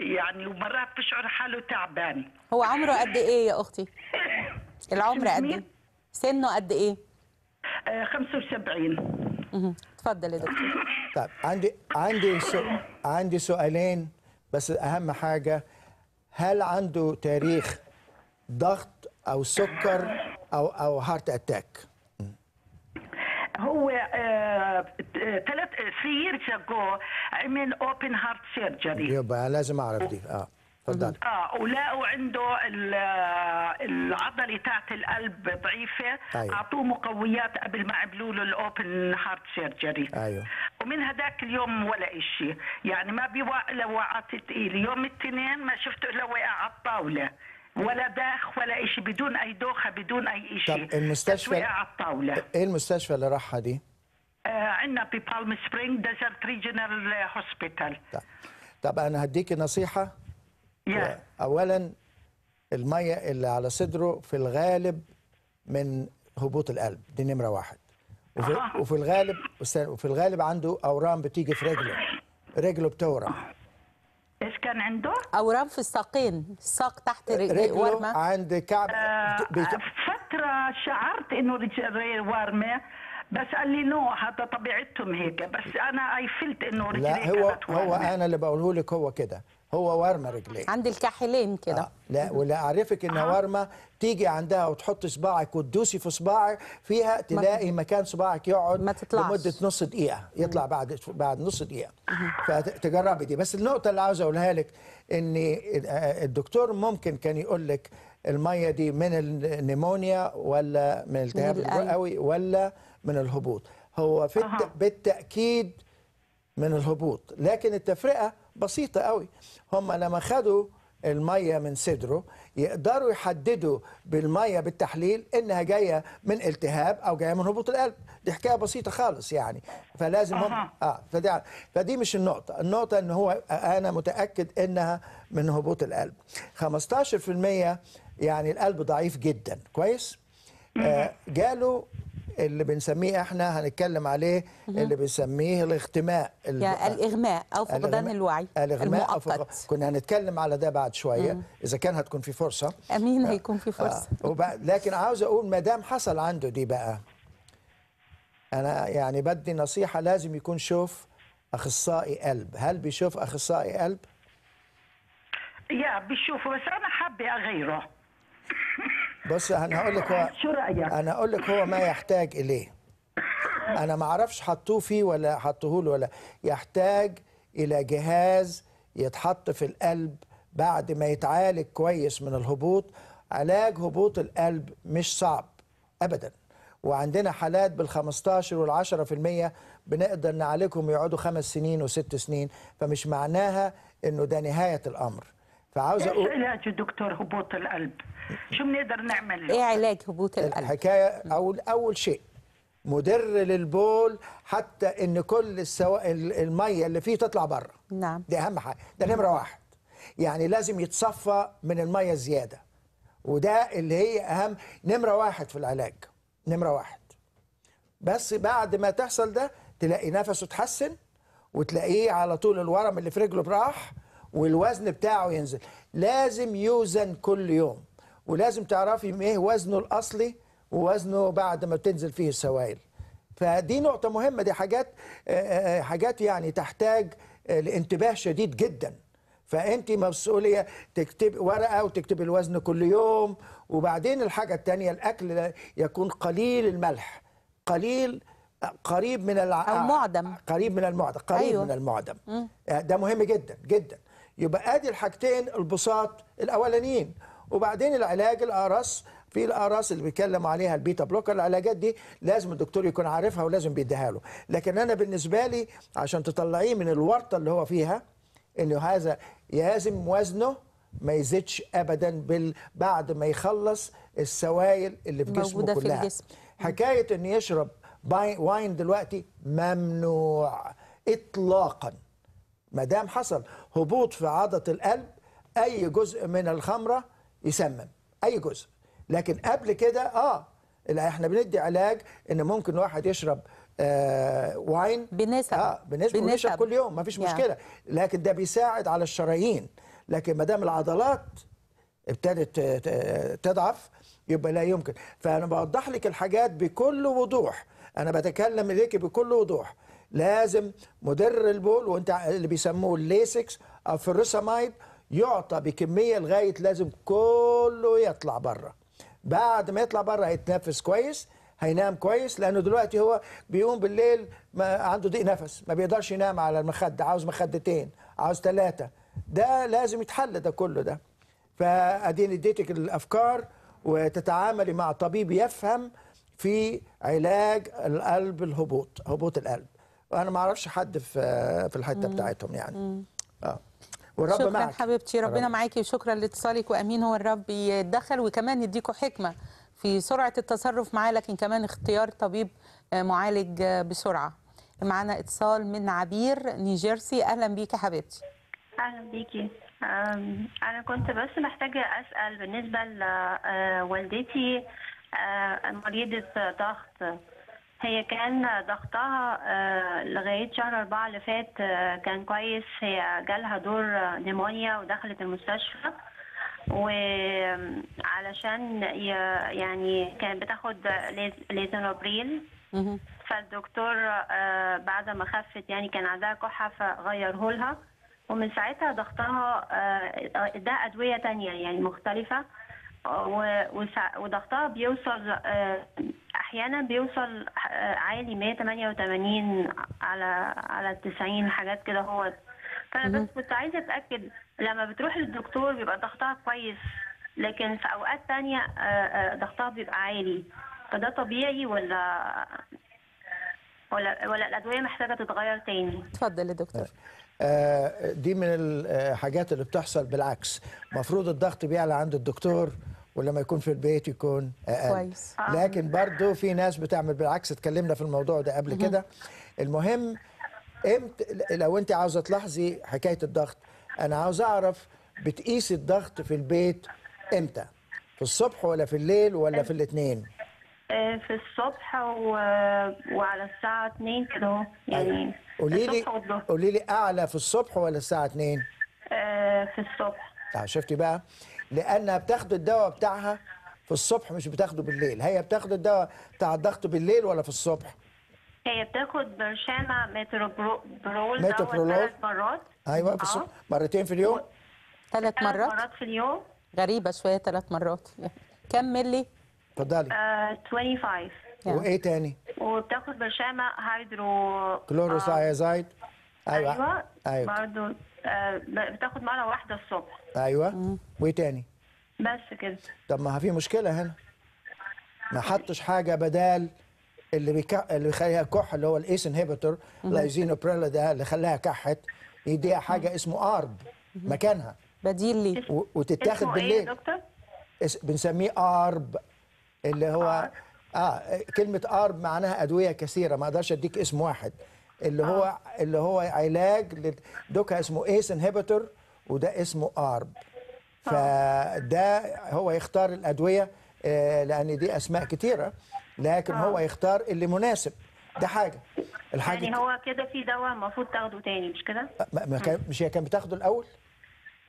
D: يعني ومرات بشعر حاله تعبان هو عمره قد ايه يا
A: اختي <coughs> العمر قد ايه سنه قد ايه 75 آه، اتفضل يا دكتور <coughs>
B: طيب عندي عندي سو... عندي سؤالين بس اهم حاجه هل عنده تاريخ ضغط او سكر او او هارت اتاك
D: ثلاث سير جاكو عمل اوبن هارت
B: سيرجري يبا لازم اعرف دي اه تفضل
D: اه ولقوا عنده العضله تاعت القلب ضعيفه أيوه. اعطوه مقويات قبل ما عملوا له الاوبن هارت سيرجري ايوه ومن هذاك اليوم ولا شيء يعني ما بيوقع لو وقعت تقيل يوم الاثنين ما شفته الا وقع على الطاوله ولا داخ ولا شيء بدون اي دوخه بدون اي شيء طب المستشفى على
B: الطاوله ايه المستشفى اللي راحها دي؟
D: آه، عندنا ببالم سبرينج ديزرت ريجنال هوسبيتال
B: طب انا هديكي نصيحه yeah. اولا الميه اللي على صدره في الغالب من هبوط القلب دي نمره واحد وفي, آه. وفي الغالب وفي الغالب عنده اورام بتيجي في رجله رجله بتورم
A: ايش كان عنده؟ اورام في الساقين، الساق تحت رجله ورمه
B: عند
D: كعب آه بيت... فتره شعرت انه رجله ورمه بس قال لي نو هذا طبيعتهم هيك بس انا اي فلت انه رجلي لا هو كانت هو
B: انا اللي بقوله لك هو كده هو ورمه رجليه
D: عند الكاحلين كده آه.
B: لا ولا اعرفك ان آه. ورمه تيجي عندها وتحط صباعك وتدوسي في صباعك فيها تلاقي مكان صباعك يقعد ما تطلعش. لمده نص دقيقه يطلع بعد بعد نص دقيقه آه. فتجربي دي بس النقطه اللي عاوز اقولها لك ان الدكتور ممكن كان يقول لك الميه دي من النيمونيا ولا من التهاب القوي ولا من الهبوط هو في الت... بالتاكيد من الهبوط لكن التفرقه بسيطه قوي هم لما خدوا الميه من صدره يقدروا يحددوا بالميه بالتحليل انها جايه من التهاب او جايه من هبوط القلب دي حكايه بسيطه خالص يعني فلازم أه. هم اه فدي, فدي مش النقطه النقطه ان هو انا متاكد انها من هبوط القلب 15% يعني القلب ضعيف جدا كويس آه جاله اللي بنسميه احنا هنتكلم عليه اللي بنسميه الاغتماء الاختماء يعني
A: الاغماء او فقدان الوعي
B: الاغماء او فقدان كنا هنتكلم على ده بعد شويه اذا كان هتكون في فرصه
A: امين آه. هيكون في فرصه
B: آه. لكن عاوز اقول ما دام حصل عنده دي بقى انا يعني بدي نصيحه لازم يكون شوف اخصائي قلب هل بيشوف اخصائي قلب
D: يا بيشوفه بس انا حابه اغيره
B: بص انا هقول لك هو شو رايك؟ انا هقول لك هو ما يحتاج اليه انا ما اعرفش حطوه فيه ولا حطوه له ولا يحتاج الى جهاز يتحط في القلب بعد ما يتعالج كويس من الهبوط علاج هبوط القلب مش صعب ابدا وعندنا حالات بال15 وال10% بنقدر نعالجهم يقعدوا خمس سنين وست سنين فمش معناها انه ده نهايه الامر فعاوز اقول
D: ايش علاج الدكتور هبوط القلب شو بنقدر نعمل
B: له؟ ايه علاج هبوط القلب؟ الحكايه اول اول شيء مدر للبول حتى ان كل السوا... الميه اللي فيه تطلع بره نعم دي اهم حاجه ده نمره واحد يعني لازم يتصفى من الميه الزياده وده اللي هي اهم نمره واحد في العلاج نمره واحد بس بعد ما تحصل ده تلاقي نفسه اتحسن وتلاقيه على طول الورم اللي في رجله براح والوزن بتاعه ينزل لازم يوزن كل يوم ولازم تعرفي ايه وزنه الاصلي ووزنه بعد ما بتنزل فيه السوائل فدي نقطة مهمة دي حاجات آه، آه، آه، حاجات يعني تحتاج لانتباه شديد جدا فأنت مسؤولية تكتب ورقة وتكتب الوزن كل يوم وبعدين الحاجة الثانية الأكل يكون قليل الملح قليل قريب من الع... أو معدم قريب من المعدم قريب أيوة. من المعدم ده مهم جدا جدا يبقى ادي الحاجتين البساط الاولانيين وبعدين العلاج الارس في الاقراص اللي بيتكلم عليها البيتا بلوكر العلاجات دي لازم الدكتور يكون عارفها ولازم بيديها له لكن انا بالنسبه لي عشان تطلعيه من الورطه اللي هو فيها انه هذا لازم وزنه ما يزيدش ابدا بعد ما يخلص السوائل اللي في جسمه موجودة كلها في الجسم. حكايه انه يشرب واين دلوقتي ممنوع اطلاقا ما دام حصل هبوط في عضله القلب اي جزء من الخمره يسمم اي جزء لكن قبل كده اه اللي احنا بندي علاج ان ممكن واحد يشرب آه واين بنسب اه بنسبه بنسب كل يوم مفيش مشكله لكن ده بيساعد على الشرايين لكن ما دام العضلات ابتدت تضعف يبقى لا يمكن فانا بوضح لك الحاجات بكل وضوح انا بتكلم اليك بكل وضوح لازم مدر البول وانت اللي بيسموه الليسكس او فيروسامايد يعطى بكميه لغايه لازم كله يطلع بره بعد ما يطلع بره هيتنفس كويس هينام كويس لانه دلوقتي هو بيقوم بالليل ما عنده ضيق نفس ما بيقدرش ينام على المخده عاوز مخدتين عاوز ثلاثه ده لازم يتحل ده كله ده فاديني اديتك الافكار وتتعاملي مع طبيب يفهم في علاج القلب الهبوط هبوط القلب انا ما اعرفش حد في في الحته بتاعتهم يعني اه
A: والرب شكرا معك. حبيبتي ربنا معاكي وشكرا لاتصالك وامين هو الرب يتدخل وكمان يديكوا حكمه في سرعه التصرف معاه لكن كمان اختيار طبيب معالج بسرعه معانا اتصال من عبير نيجيرسي اهلا بيكي حبيبتي
I: اهلا بيكي انا كنت بس محتاجه اسال بالنسبه لوالدتي آه، آه، مريضه ضغط هي كان ضغطها آه، لغاية شهر أربعة اللي فات آه، كان كويس هي جالها دور آه، نيمونيا ودخلت المستشفى وعلشان يعني كانت بتاخد أبريل فالدكتور بعد ما خفت يعني كان عندها كحة فغيره لها ومن ساعتها ضغطها ده أدوية تانية يعني مختلفة وضغطها بيوصل احيانا بيوصل آه، عالي 188 على على 90 حاجات كده هو فانا بس كنت عايزه اتاكد لما بتروح للدكتور بيبقى ضغطها كويس لكن في اوقات تانية آه، آه، ضغطها بيبقى عالي فده طبيعي ولا ولا ولا الادويه محتاجه تتغير تاني
B: اتفضل يا دكتور دي من الحاجات اللي بتحصل بالعكس المفروض الضغط بيعلى عند الدكتور ولما يكون في البيت يكون اقل كويس. آه. لكن برضو في ناس بتعمل بالعكس اتكلمنا في الموضوع ده قبل كده المهم امتى لو انت عاوزه تلاحظي حكايه الضغط انا عاوز اعرف بتقيسي الضغط في البيت امتى في الصبح ولا في الليل ولا في الاثنين
I: آه، في الصبح و... وعلى الساعه 2 كده
B: يعني أيوة. قولي لي قولي لي اعلى في الصبح ولا الساعه 2 آه، في الصبح شفتي بقى لانها بتاخد الدواء بتاعها في الصبح مش بتاخده بالليل هي بتاخد الدواء بتاع الضغط بالليل ولا في الصبح
I: هي بتاخد برشامه مترو متروبرول ثلاث مرات ايوه في الصبح
B: آه. مرتين في اليوم
A: ثلاث مرات ثلاث مرات في اليوم غريبه شويه ثلاث مرات كم ملي اتفضلي 25 آه، يعني. وايه تاني
I: وبتاخد برشامه هيدرو
B: كلوروسايزايد آه. ايوه ايوه
I: برضه آه، بتاخد مره واحده الصبح
B: ايوه وايه تاني بس كده طب ما في مشكله هنا ما حطش حاجه بدال اللي بيك... اللي بيخليها كح اللي هو الايس انهبيتور لايزينوبريلا ده اللي خلاها كحت يديها حاجه اسمه ارب مكانها بديل ليه و... وتتاخد بالليل ايه يا دكتور؟ اس... بنسميه ارب اللي هو آرب. آه. اه كلمه ارب معناها ادويه كثيره ما اقدرش اديك اسم واحد اللي هو آه. اللي هو علاج دوكا اسمه ايس انهبيتور وده اسمه ارب آه. فده هو يختار الادويه آه، لان دي اسماء كتيره لكن آه. هو يختار اللي مناسب ده حاجه الحاجه يعني هو
I: كده في دواء المفروض تاخده تاني مش كده
B: آه، ما كان مش هي كانت بتاخده
I: الاول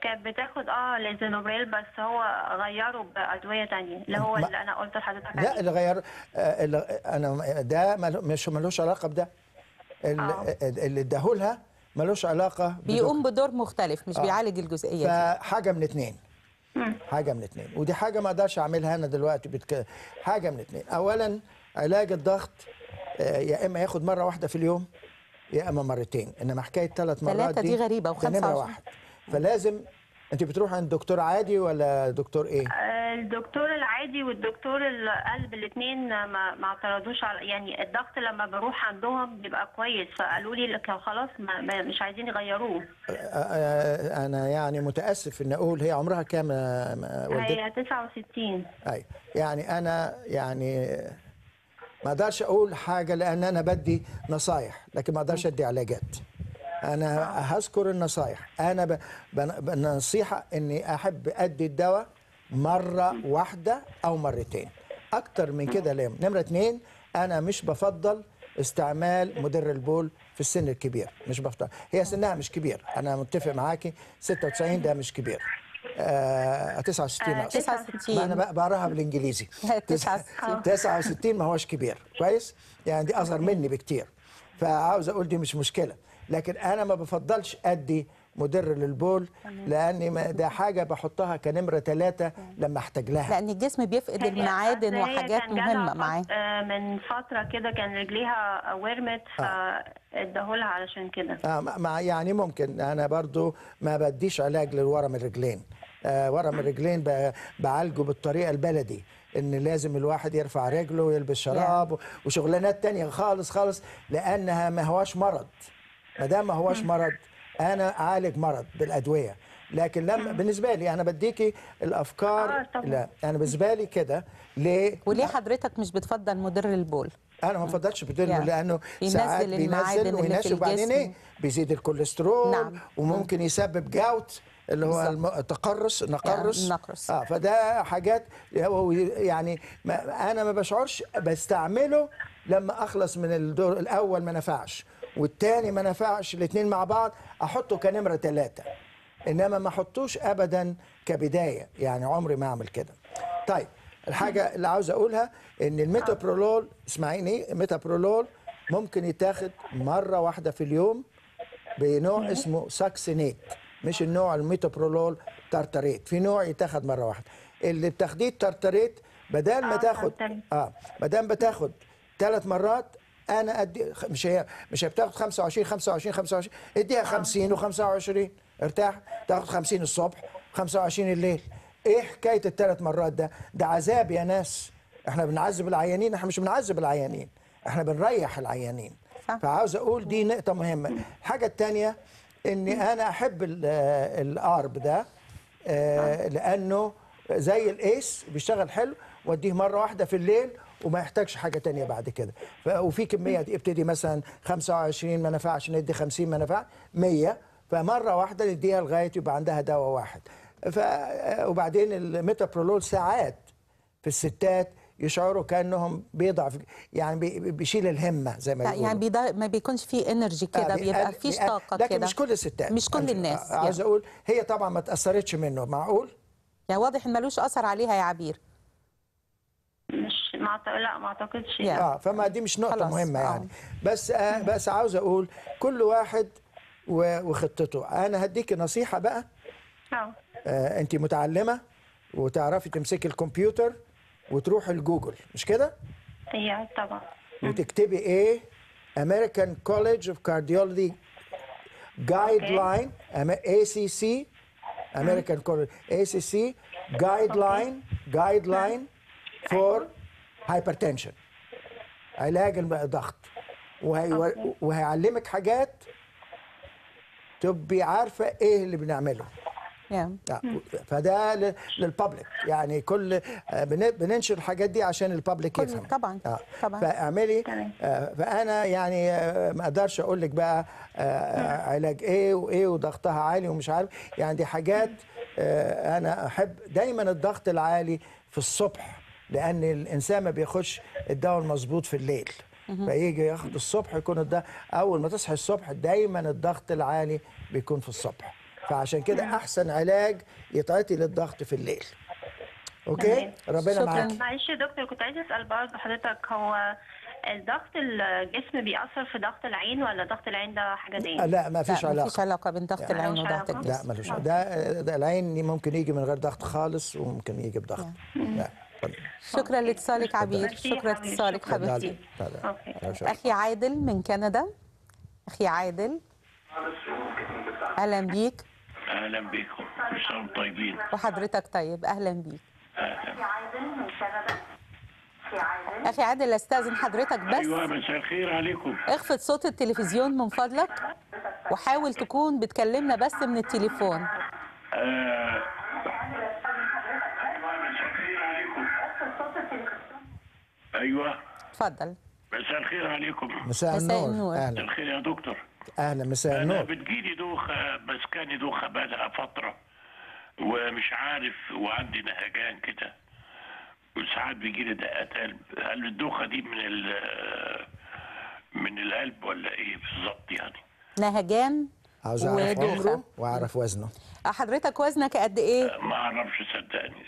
I: كانت بتاخد اه ليزينوبريل بس هو غيره بادويه تانية اللي هو اللي انا قلت لحضرتك لا
B: اللي غيره آه اللي انا ده مش ملوش علاقه بده آه. آه، آه، اللي اداهولها ملوش علاقه بيقوم
A: بدور مختلف مش آه. بيعالج الجزئيه دي فحاجه من
B: اتنين حاجه من اتنين ودي حاجه ما اقدرش اعملها انا دلوقتي بتك... حاجه من اتنين اولا علاج الضغط يا اما ياخد مره واحده في اليوم يا اما مرتين انما حكايه ثلاث مرات ثلاثه دي, دي غريبه وخمسه واحد فلازم انت بتروح عند دكتور عادي ولا دكتور ايه
I: الدكتور العادي والدكتور القلب الاثنين ما ما اعترضوش على يعني الضغط لما بروح عندهم بيبقى كويس فقالوا لي خلاص ما مش عايزين يغيروه
B: انا يعني متاسف ان اقول هي عمرها كام هي
I: 69
B: اي يعني انا يعني ما اقدرش اقول حاجه لان انا بدي نصايح لكن ما اقدرش ادي علاجات انا هذكر النصايح انا بنصيحه اني احب ادي الدواء مره واحده او مرتين اكتر من كده لا نمره اتنين انا مش بفضل استعمال مدر البول في السن الكبير مش بفضل هي سنها مش كبير انا متفق معاكي 96 ده مش كبير آه 69 آه 69 ما انا بقراها بالانجليزي 69 <laughs> 69 <laughs> ما هوش كبير كويس يعني دي اصغر مني بكتير فعاوز اقول دي مش مشكله لكن انا ما بفضلش ادي مدر للبول لاني ده حاجه بحطها كنمره ثلاثه لما احتاج لها لان الجسم
I: بيفقد المعادن وحاجات مهمه معاه من فتره كده كان رجليها ورمت آه. فاداهولها علشان كده
B: اه يعني ممكن انا برضو ما بديش علاج للورم الرجلين آه ورم الرجلين بعالجه بالطريقه البلدي ان لازم الواحد يرفع رجله ويلبس شراب وشغلانات تانية خالص خالص لانها ما هواش مرض ما دام ما هواش مرض انا اعالج مرض بالادويه لكن لما بالنسبه لي انا بديكي الافكار آه طبعا. لا انا يعني بالنسبه لي
A: كده ليه وليه حضرتك مش بتفضل مدر البول انا ما بفضلش بديله يعني. لانه ساعات بينزل وينزل وبعدين ايه
B: بيزيد الكوليسترول نعم. وممكن يسبب جاوت اللي هو التقرص تقرص نقرس يعني نقرص اه فده حاجات يعني ما انا ما بشعرش بستعمله لما اخلص من الدور الاول ما نفعش والتاني ما نفعش الاثنين مع بعض احطه كنمره ثلاثه انما ما احطوش ابدا كبدايه يعني عمري ما اعمل كده طيب الحاجه اللي عاوز اقولها ان الميتابرولول اسمعيني إيه؟ ميتابرولول ممكن يتاخد مره واحده في اليوم بنوع اسمه ساكسينيت مش النوع الميتابرولول تارتريت في نوع يتاخد مره واحده اللي بتاخديه التارتريت آه، آه، بدل ما تاخد اه ما دام بتاخد ثلاث مرات انا ادي مش هي مش هي بتاخد 25 25 25 اديها 50 آه. و25 ارتاح تاخد 50 الصبح 25 الليل ايه حكايه الثلاث مرات ده ده عذاب يا ناس احنا بنعذب العيانين احنا مش بنعذب العيانين احنا بنريح العيانين فعاوز اقول دي نقطه مهمه الحاجه الثانيه اني انا احب الارب ده آه، نعم. لانه زي الايس بيشتغل حلو واديه مره واحده في الليل وما يحتاجش حاجه تانية بعد كده وفي كميه يبتدي مثلا 25 ما نفعش ندي 50 ما نفعش 100 فمره واحده نديها لغايه يبقى عندها دواء واحد ف وبعدين الميتابرولول ساعات في الستات يشعروا كانهم بيضعف يعني بيشيل الهمه زي ما يعني
A: بيقولوا يعني ما بيكونش فيه انرجي آه، كده آه بيبقى فيش آه، طاقه كده لكن مش كل الستات مش كل الناس آه، عايز يعني. اقول هي طبعا ما تاثرتش منه معقول يعني واضح ان ملوش اثر عليها يا عبير
I: لا ما اعتقدش
B: يعني. اه فما دي مش نقطه خلاص. مهمه يعني آه. بس آه بس عاوز اقول كل واحد وخطته انا هديكي نصيحه بقى آه. آه انت متعلمه وتعرفي تمسكي الكمبيوتر وتروحي لجوجل مش كده
I: ايوه طبعا
B: وتكتبي ايه امريكان كوليدج اوف كارديولوجي جايد لاين اي سي سي امريكان كوليدج اي سي سي جايد لاين جايد لاين فور هايبرتنشن علاج الضغط وهي... وهيعلمك حاجات تبقي عارفه ايه اللي بنعمله نعم. فده للبابليك يعني كل بننشر الحاجات دي عشان الببليك يفهم طبعا آه. طبعا فاعملي آه، فانا يعني آه، ما اقدرش اقول لك بقى آه علاج ايه وايه وضغطها عالي ومش عارف يعني دي حاجات آه انا احب دايما الضغط العالي في الصبح لان الانسان ما بياخدش الدواء المظبوط في الليل فيجي ياخد الصبح يكون الد... اول ما تصحي الصبح دايما الضغط العالي بيكون في الصبح فعشان كده احسن علاج يتعطي للضغط في الليل اوكي ربنا
I: معاك معلش يا دكتور كنت عايزه اسال برضه حضرتك هو الضغط الجسم بيأثر في ضغط العين ولا ضغط العين ده حاجه تانية؟ لا ما فيش علاقه ما فيش علاقه بين ضغط يعني العين وضغط الجسم لا ما
B: فيش ده ده العين ممكن يجي من غير ضغط خالص وممكن يجي بضغط
I: لا.
A: شكرا لاتصالك عبير شكرا لاتصالك حبيبتي اخي عادل من كندا اخي عادل اهلا بيك
J: اهلا بيكم كلكم طيبين وحضرتك
A: طيب اهلا بيك عادل من كندا اخي عادل استاذن حضرتك بس ايوه
J: مساء الخير عليكم
A: اخفض صوت التلفزيون من فضلك وحاول تكون بتكلمنا بس من التليفون
J: آه ايوه اتفضل مساء الخير عليكم
A: مساء النور اهلا مساء
J: الخير يا دكتور
A: اهلا مساء النور انا
J: بتجيلي دوخه بس كان دوخه بقى فتره ومش عارف وعندي نهجان كده وساعات بيجيلي دقات قلب هل الدوخه دي من ال من القلب ولا ايه بالظبط يعني
A: نهجان عاوز اعرف عمره واعرف وزنه حضرتك وزنك قد ايه ما
J: اعرفش صدقني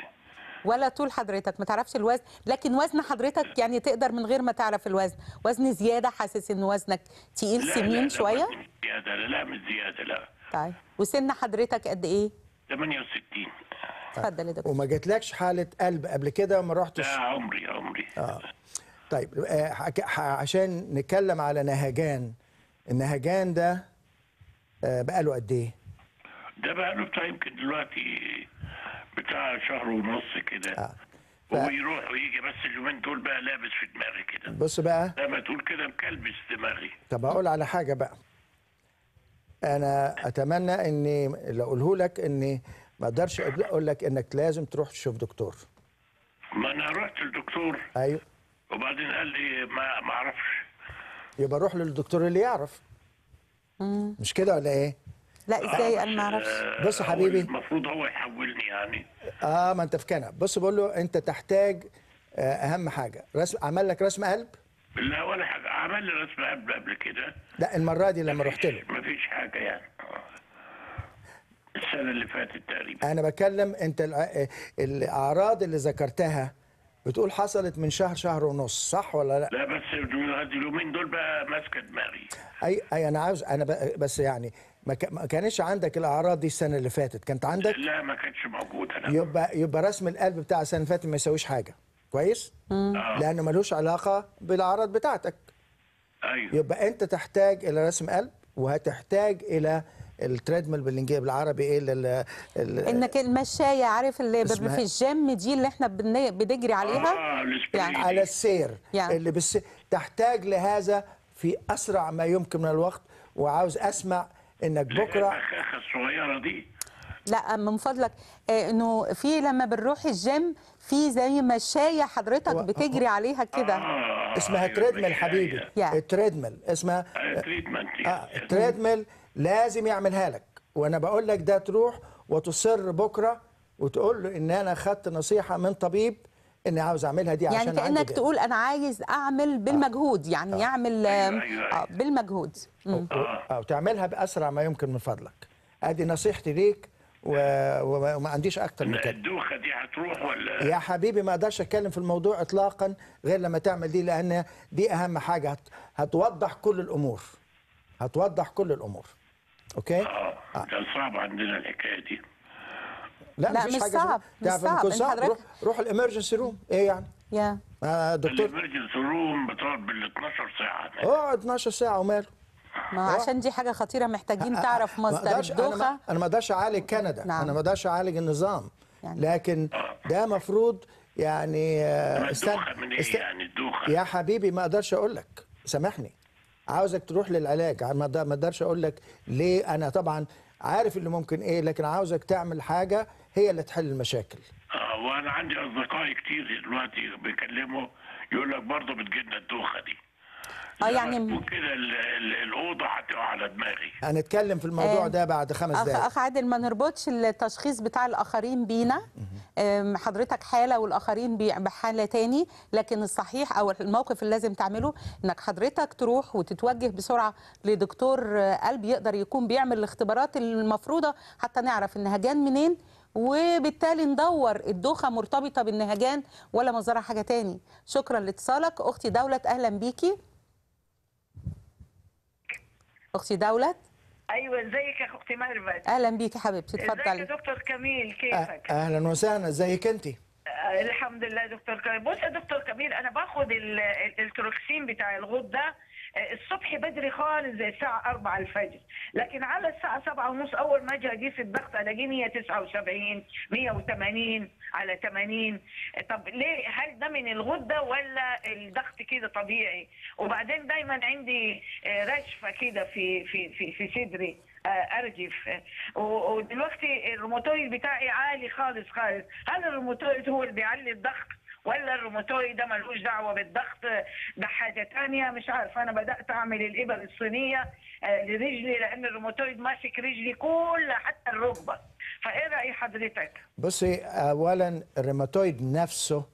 A: ولا طول حضرتك ما تعرفش الوزن لكن وزن حضرتك يعني تقدر من غير ما تعرف الوزن وزن زياده حاسس ان وزنك تقيل سمين شويه
J: لا زياده لا لا مش زياده لا
A: طيب وسن حضرتك قد ايه
J: 68 طيب. اتفضل
A: يا دكتور وما جاتلكش حاله قلب قبل كده ما
B: رحتش لا
J: عمري عمري اه
B: طيب آه، عشان نتكلم على نهجان النهجان ده آه، بقاله قد ايه
J: ده بقاله بتاع يمكن دلوقتي بتاع شهر ونص كده آه. ف... ويروح ويجي بس اليومين دول بقى لابس في دماغي
B: كده بص بقى
J: لما تقول كده مكلبس دماغي
B: طب هقول على حاجه بقى انا اتمنى اني لو اقوله لك اني ما اقدرش اقول لك انك لازم تروح تشوف دكتور
J: ما انا رحت للدكتور ايوه وبعدين قال لي ما ما اعرفش
B: يبقى روح للدكتور اللي يعرف مم. مش كده ولا ايه لا آه، ازاي انا ما اعرفش
J: آه، بص حبيبي المفروض هو يحولني يعني
B: اه ما انت في كندا بص بقول له انت تحتاج آه اهم حاجه رسم عمل لك رسم قلب
J: لا ولا حاجه عمل لي رسم قلب قبل كده
B: لا المره دي لما رحت له
J: مفيش حاجه يعني آه، السنه اللي فاتت تقريبا
B: انا بكلم انت الاعراض اللي ذكرتها بتقول حصلت من شهر شهر ونص صح ولا لا؟
J: لا بس اليومين دول بقى ماسكه دماغي
B: اي اي انا عاوز انا بس يعني ما كانش عندك الاعراض دي السنه اللي فاتت كانت عندك
J: لا ما كانش
B: موجود انا يبقى يبقى رسم القلب بتاع السنه اللي فاتت ما يساويش حاجه كويس آه. لانه ملوش علاقه بالاعراض بتاعتك ايوه يبقى انت تحتاج الى رسم قلب وهتحتاج الى التريدميل بالانجليزي بالعربي ايه لل... انك
A: المشايه عارف اللي في الجيم دي اللي احنا بنجري عليها آه يعني على السير يعني. اللي بس تحتاج لهذا في اسرع ما يمكن من الوقت وعاوز اسمع انك بكره الاخ
J: الصغيره دي
A: لا من فضلك آه، انه في لما بنروح الجيم في زي مشايه حضرتك بتجري عليها كده آه اسمها تريدميل أيوة، حبيبي yeah. التريدميل آه، اسمها التريدميل
B: آه التريدميل آه، لازم يعملها لك وانا بقول لك ده تروح وتصر بكره وتقول له ان انا اخذت نصيحه من طبيب اني عاوز اعملها دي يعني عشان يعني كانك تقول
A: انا عايز اعمل بالمجهود يعني آه. يعمل آه. آه. آه بالمجهود
B: آه. او تعملها باسرع ما يمكن من فضلك ادي نصيحتي ليك و... وما عنديش اكتر من كده
K: الدوخه دي هتروح ولا يا
B: حبيبي ما اقدرش اتكلم في الموضوع اطلاقا غير لما تعمل دي لان دي اهم حاجه هت... هتوضح كل الامور هتوضح كل الامور
J: اوكي اه, آه. كان صعب عندنا الحكايه دي
B: لا, لا مش حاجة صعب مش صعب, مش صعب. روح, روح الامرجنسي روم ايه
A: يعني؟ يا
B: yeah. آه
J: دكتور الامرجنسي روم بتقعد بال 12 ساعة
A: اه 12 ساعة وماله ما عشان دي حاجه خطيره محتاجين تعرف مصدر الدوخه انا ما اقدرش اعالج
B: كندا نعم. انا ما اقدرش اعالج النظام يعني. لكن ده مفروض يعني آه، استنى
J: من إيه است... يعني
B: الدوخه يا حبيبي ما اقدرش اقول لك سامحني عاوزك تروح للعلاج ما اقدرش اقول لك ليه انا طبعا عارف اللي ممكن ايه لكن عاوزك تعمل حاجه هي اللي تحل المشاكل
J: اه وانا عندي اصدقائي كتير دلوقتي بيكلموا يقول لك برضه بتجيلنا الدوخه دي اه يعني كده الاوضه هتقع
A: على دماغي
B: هنتكلم في الموضوع آه ده بعد خمس دقائق اخ
A: عادل ما نربطش التشخيص بتاع الاخرين بينا حضرتك حاله والاخرين بحاله تاني لكن الصحيح او الموقف اللي لازم تعمله انك حضرتك تروح وتتوجه بسرعه لدكتور قلب يقدر يكون بيعمل الاختبارات المفروضه حتى نعرف انها جان منين وبالتالي ندور الدوخه مرتبطه بالنهجان ولا مصدرها حاجه تاني شكرا لاتصالك اختي دولت اهلا بيكي اختي دولت
F: ايوه ازيك يا اختي مرمت
A: اهلا بيكي حبيبتي اتفضلي ازيك يا
F: دكتور كميل كيفك
A: أه، اهلا وسهلا ازيك انت
F: الحمد لله دكتور كميل بص يا دكتور كميل انا باخد التروكسين بتاع الغدة آه، الصبح بدري خالص زي الساعه 4 الفجر لكن على الساعه 7 ونص اول ما اجي اقيس الضغط الاقيني هي 79 180 على 80 طب ليه هل ده من الغده ولا الضغط كده طبيعي وبعدين دايما عندي آه، رشفه كده في في في في صدري آه، ارجف ودلوقتي الروماتويد بتاعي عالي خالص خالص هل الروماتويد هو اللي بيعلي الضغط ولا الروماتويد ده ملوش دعوه بالضغط ده حاجه ثانيه مش عارف انا بدات اعمل الابر الصينيه آه، لرجلي لان الروماتويد ماسك رجلي كلها حتى الركبه فايه راي حضرتك؟
B: بصي اولا الروماتويد نفسه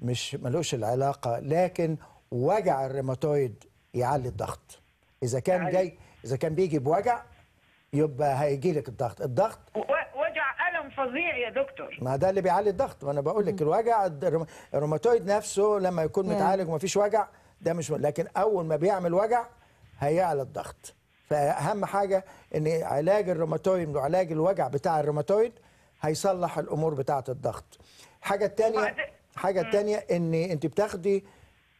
B: مش ملوش العلاقه لكن وجع الروماتويد يعلي الضغط اذا كان يعني؟ جاي اذا كان بيجي بوجع يبقى هيجي لك الضغط الضغط
F: فظيع يا دكتور
B: ما ده اللي بيعلي الضغط وانا بقول لك الوجع الروماتويد نفسه لما يكون متعالج ومفيش وجع ده مش لكن اول ما بيعمل وجع هيعلى الضغط فاهم حاجه ان علاج الروماتويد وعلاج الوجع بتاع الروماتويد هيصلح الامور بتاعه الضغط حاجه الثانيه حاجه الثانيه ان انت بتاخدي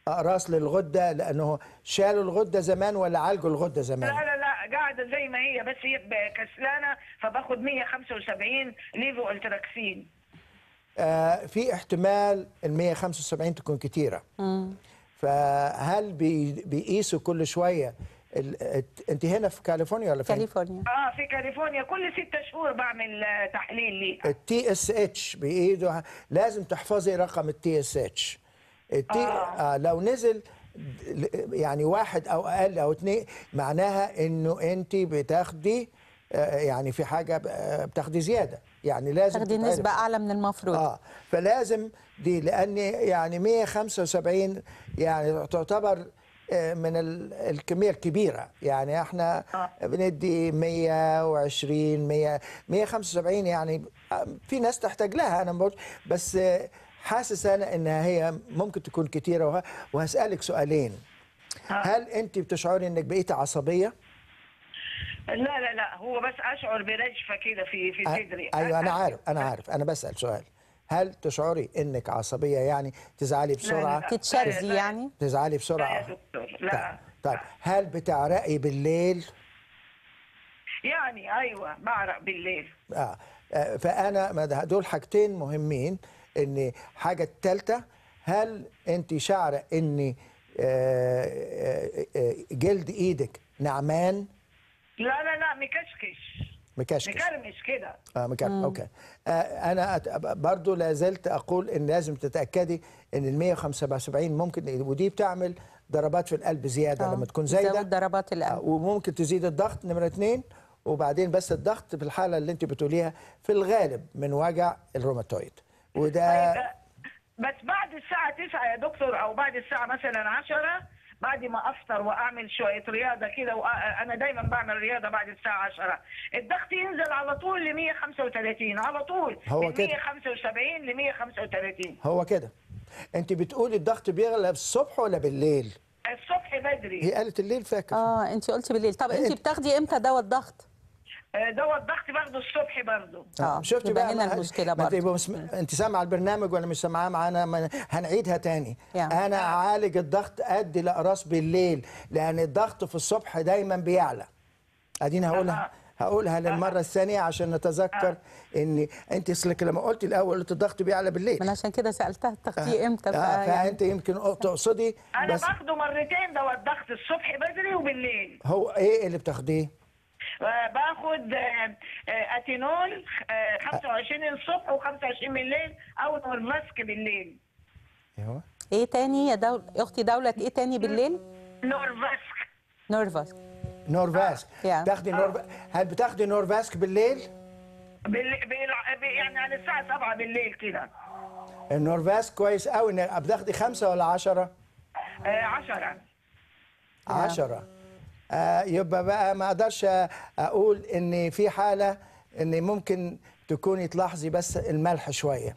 B: اقراص للغده لانه شالوا الغده زمان ولا عالجوا الغده زمان لا
F: لا القاعده زي ما هي بس هي كسلانه فباخد 175 ليفو التراكسين
B: آه في احتمال ال 175 تكون كتيره فهل بيقيسوا كل شويه انت هنا في كاليفورنيا ولا فين؟ كاليفورنيا
F: اه في كاليفورنيا كل ستة شهور بعمل آه، تحليل لي
B: التي اس اتش بايده لازم تحفظي رقم التي اس اتش التي آه. آه لو نزل يعني واحد او اقل او اثنين معناها انه انت بتاخدي آه، يعني في حاجه آه، بتاخدي زياده يعني لازم تاخدي نسبه اعلى من المفروض اه فلازم دي لان يعني 175 يعني تعتبر آه، من الكميه الكبيره يعني احنا بندي 120 100 175 يعني في ناس تحتاج لها انا بقول بس حاسس انا انها هي ممكن تكون كتيره وه... وهسالك سؤالين هل انت بتشعري انك بقيتي عصبيه
F: لا لا لا هو بس اشعر برجفه كده في في صدري ايوه
B: انا عارف انا عارف انا بسال سؤال هل تشعري انك عصبيه يعني تزعلي بسرعه تتشرذي يعني تزعلي بسرعه لا يا
F: دكتور لا
B: طيب. طيب هل بتعرقي بالليل
F: يعني ايوه بعرق بالليل
B: اه, آه، فانا دول حاجتين مهمين ان حاجه الثالثه هل انت شعر ان آه، آه، آه، جلد ايدك نعمان
F: لا لا لا مكشكش مكشكش مكرمش كده
B: اه مكرمش اوكي آه انا برضو لا زلت اقول ان لازم تتاكدي ان ال 175 ممكن إيه، ودي بتعمل ضربات في القلب زياده آه. لما تكون زايده ضربات القلب آه وممكن تزيد الضغط نمره اثنين وبعدين بس الضغط في الحاله اللي انت بتقوليها في الغالب من وجع الروماتويد وده طيب،
F: بس بعد الساعة 9 يا دكتور أو بعد الساعة مثلا 10 بعد ما أفطر وأعمل شوية رياضة كده وأنا دايما بعمل رياضة بعد الساعة 10 الضغط ينزل على طول ل 135 على طول هو كده 175 ل 135
B: هو كده
A: أنت بتقولي الضغط بيغلى الصبح ولا بالليل؟
F: الصبح بدري هي قالت
A: الليل فاكر اه انت قلتي بالليل طب انت بتاخدي امتى دواء الضغط؟
F: آه، دوت الضغط باخده الصبح برضه
B: اه, آه، شفتي بقى هنا المشكله برضه مسم... انت سامعه البرنامج ولا مش سامعاه معانا من... هنعيدها تاني يعني. انا اعالج الضغط ادي الاقراص بالليل لان الضغط في الصبح دايما بيعلى ادينا هقولها آه. هقولها للمره الثانيه عشان نتذكر آه. ان انت اصلك لما قلت الاول قلت الضغط بيعلى بالليل من عشان كده سالتها التغطيه
A: آه. امتى آه.
F: يعني...
B: فانت يمكن تقصدي انا باخده
F: مرتين دوت الضغط الصبح بدري وبالليل
B: هو ايه اللي بتاخديه
F: باخد آه، آه، اتينول 25 آه، الصبح و25 بالليل او نورماسك بالليل
A: ايوه ايه تاني يا دول... اختي دوله ايه تاني بالليل
F: نورفاسك
A: نورفاسك
B: نورفاسك آه. تاخدي آه.
A: هل بتاخدي نورفاسك بالليل
F: بال... بال... يعني على الساعه 7 بالليل كده
B: النورفاسك كويس قوي بتاخدي خمسة ولا 10
F: 10 10
B: آه، يبقى بقى ما اقدرش اقول ان في حاله ان ممكن تكوني تلاحظي بس الملح شويه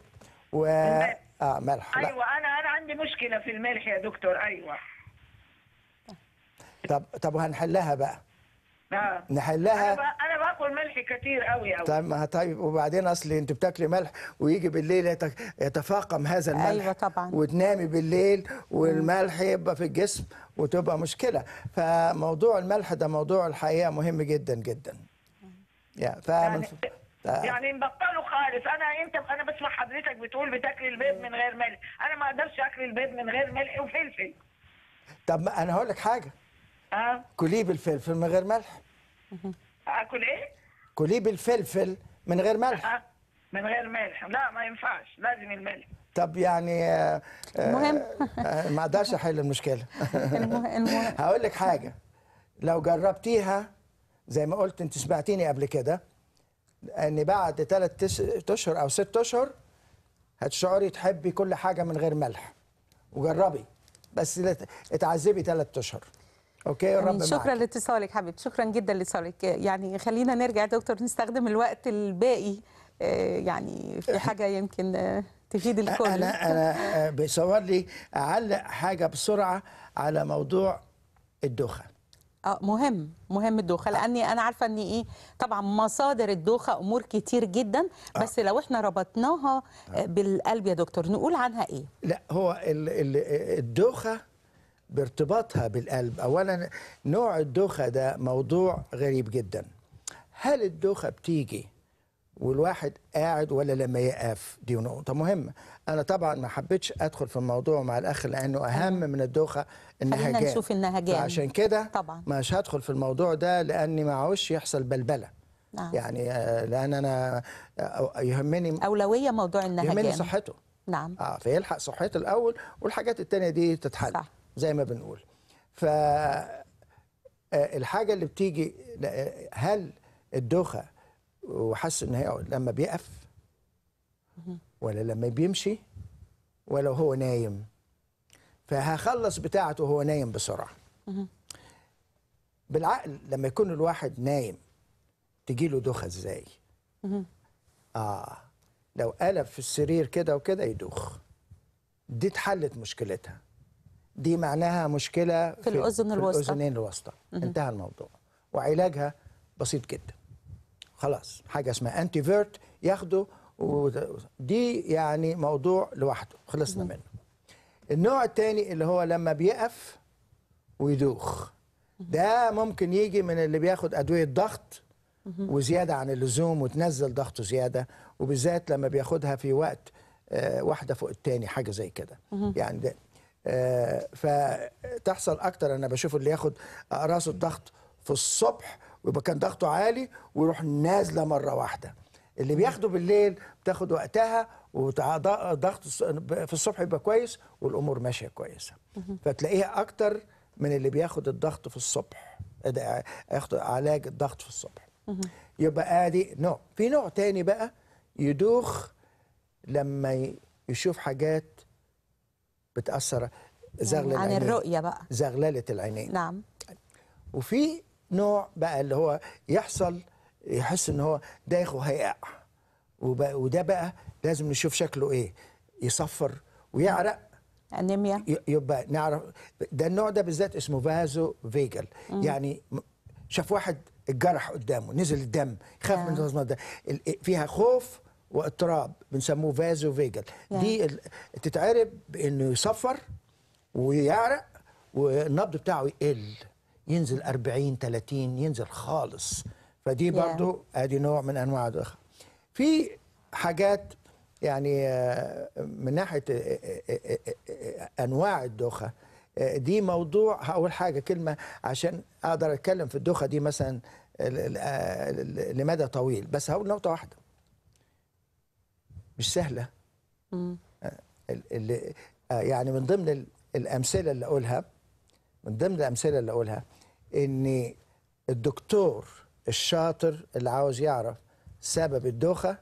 B: و الملح. اه ملح ايوه
F: لا. انا انا عندي مشكله في الملح يا دكتور ايوه
B: طب طب وهنحلها بقى نعم نحلها
F: انا, باكل ملح كتير قوي قوي
B: طب طيب وبعدين اصل انت بتاكلي ملح ويجي بالليل يتفاقم هذا الملح ايوه طبعا وتنامي بالليل والملح يبقى في الجسم وتبقى مشكله فموضوع الملح ده موضوع الحقيقه مهم جدا جدا يعني فمن يعني
F: آه. نبطله يعني خالص انا انت انا بسمع حضرتك بتقول بتاكلي البيض من غير ملح انا ما اقدرش اكل البيض من غير ملح وفلفل
B: طب انا هقول لك حاجه اه كليه بالفلفل من غير ملح
F: اكل آه، ايه
B: كليه بالفلفل من غير ملح
F: آه، من غير ملح لا ما ينفعش لازم الملح
B: طب يعني آه، المهم ما اقدرش احل المشكله <laughs> هقول لك حاجه لو جربتيها زي ما قلت انت سمعتيني قبل كده ان بعد ثلاث اشهر او ست اشهر هتشعري تحبي كل حاجه من غير ملح وجربي بس اتعذبي ثلاث اشهر اوكي الرب يعني شكرا
A: معك. لاتصالك حبيبتي شكرا جدا لاتصالك يعني خلينا نرجع يا دكتور نستخدم الوقت الباقي آه، يعني في أه، حاجه يمكن آه،
B: تفيد الكل انا انا بيصور
A: لي اعلق حاجه بسرعه على موضوع الدوخه اه مهم مهم الدوخه لاني انا عارفه ان ايه طبعا مصادر الدوخه امور كتير جدا بس آه. لو احنا ربطناها آه. بالقلب يا دكتور نقول عنها ايه
B: لا هو الدوخه بارتباطها بالقلب اولا نوع الدوخه ده موضوع غريب جدا هل الدوخه بتيجي والواحد قاعد ولا لما يقف دي نقطه مهمه انا طبعا ما حبيتش ادخل في الموضوع مع الاخ لانه اهم من الدوخه النهجان خلينا نشوف النهجان عشان كده طبعا مش هدخل في الموضوع ده لاني ما عاوزش يحصل بلبله نعم. يعني آه، لان انا آه، يهمني اولويه موضوع النهجان يهمني صحته نعم اه فيلحق صحته الاول والحاجات التانية دي تتحل صح. زي ما بنقول ف آه، الحاجه اللي بتيجي آه، هل الدوخه وحس ان هي لما بيقف ولا لما بيمشي ولا هو نايم فهخلص بتاعته وهو نايم بسرعه بالعقل لما يكون الواحد نايم تجي له دوخه ازاي اه لو قلب في السرير كده وكده يدوخ دي اتحلت مشكلتها دي معناها مشكلة في, في الأذن الوسطى في الأذنين الوسطى انتهى الموضوع وعلاجها بسيط جدا خلاص حاجة اسمها أنتي فيرت ياخده ودي يعني موضوع لوحده خلصنا منه النوع الثاني اللي هو لما بيقف ويدوخ ده ممكن يجي من اللي بياخد أدوية ضغط وزيادة عن اللزوم وتنزل ضغطه زيادة وبالذات لما بياخدها في وقت آه، واحدة فوق الثاني حاجة زي كده يعني ده آه، فتحصل اكتر انا بشوف اللي ياخد اقراص الضغط في الصبح ويبقى كان ضغطه عالي ويروح نازله مره واحده اللي بياخده بالليل بتاخد وقتها وضغط في الصبح يبقى كويس والامور ماشيه كويسه فتلاقيها اكتر من اللي بياخد الضغط في الصبح آه، ياخد علاج الضغط في الصبح يبقى ادي نوع في نوع تاني بقى يدوخ لما يشوف حاجات بتاثر يعني زغلل عن العينين. الرؤيه بقى زغلله العينين نعم وفي نوع بقى اللي هو يحصل يحس ان هو دايخه هيقع وده بقى لازم نشوف شكله ايه يصفر ويعرق انيميا يبقى نعرف ده النوع ده بالذات اسمه فازو فيجل مم. يعني شاف واحد الجرح قدامه نزل الدم خاف آه. من نعم. الوزن ده فيها خوف واضطراب بنسموه فازو فيجل دي تتعرب بانه يصفر ويعرق والنبض بتاعه يقل ينزل 40 30 ينزل خالص فدي برضو yeah. ادي نوع من انواع الضخ في حاجات يعني آه، من ناحيه آه، آه، انواع الدوخه دي موضوع هقول حاجه كلمه عشان اقدر اتكلم في الدوخه دي مثلا لمدى طويل بس هقول نقطه واحده مش سهله آه، اللي آه، يعني من ضمن الامثله اللي اقولها من ضمن الامثله اللي اقولها ان الدكتور الشاطر اللي عاوز يعرف سبب الدوخه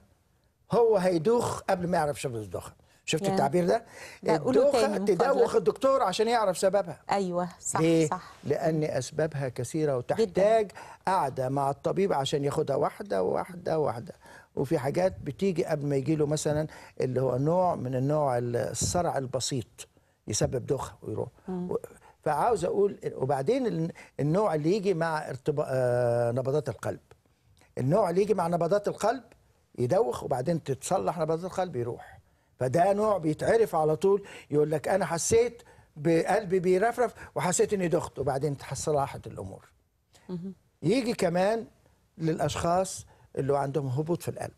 B: هو هيدوخ قبل ما يعرف سبب الدوخه شفت يعني التعبير ده الدوخه تدوخ الدكتور عشان يعرف سببها ايوه صح ليه؟ صح لان اسبابها كثيره وتحتاج قعده مع الطبيب عشان ياخدها واحده واحده واحده وفي حاجات بتيجي قبل ما يجي له مثلا اللي هو نوع من النوع الصرع البسيط يسبب دوخه ويروح آه. فعاوز اقول وبعدين النوع اللي يجي مع ارتباط آه، نبضات القلب النوع اللي يجي مع نبضات القلب يدوخ وبعدين تتصلح نبضات القلب يروح فده نوع بيتعرف على طول يقول لك انا حسيت بقلبي بيرفرف وحسيت اني دخت وبعدين تحصل تصلحت الامور يجي كمان للاشخاص اللي عندهم هبوط في القلب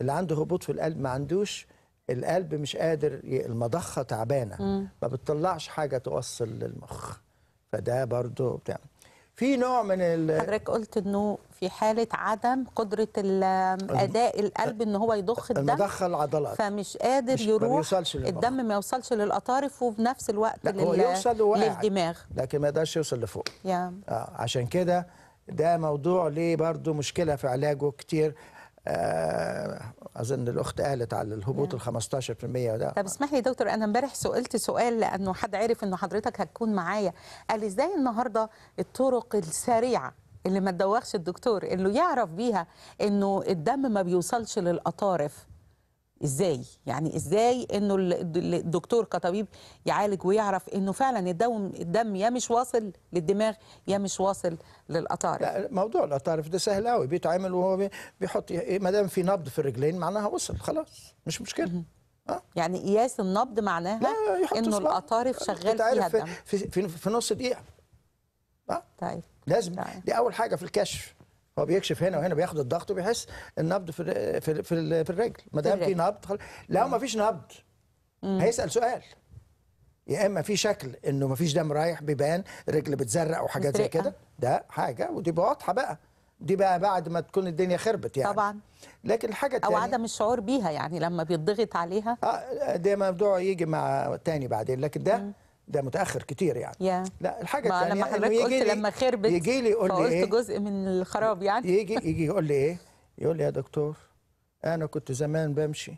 B: اللي عنده هبوط في القلب ما عندوش القلب مش قادر المضخة تعبانة مم. ما بتطلعش حاجة توصل للمخ فده برضو بتاع في نوع من ال
A: حضرتك قلت انه في حاله عدم قدره اداء القلب ان هو يضخ الدم المضخه العضلات فمش قادر مش يروح ما الدم ما يوصلش للاطارف وفي نفس الوقت لل... هو يوصل للدماغ لكن ما يقدرش يوصل لفوق يا. آه
B: عشان كده ده موضوع ليه برضه مشكله في علاجه كتير آه، اظن الاخت قالت على الهبوط نعم. ال 15% ده طب
A: اسمح لي دكتور انا امبارح سئلت سؤال لانه حد عرف انه حضرتك هتكون معايا قال ازاي النهارده الطرق السريعه اللي ما تدوخش الدكتور انه يعرف بيها انه الدم ما بيوصلش للاطارف ازاي يعني ازاي انه الدكتور كطبيب يعالج ويعرف انه فعلا الدم الدم يا مش واصل للدماغ يا مش واصل للقطارف لا موضوع القطارف ده سهل قوي بيتعمل وهو بيحط إيه، ما دام في نبض
B: في الرجلين معناها وصل خلاص مش مشكله آه. يعني قياس النبض معناها انه القطارف شغال فيها الدم في, في, في نص دقيقه آه. طيب لازم طيب. دي اول حاجه في الكشف هو بيكشف هنا وهنا بياخد الضغط وبيحس النبض في في في, في الرجل ما دام في نبض خل... لو ما فيش نبض هيسال سؤال يا اما في شكل انه ما فيش دم رايح بيبان رجل بتزرق وحاجات زي كده ده حاجه ودي واضحه بقى دي بقى بعد ما تكون الدنيا خربت يعني طبعا لكن الحاجه
A: الثانيه او عدم الشعور بيها يعني لما بيتضغط عليها اه
B: ده موضوع يجي مع تاني بعدين لكن ده مم. ده متاخر كتير يعني
A: yeah. لا الحاجه الثانيه لما حضرتك قلت لي لما خربت
K: يجي لي
B: يقول لي ايه جزء من الخراب يعني يجي <laughs> يجي يقول لي ايه يقول لي يا دكتور انا كنت زمان بمشي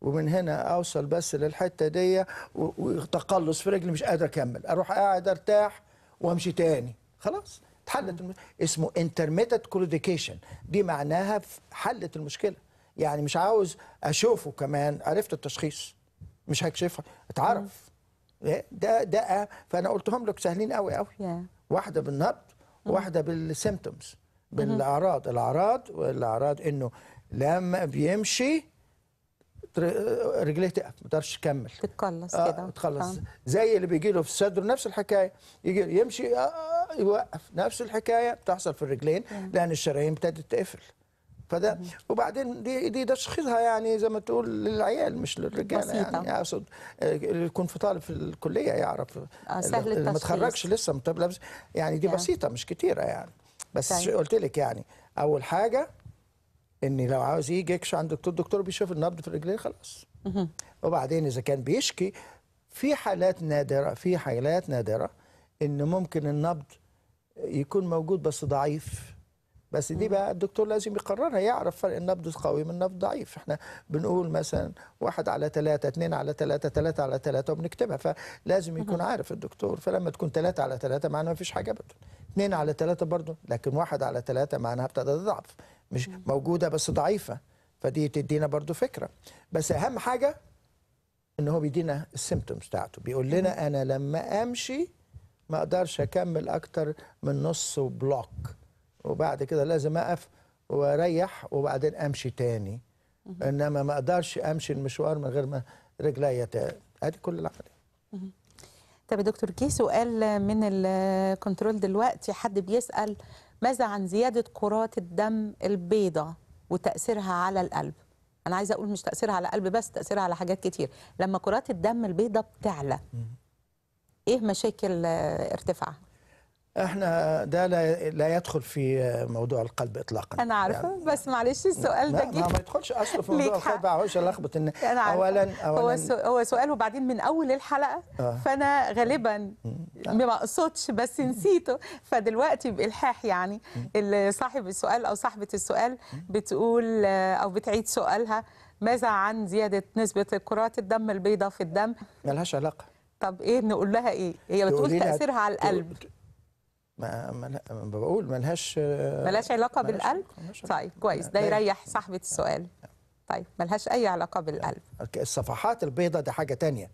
B: ومن هنا اوصل بس للحته دي وتقلص في رجلي مش قادر اكمل اروح قاعد ارتاح وامشي تاني خلاص اتحلت اسمه انترميتد كلوديكيشن دي معناها حلت المشكله يعني مش عاوز اشوفه كمان عرفت التشخيص مش هكشفها اتعرف إيه؟ ده ده فانا قلتهم لك سهلين قوي قوي yeah. واحده بالنبض واحده بالسيمتومز بالاعراض الاعراض والاعراض انه لما بيمشي رجليه تقف ما تقدرش تكمل تتقلص آه كده تتقلص آه. زي اللي بيجي له في الصدر نفس الحكايه يجي يمشي آه يوقف نفس الحكايه بتحصل في الرجلين لان الشرايين ابتدت تقفل فده وبعدين دي دي تشخيصها يعني زي ما تقول للعيال مش للرجاله يعني. بسيطة. يعني اقصد اللي آه، يكون في طالب في الكليه يعرف سهل ما تخرجش لسه لابس يعني دي بسيطه مش كتيره يعني بس طيب. قلت لك يعني اول حاجه ان لو عاوز يجي يكش عند الدكتور الدكتور بيشوف النبض في رجليه خلاص وبعدين اذا كان بيشكي في حالات نادره في حالات نادره ان ممكن النبض يكون موجود بس ضعيف بس دي بقى الدكتور لازم يقررها يعرف فرق النبض القوي من النبض الضعيف احنا بنقول مثلا واحد على ثلاثة اثنين على ثلاثة ثلاثة على ثلاثة وبنكتبها فلازم يكون عارف الدكتور فلما تكون ثلاثة على ثلاثة معناها ما فيش حاجة ابدا اثنين على ثلاثة برضه لكن واحد على ثلاثة معناها ابتدى ضعف مش موجودة بس ضعيفة فدي تدينا برضه فكرة بس أهم حاجة ان هو بيدينا السيمتومز بتاعته بيقول لنا انا لما امشي ما اقدرش اكمل اكتر من نص بلوك وبعد كده لازم اقف واريح وبعدين امشي تاني انما ما اقدرش امشي المشوار من غير ما رجليا ادي كل العمليه
A: طب يا دكتور جه سؤال من الكنترول دلوقتي حد بيسال ماذا عن زياده كرات الدم البيضاء وتاثيرها على القلب انا عايزه اقول مش تاثيرها على القلب بس تاثيرها على حاجات كتير لما كرات الدم البيضاء بتعلى ايه مشاكل ارتفاعها
B: احنا ده لا, لا يدخل في موضوع القلب اطلاقا انا عارفه يعني
A: بس معلش السؤال ده جه ما يدخلش اصلا في موضوع القلب عاوز الخبط ان اولا اولا هو هو سؤال وبعدين من اول الحلقه آه. فانا غالبا آه. ما اقصدش بس نسيته فدلوقتي بالحاح يعني اللي صاحب السؤال او صاحبه السؤال بتقول آه، او بتعيد سؤالها ماذا عن زياده نسبه كرات الدم البيضاء في الدم ملهاش علاقه طب ايه نقول لها ايه هي بتقول تاثيرها على القلب ما ما
B: بقول ملهاش ملهاش علاقه بالقلب
A: طيب كويس ده يريح صاحبه السؤال طيب ملهاش اي علاقه بالقلب
B: الصفحات البيضاء دي حاجه تانية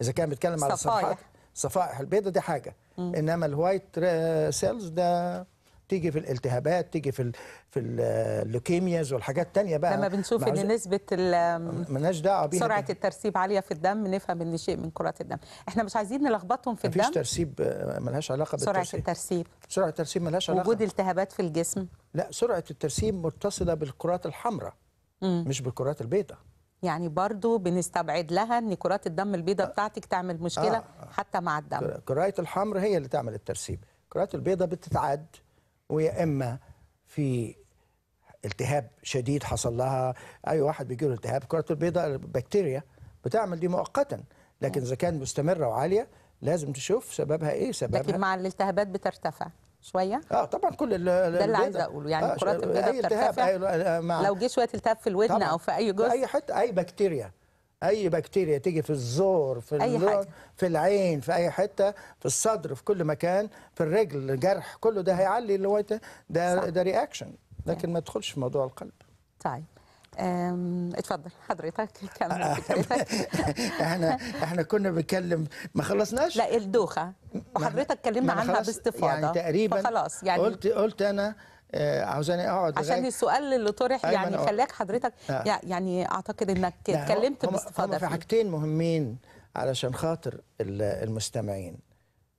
B: اذا كان بيتكلم على الصفحات الصفائح البيضاء دي حاجه انما الوايت آه، سيلز ده تيجي في الالتهابات تيجي في في اللوكيمياز والحاجات الثانيه بقى لما بنشوف ان
A: نسبه مالناش دعوه بيها سرعه الترسيب عاليه في الدم نفهم ان شيء من كرات الدم احنا مش عايزين نلخبطهم في الدم مفيش ترسيب آه، ملهاش علاقه بالترسيب سرعه الترسيب سرعه الترسيب ملهاش علاقه وجود التهابات في الجسم لا سرعه الترسيب متصله بالكرات الحمراء مش بالكرات البيضاء يعني برضو بنستبعد لها ان كرات الدم البيضاء آه. بتاعتك تعمل مشكله آه. حتى مع الدم
B: كرات الحمراء هي اللي تعمل الترسيب كرات البيضاء بتتعد ويا اما في التهاب شديد حصل لها اي واحد بيجي له التهاب كره البيضاء البكتيريا بتعمل دي مؤقتا لكن اذا كانت مستمره وعاليه لازم تشوف سببها ايه سببها لكن
A: مع الالتهابات بترتفع شويه اه
B: طبعا كل ده اللي عايز اقوله يعني آه كرات البيضاء بترتفع أي أيوة، آه، لو جه
A: شويه التهاب في الودن
B: او في اي جزء اي حته اي بكتيريا اي بكتيريا تيجي في الزور في أي حاجة. في العين في اي حته في الصدر في كل مكان في الرجل الجرح كله ده هيعلي اللي هو ده صح. ده رياكشن لكن ما تدخلش في موضوع القلب طيب
A: اتفضل حضرتك كمل <laughs> احنا
B: احنا كنا بنتكلم
A: ما خلصناش لا الدوخه وحضرتك اتكلمنا عنها يعني باستفاضه يعني تقريبا فخلاص يعني قلت قلت انا آه، عاوزاني اقعد عشان السؤال اللي طرح أيوة، يعني أقعد. خلاك حضرتك آه. يعني اعتقد انك اتكلمت باستفاضه في
B: حاجتين مهمين علشان خاطر المستمعين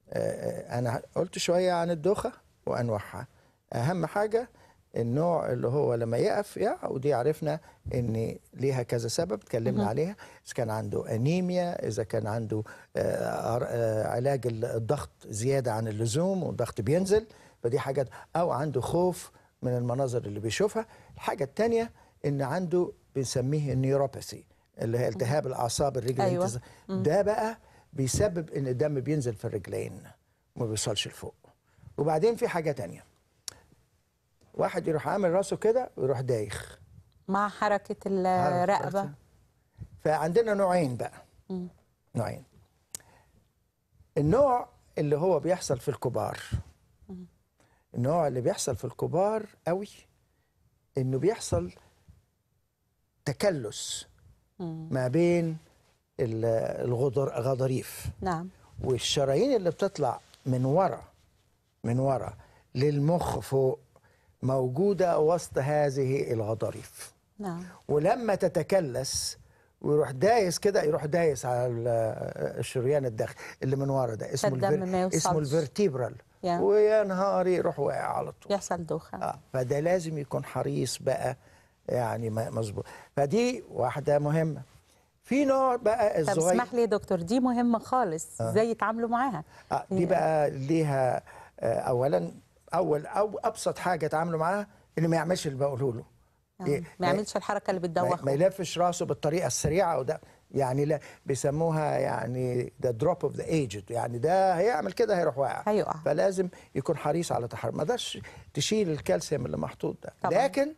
B: آه، آه، انا قلت شويه عن الدوخه وانواعها اهم حاجه النوع اللي هو لما يقف يقع ودي عرفنا ان ليها كذا سبب اتكلمنا عليها اذا كان عنده انيميا اذا كان عنده علاج الضغط زياده عن اللزوم والضغط بينزل فدي حاجات او عنده خوف من المناظر اللي بيشوفها الحاجه الثانيه ان عنده بنسميه النيوروباثي اللي هي التهاب الاعصاب الرجل أيوة. ده بقى بيسبب ان الدم بينزل في الرجلين وما بيوصلش لفوق وبعدين في حاجه تانية واحد يروح عامل راسه كده ويروح دايخ
A: مع حركه الرقبه
B: فعندنا نوعين بقى م. نوعين النوع اللي هو بيحصل في الكبار النوع اللي بيحصل في الكبار قوي انه بيحصل تكلس ما بين الغضاريف نعم والشرايين اللي بتطلع من ورا من ورا للمخ فوق موجودة وسط هذه الغضاريف نعم ولما تتكلس ويروح دايس كده يروح دايس على الشريان الداخلي اللي من ورا ده اسمه الفير... اسمه الفرتيبرال yeah. ويا نهاري يروح واقع على طول يحصل دوخه آه فده لازم يكون حريص بقى يعني مظبوط فدي واحده مهمه في نوع بقى الزوايا طب اسمح
A: لي يا دكتور دي مهمه خالص آه. ازاي آه. يتعاملوا معاها
B: آه دي بقى ليها آه اولا اول او ابسط حاجه يتعاملوا معاها ان ما يعملش اللي بقوله له
A: آه. ما يعملش الحركه اللي بتدوخ
B: ما يلفش راسه بالطريقه السريعه وده يعني لا بيسموها يعني ذا دروب اوف ذا ايجد يعني ده هيعمل كده هيروح واقع هيقع أيوة. فلازم يكون حريص على تحرر ما تقدرش تشيل الكالسيوم اللي محطوط ده طبعا. لكن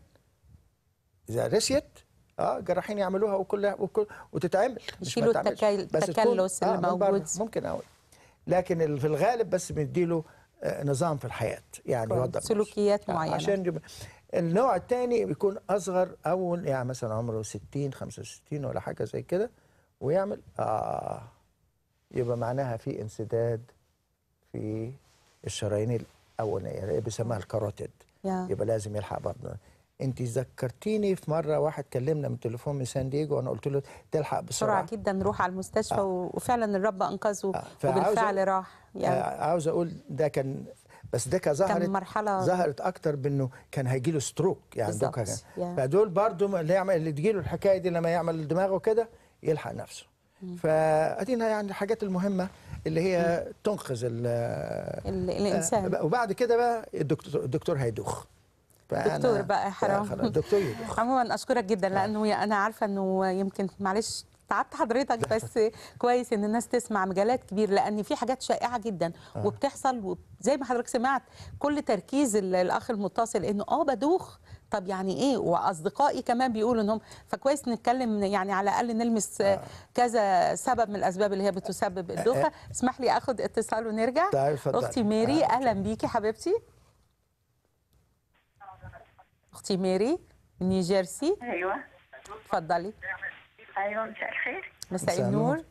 B: اذا رسيت اه جراحين يعملوها وكل وكل وتتعمل يشيلوا التكلس اللي آه موجود ممكن قوي لكن في الغالب بس بنديله آه، نظام في الحياه يعني سلوكيات آه، معينه عشان النوع الثاني بيكون اصغر اول يعني مثلا عمره 60 65 ولا حاجه زي كده ويعمل آه يبقى معناها في انسداد في الشرايين الأولانية يعني اللي بيسموها الكاروتيد يبقى لازم يلحق برضه انت ذكرتيني في مره واحد كلمنا من تليفون من سان دييجو وانا قلت له تلحق بسرعه بسرعه
A: جدا نروح على المستشفى آه. وفعلا الرب انقذه آه. وبالفعل راح يعني آه
B: عاوز اقول ده كان بس ده كان ظهرت مرحلة ظهرت اكتر بانه كان هيجي له ستروك يعني دوكا yeah. فدول برضه اللي يعمل اللي تجي له الحكايه دي لما يعمل دماغه كده يلحق نفسه فادينا يعني الحاجات المهمه اللي هي تنقذ الـ الانسان آه، وبعد كده بقى الدكتور الدكتور هيدوخ دكتور بقى حرام آه، دكتور يدوخ
A: عموما اشكرك جدا آه. لانه انا عارفه انه يمكن معلش تعبت حضرتك <laughs> بس كويس ان الناس تسمع مجالات كبير لان في حاجات شائعه جدا وبتحصل وزي ما حضرتك سمعت كل تركيز الاخ المتصل انه اه بدوخ طب يعني ايه واصدقائي كمان بيقولوا انهم فكويس نتكلم يعني على الاقل نلمس آه. كذا سبب من الاسباب اللي هي بتسبب آه. الدوخه آه. اسمح لي اخد اتصال ونرجع اختي ميري اهلا بيكي حبيبتي اختي ميري من نيو جيرسي ايوه اتفضلي
I: ايوه مساء الخير
A: مساء النور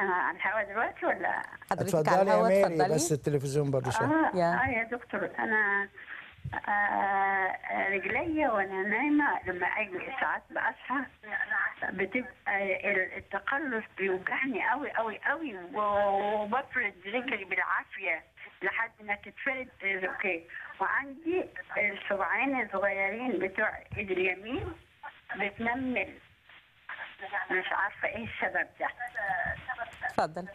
I: انا على الهواء دلوقتي ولا حضرتك على الهواء اتفضلي بس
B: التلفزيون برضه شويه اه
I: يا دكتور انا آه، رجلي رجليا وانا نايمه لما اجي
G: ساعات بصحى بتبقى التقلص بيوجعني قوي
E: قوي قوي وبفرد رجلي بالعافيه
G: لحد ما تتفرد اوكي وعندي الصبعين الصغيرين بتوع ايد اليمين بتنمل مش عارفه ايه السبب ده
A: اتفضل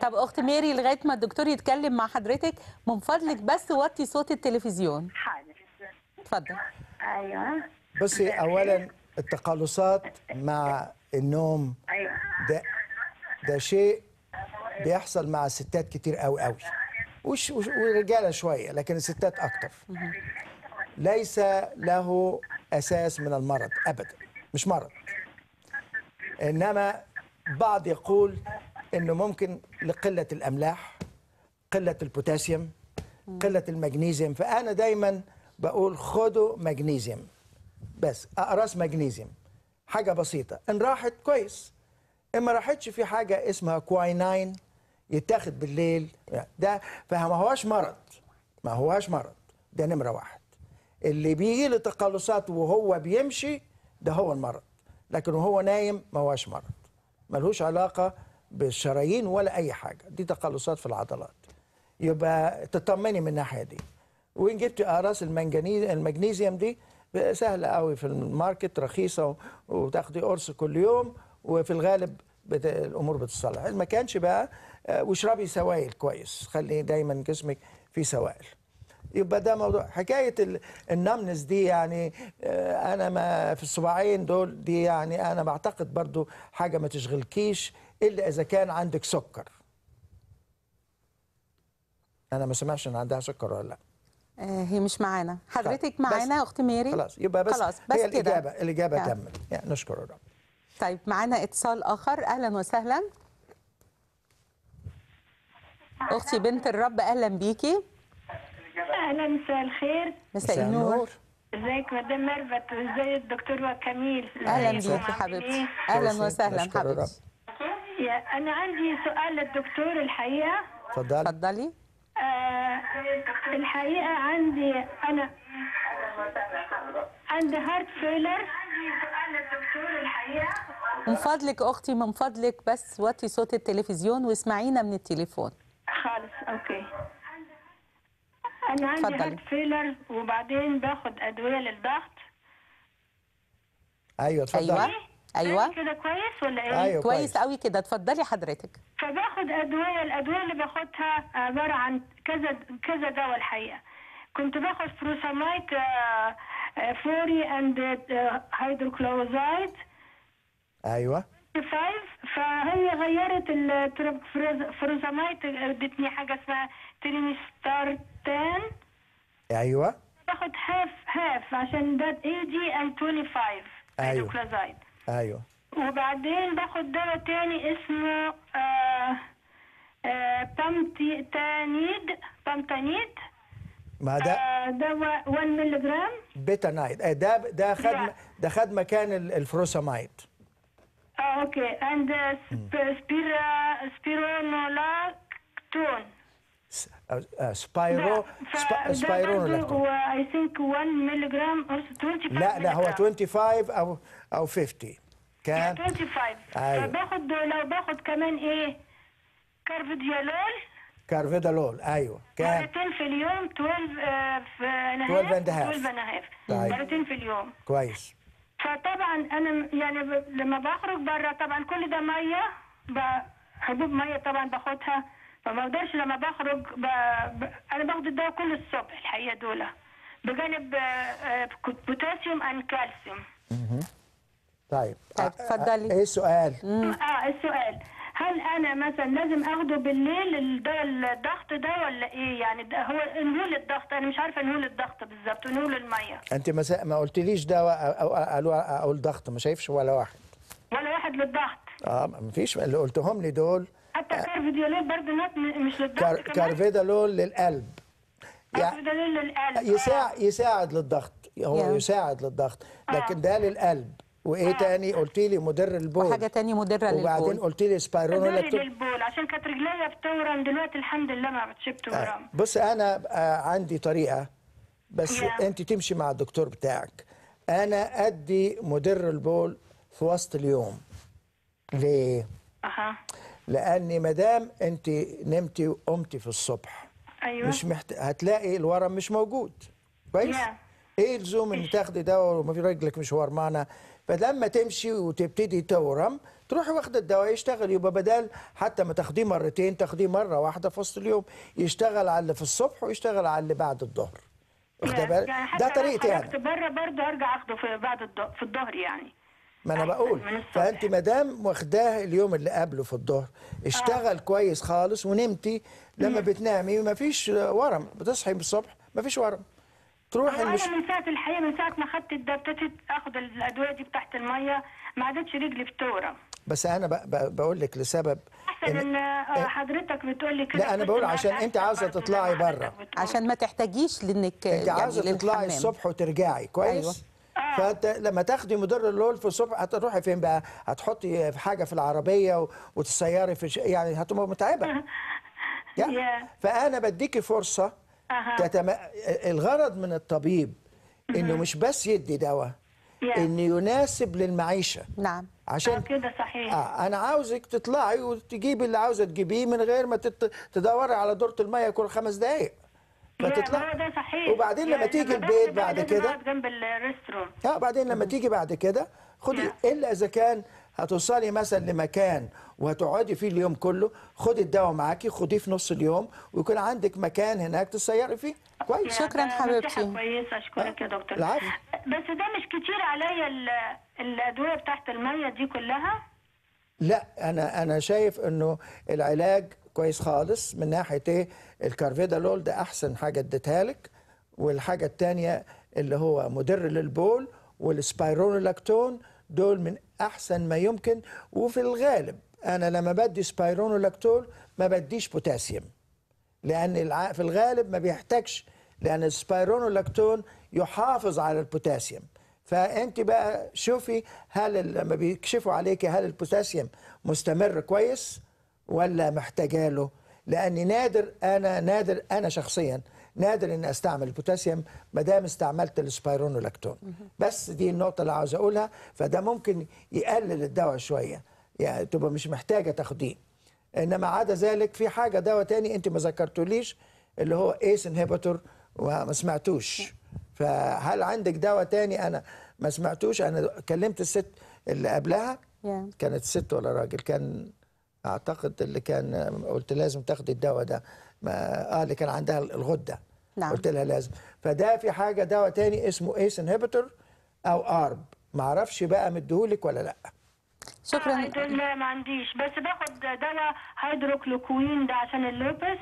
A: طب اخت ميري لغايه ما الدكتور يتكلم مع حضرتك من فضلك بس وطي صوت التلفزيون حاضر اتفضل
I: ايوه
B: بصي اولا التقلصات مع النوم ايوه ده ده شيء بيحصل مع الستات كتير قوي قوي وش ورجاله شويه لكن الستات اكتر ليس له اساس من المرض ابدا مش مرض انما بعض يقول انه ممكن لقله الاملاح قله البوتاسيوم قله المغنيسيوم فانا دايما بقول خدوا مغنيسيوم بس اقراص مغنيسيوم حاجه بسيطه ان راحت كويس ان ما راحتش في حاجه اسمها كوايناين يتاخد بالليل ده فما هواش مرض ما هواش مرض ده نمره واحد اللي بيجي له تقلصات وهو بيمشي ده هو المرض لكن وهو نايم ما هواش مرض ملهوش علاقه بالشرايين ولا اي حاجه دي تقلصات في العضلات يبقى تطمني من الناحيه دي وان جبت اقراص المغنيزيوم دي سهله قوي في الماركت رخيصه وتاخدي قرص كل يوم وفي الغالب بت... الامور بتصلح ما كانش بقى آه، واشربي سوائل كويس خلي دايما جسمك فيه سوائل يبقى ده موضوع حكايه النمنس دي يعني آه، انا ما في الصباعين دول دي يعني انا بعتقد برضو حاجه ما تشغلكيش الا اذا كان عندك سكر انا ما سمعش ان عندها سكر ولا لا
A: آه، هي مش معانا حضرتك معانا اخت ميري خلاص يبقى بس, خلاص بس هي الاجابه كده. الاجابه يعني.
B: تمت يعني نشكر الرب
A: طيب معانا اتصال اخر اهلا وسهلا اختي بنت الرب اهلا بيكي اهلا مساء الخير مساء النور
G: ازيك مدام مرفت ازي الدكتور وكميل اهلا بيكي حبيبتي اهلا وسهلا حبيبتي انا عندي سؤال للدكتور الحقيقه تفضلي تفضلي آه الحقيقه عندي انا
I: عندي هارت فيلر
A: من فضلك اختي من فضلك بس وطي صوت التلفزيون واسمعينا من التليفون
G: خالص اوكي انا عندي هارت فيلر وبعدين باخد ادويه للضغط
A: ايوه اتفضلي ايوه إيه؟
G: ايوه إيه كده كويس ولا ايه أيوة كويس قوي
A: كده اتفضلي حضرتك
G: فباخد ادويه الادويه اللي باخدها عباره عن كذا كذا دواء الحقيقه كنت باخد فروسامايت آه، آه، فوري اند آه، هيدروكلوزايد ايوه فهي غيرت الفروزامايت ادتني حاجه اسمها ترينستارت 10 ايوه باخد هاف هاف عشان ده اي دي ال 25 ايوه ايوه وبعدين باخد دواء تاني اسمه آه آه بامتانيد بامتانيد ما ده آه دواء 1 ملي جرام
B: بيتانايد آه ده ده خد ده خد مكان الفروسامايد
G: اه اوكي اند سبيرا سبيرونولاكتون
B: آه، سبايرو
G: سبايرو هو اي ثينك 1 ملي جرام لا لا هو
B: 25 او او 50 كام
G: 25 أيوه. باخد لو باخد كمان ايه كارفيديالول
B: كارفيدالول ايوه كام
G: مرتين في اليوم 12 في 12 اند هاف 12 هاف مرتين في اليوم كويس فطبعا انا يعني لما بخرج بره طبعا كل ده ميه حبوب ميه طبعا باخدها فما اقدرش لما بخرج ب... ب... انا باخد الدواء كل الصبح الحقيقه دول بجانب آه، آه، بوتاسيوم ان كالسيوم
H: طيب،, آه، طيب اتفضلي
B: ايه السؤال؟ اه
G: السؤال هل انا مثلا لازم اخده بالليل الضغط ده ولا ايه يعني ده هو نقول الضغط انا مش عارفه نقول الضغط بالظبط نقول الميه
B: انت ما ما قلتليش دواء او قالوا اقول ضغط ما شايفش ولا واحد
G: ولا واحد للضغط
B: اه ما فيش اللي قلتهم لي دول
G: حتى آه. كارفيديولول برضه نوت مش
B: للضغط كارفيديولول للقلب كارفيديولول للقلب آه، يساعد آه. يساعد للضغط هو يعني. يساعد للضغط لكن ده للقلب وايه آه. تاني قلتي لي مدر البول وحاجه تاني مدره للبول وبعدين قلت لي مدر للبول
G: عشان كانت رجليا بتورم دلوقتي الحمد لله ما بتشبت تورم آه.
B: بص انا آه عندي طريقه بس yeah. انت تمشي مع الدكتور بتاعك انا ادي مدر البول في وسط اليوم ليه؟ اها لان ما دام انت نمتي وقمتي في الصبح
D: ايوه مش محت...
B: هتلاقي الورم مش موجود كويس ايه لزوم ان تاخدي دواء وما في رجلك مشوار معنا فلما تمشي وتبتدي تورم تروحي واخده الدواء يشتغل يبقى بدل حتى ما تاخديه مرتين تاخديه مره واحده في وسط اليوم يشتغل على اللي في الصبح ويشتغل على اللي بعد الظهر واخده بالك يعني ده طريقتي انا
G: بره برضه ارجع اخده في بعد في الظهر يعني
B: ما انا بقول فانت ما دام واخداه اليوم اللي قبله في الظهر اشتغل آه. كويس خالص ونمتي لما بتنامي ما فيش ورم بتصحي الصبح فيش ورم تروحي المش...
G: انا من ساعه الحقيقه من ساعه ما خدت ده ابتديت اخد الادويه دي تحت الميه ما عادتش رجلي بتورم
B: بس انا بقول لك لسبب
G: احسن آه، ان, حضرتك بتقول لي كده لا انا
B: بقول عشان انت عاوزه تطلعي بره عشان ما تحتاجيش لانك انت يعني عاوزه تطلعي الصبح وترجعي كويس أيوة. آه. فانت لما تاخدي مدر في الصبح هتروحي فين بقى؟ هتحطي في حاجه في العربيه وتسيري في ش... يعني هتبقى متعبه. <laughs> يا. فانا بديكي فرصه تتم... الغرض من الطبيب انه مش بس يدي دواء انه يناسب للمعيشه. نعم. عشان آه، كده صحيح آه انا عاوزك تطلعي وتجيبي اللي عاوزه تجيبيه من غير ما تدوري على دوره الميه كل خمس دقائق تطلع ده صحيح وبعدين لما يعني تيجي البيت بعد كده
G: جنب الريستورون
B: اه بعدين لما تيجي بعد كده خدي نعم. الا اذا كان هتوصلي مثلا لمكان وهتقعدي فيه اليوم كله خدي الدواء معاكي خديه في نص اليوم ويكون عندك مكان هناك تسيري فيه
A: كويس يعني شكرا حبيبتي كويسه اشكرك
B: يا
G: دكتور العفو بس ده مش كتير عليا الادويه بتاعت الميه دي كلها
B: لا انا انا شايف انه العلاج كويس خالص من ناحيه ايه الكارفيدالول ده احسن حاجه اديتها لك والحاجه الثانيه اللي هو مدر للبول والسبايرونولاكتون دول من احسن ما يمكن وفي الغالب انا لما بدي سبايرونولاكتول ما بديش بوتاسيوم لان في الغالب ما بيحتاجش لان السبايرونولاكتون يحافظ على البوتاسيوم فانت بقى شوفي هل لما بيكشفوا عليكي هل البوتاسيوم مستمر كويس ولا محتاجه له لاني نادر انا نادر انا شخصيا نادر اني استعمل البوتاسيوم ما دام استعملت السبايرونولاكتون بس دي النقطه اللي عاوز اقولها فده ممكن يقلل الدواء شويه يعني تبقى مش محتاجه تاخديه انما عدا ذلك في حاجه دواء تاني انت ما ذكرتوليش اللي هو ايس انهبيتور وما سمعتوش فهل عندك دواء تاني انا ما سمعتوش انا كلمت الست اللي قبلها كانت ست ولا راجل كان اعتقد اللي كان قلت لازم تاخدي الدواء ده ما اه اللي كان عندها الغده نعم. قلت لها لازم فده في حاجه دواء تاني اسمه ايس انهبيتور او ارب ما اعرفش بقى مديهولك ولا لا
G: شكرا آه لا ما عنديش بس باخد دواء هيدروكلوكوين ده عشان اللوبس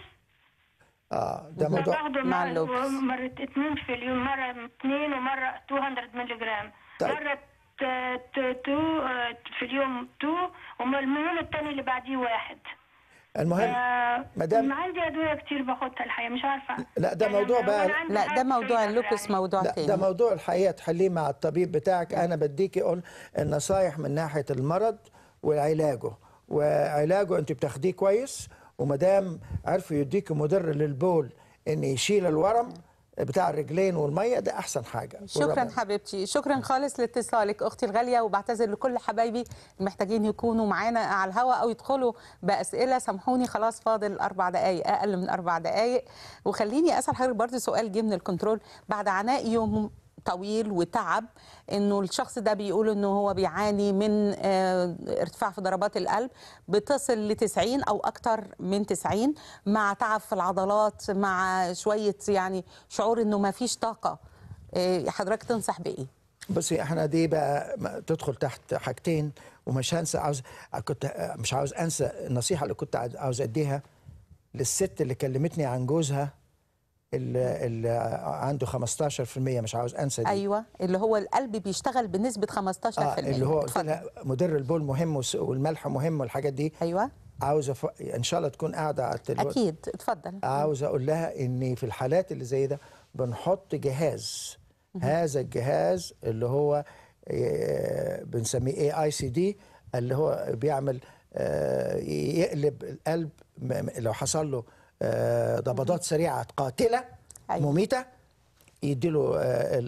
G: اه ده موضوع مع اللوبس مرة اثنين في اليوم مرة اثنين ومرة 200 ملي جرام طيب. مرة تو آه، في اليوم تو والمهم الثاني اللي بعديه واحد المهم آه مدام عندي ادويه كتير باخدها الحقيقه مش عارفه لا ده يعني موضوع بقى لا ده موضوع اللوكس موضوع تاني ده
B: موضوع الحقيقه تحليه مع الطبيب بتاعك انا بديكي اقول النصايح من ناحيه المرض وعلاجه وعلاجه انت بتاخديه كويس ومدام عرفوا يديكي مدر للبول ان يشيل الورم بتاع الرجلين والميه ده احسن حاجه
A: شكرا حبيبتي شكرا خالص لاتصالك اختي الغاليه وبعتذر لكل حبايبي المحتاجين يكونوا معانا على الهواء او يدخلوا باسئله سامحوني خلاص فاضل اربع دقائق اقل من اربع دقائق وخليني اسال حضرتك برضه سؤال جه من الكنترول بعد عناء يوم طويل وتعب انه الشخص ده بيقول انه هو بيعاني من آه، ارتفاع في ضربات القلب بتصل ل 90 او اكتر من 90 مع تعب في العضلات مع شويه يعني شعور انه ما فيش طاقه آه، حضرتك تنصح بايه؟
B: بصي احنا دي بقى تدخل تحت حاجتين ومش هنسى عاوز كنت مش عاوز انسى النصيحه اللي كنت عاوز اديها للست اللي كلمتني عن جوزها اللي عنده 15% مش عاوز انسى دي ايوه
A: اللي هو القلب بيشتغل بنسبه 15% آه اللي هو
B: مدر البول مهم والملح مهم والحاجات دي ايوه عاوز ف... ان شاء الله تكون قاعده على التليفون اكيد
A: اتفضل عاوز
B: اقول لها ان في الحالات اللي زي ده بنحط جهاز هذا الجهاز اللي هو آه، بنسميه اي اي سي دي اللي هو بيعمل آه، يقلب القلب لو حصل له آه، ضبضات سريعه قاتله أيوة. مميته يديله آه،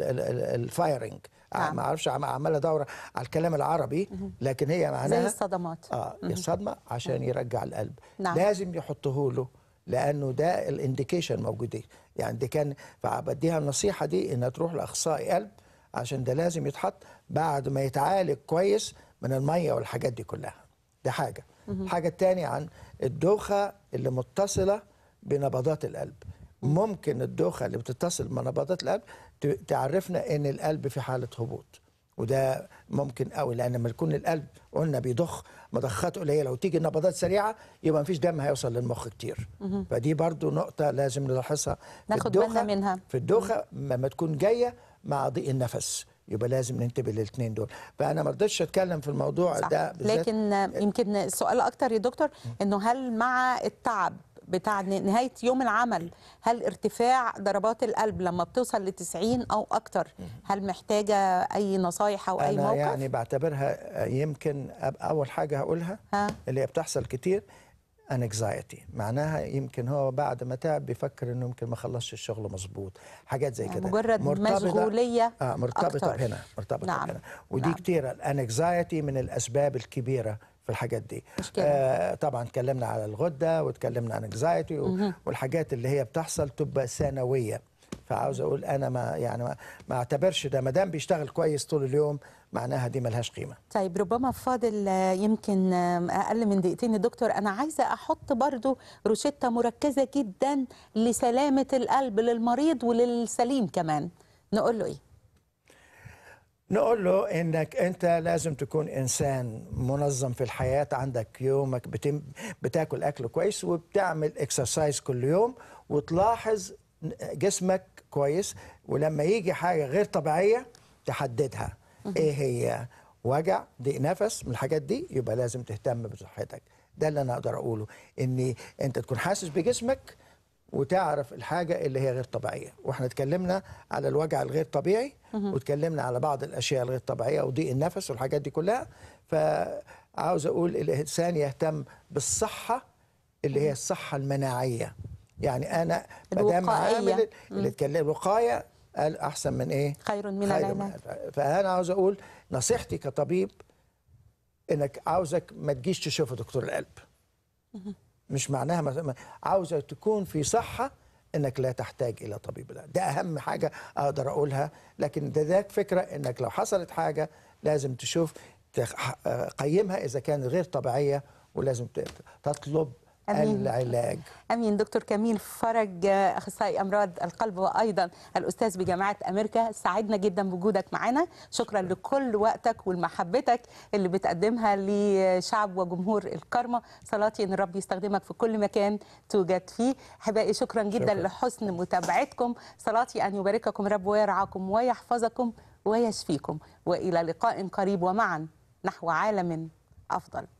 B: الفايرنج آه، نعم. ما اعرفش عماله دوره على الكلام العربي لكن هي معناها زي الصدمات
A: اه الصدمه
B: عشان يرجع القلب نعم. لازم يحطه له لانه ده الانديكيشن موجودين يعني دي كان فبديها النصيحه دي انها تروح لاخصائي قلب عشان ده لازم يتحط بعد ما يتعالج كويس من الميه والحاجات دي كلها ده حاجه الحاجه الثانيه عن الدوخه اللي متصله بنبضات القلب ممكن الدوخة اللي بتتصل مع نبضات القلب تعرفنا ان القلب في حالة هبوط وده ممكن قوي لان لما يكون القلب قلنا بيضخ مضخات قليله وتيجي نبضات سريعه يبقى مفيش دم هيوصل للمخ كتير فدي برضو نقطه لازم نلاحظها ناخد بالنا منها في الدوخه لما تكون جايه مع ضيق النفس يبقى لازم ننتبه للاثنين دول فانا ما رضيتش اتكلم في الموضوع صح. ده بالذات
A: لكن آه، يمكن السؤال اكتر يا دكتور انه هل مع التعب بتاع نهايه يوم العمل هل ارتفاع ضربات القلب لما بتوصل ل 90 او اكتر هل محتاجه اي نصايح او اي أنا موقف انا يعني
B: بعتبرها آه، يمكن اول حاجه هقولها ها؟ اللي بتحصل كتير انكزايتي معناها يمكن هو بعد ما تعب بيفكر انه يمكن ما خلصش الشغل مظبوط حاجات زي كده مجرد مشغوليه اه مرتبطه أكتر. هنا مرتبطه نعم. هنا ودي نعم. كتيره الانكزايتي من الاسباب الكبيره في الحاجات دي آه طبعا اتكلمنا على الغده واتكلمنا عن انكزايتي والحاجات اللي هي بتحصل تبقى ثانويه فعاوز اقول انا ما يعني ما اعتبرش ده ما دام بيشتغل كويس طول اليوم معناها دي ملهاش قيمه.
A: طيب ربما فاضل آه، يمكن اقل من دقيقتين يا دكتور انا عايزه احط برضو روشته مركزه جدا لسلامه القلب للمريض وللسليم كمان نقول له ايه؟
B: نقول له انك انت لازم تكون انسان منظم في الحياه عندك يومك بتم بتاكل اكل كويس وبتعمل اكسرسايز كل يوم وتلاحظ جسمك كويس ولما يجي حاجه غير طبيعيه تحددها ايه هي وجع ضيق نفس من الحاجات دي يبقى لازم تهتم بصحتك ده اللي انا اقدر اقوله ان انت تكون حاسس بجسمك وتعرف الحاجه اللي هي غير طبيعيه واحنا اتكلمنا على الوجع الغير طبيعي واتكلمنا على بعض الاشياء الغير طبيعيه وضيق النفس والحاجات دي كلها فعاوز اقول الانسان يهتم بالصحه اللي هي الصحه المناعيه يعني انا ما دام عامل اللي اتكلم وقايه قال احسن من ايه
A: خير من العلاج
B: فانا عاوز اقول نصيحتي كطبيب انك عاوزك ما تجيش تشوف دكتور القلب مش معناها ما عاوزه تكون في صحه انك لا تحتاج الى طبيب لا ده اهم حاجه اقدر اقولها لكن ده ذاك فكره انك لو حصلت حاجه لازم تشوف تقيمها آه، اذا كانت غير طبيعيه ولازم تطلب أمين. العلاج
A: امين دكتور كميل فرج اخصائي امراض القلب وايضا الاستاذ بجامعه امريكا سعدنا جدا بوجودك معانا شكرا لكل وقتك ولمحبتك اللي بتقدمها لشعب وجمهور الكرمه صلاتي ان ربي يستخدمك في كل مكان توجد فيه حبائي شكرا جدا شكرا. لحسن متابعتكم صلاتي ان يبارككم رب ويرعاكم ويحفظكم ويشفيكم والى لقاء قريب ومعا نحو عالم افضل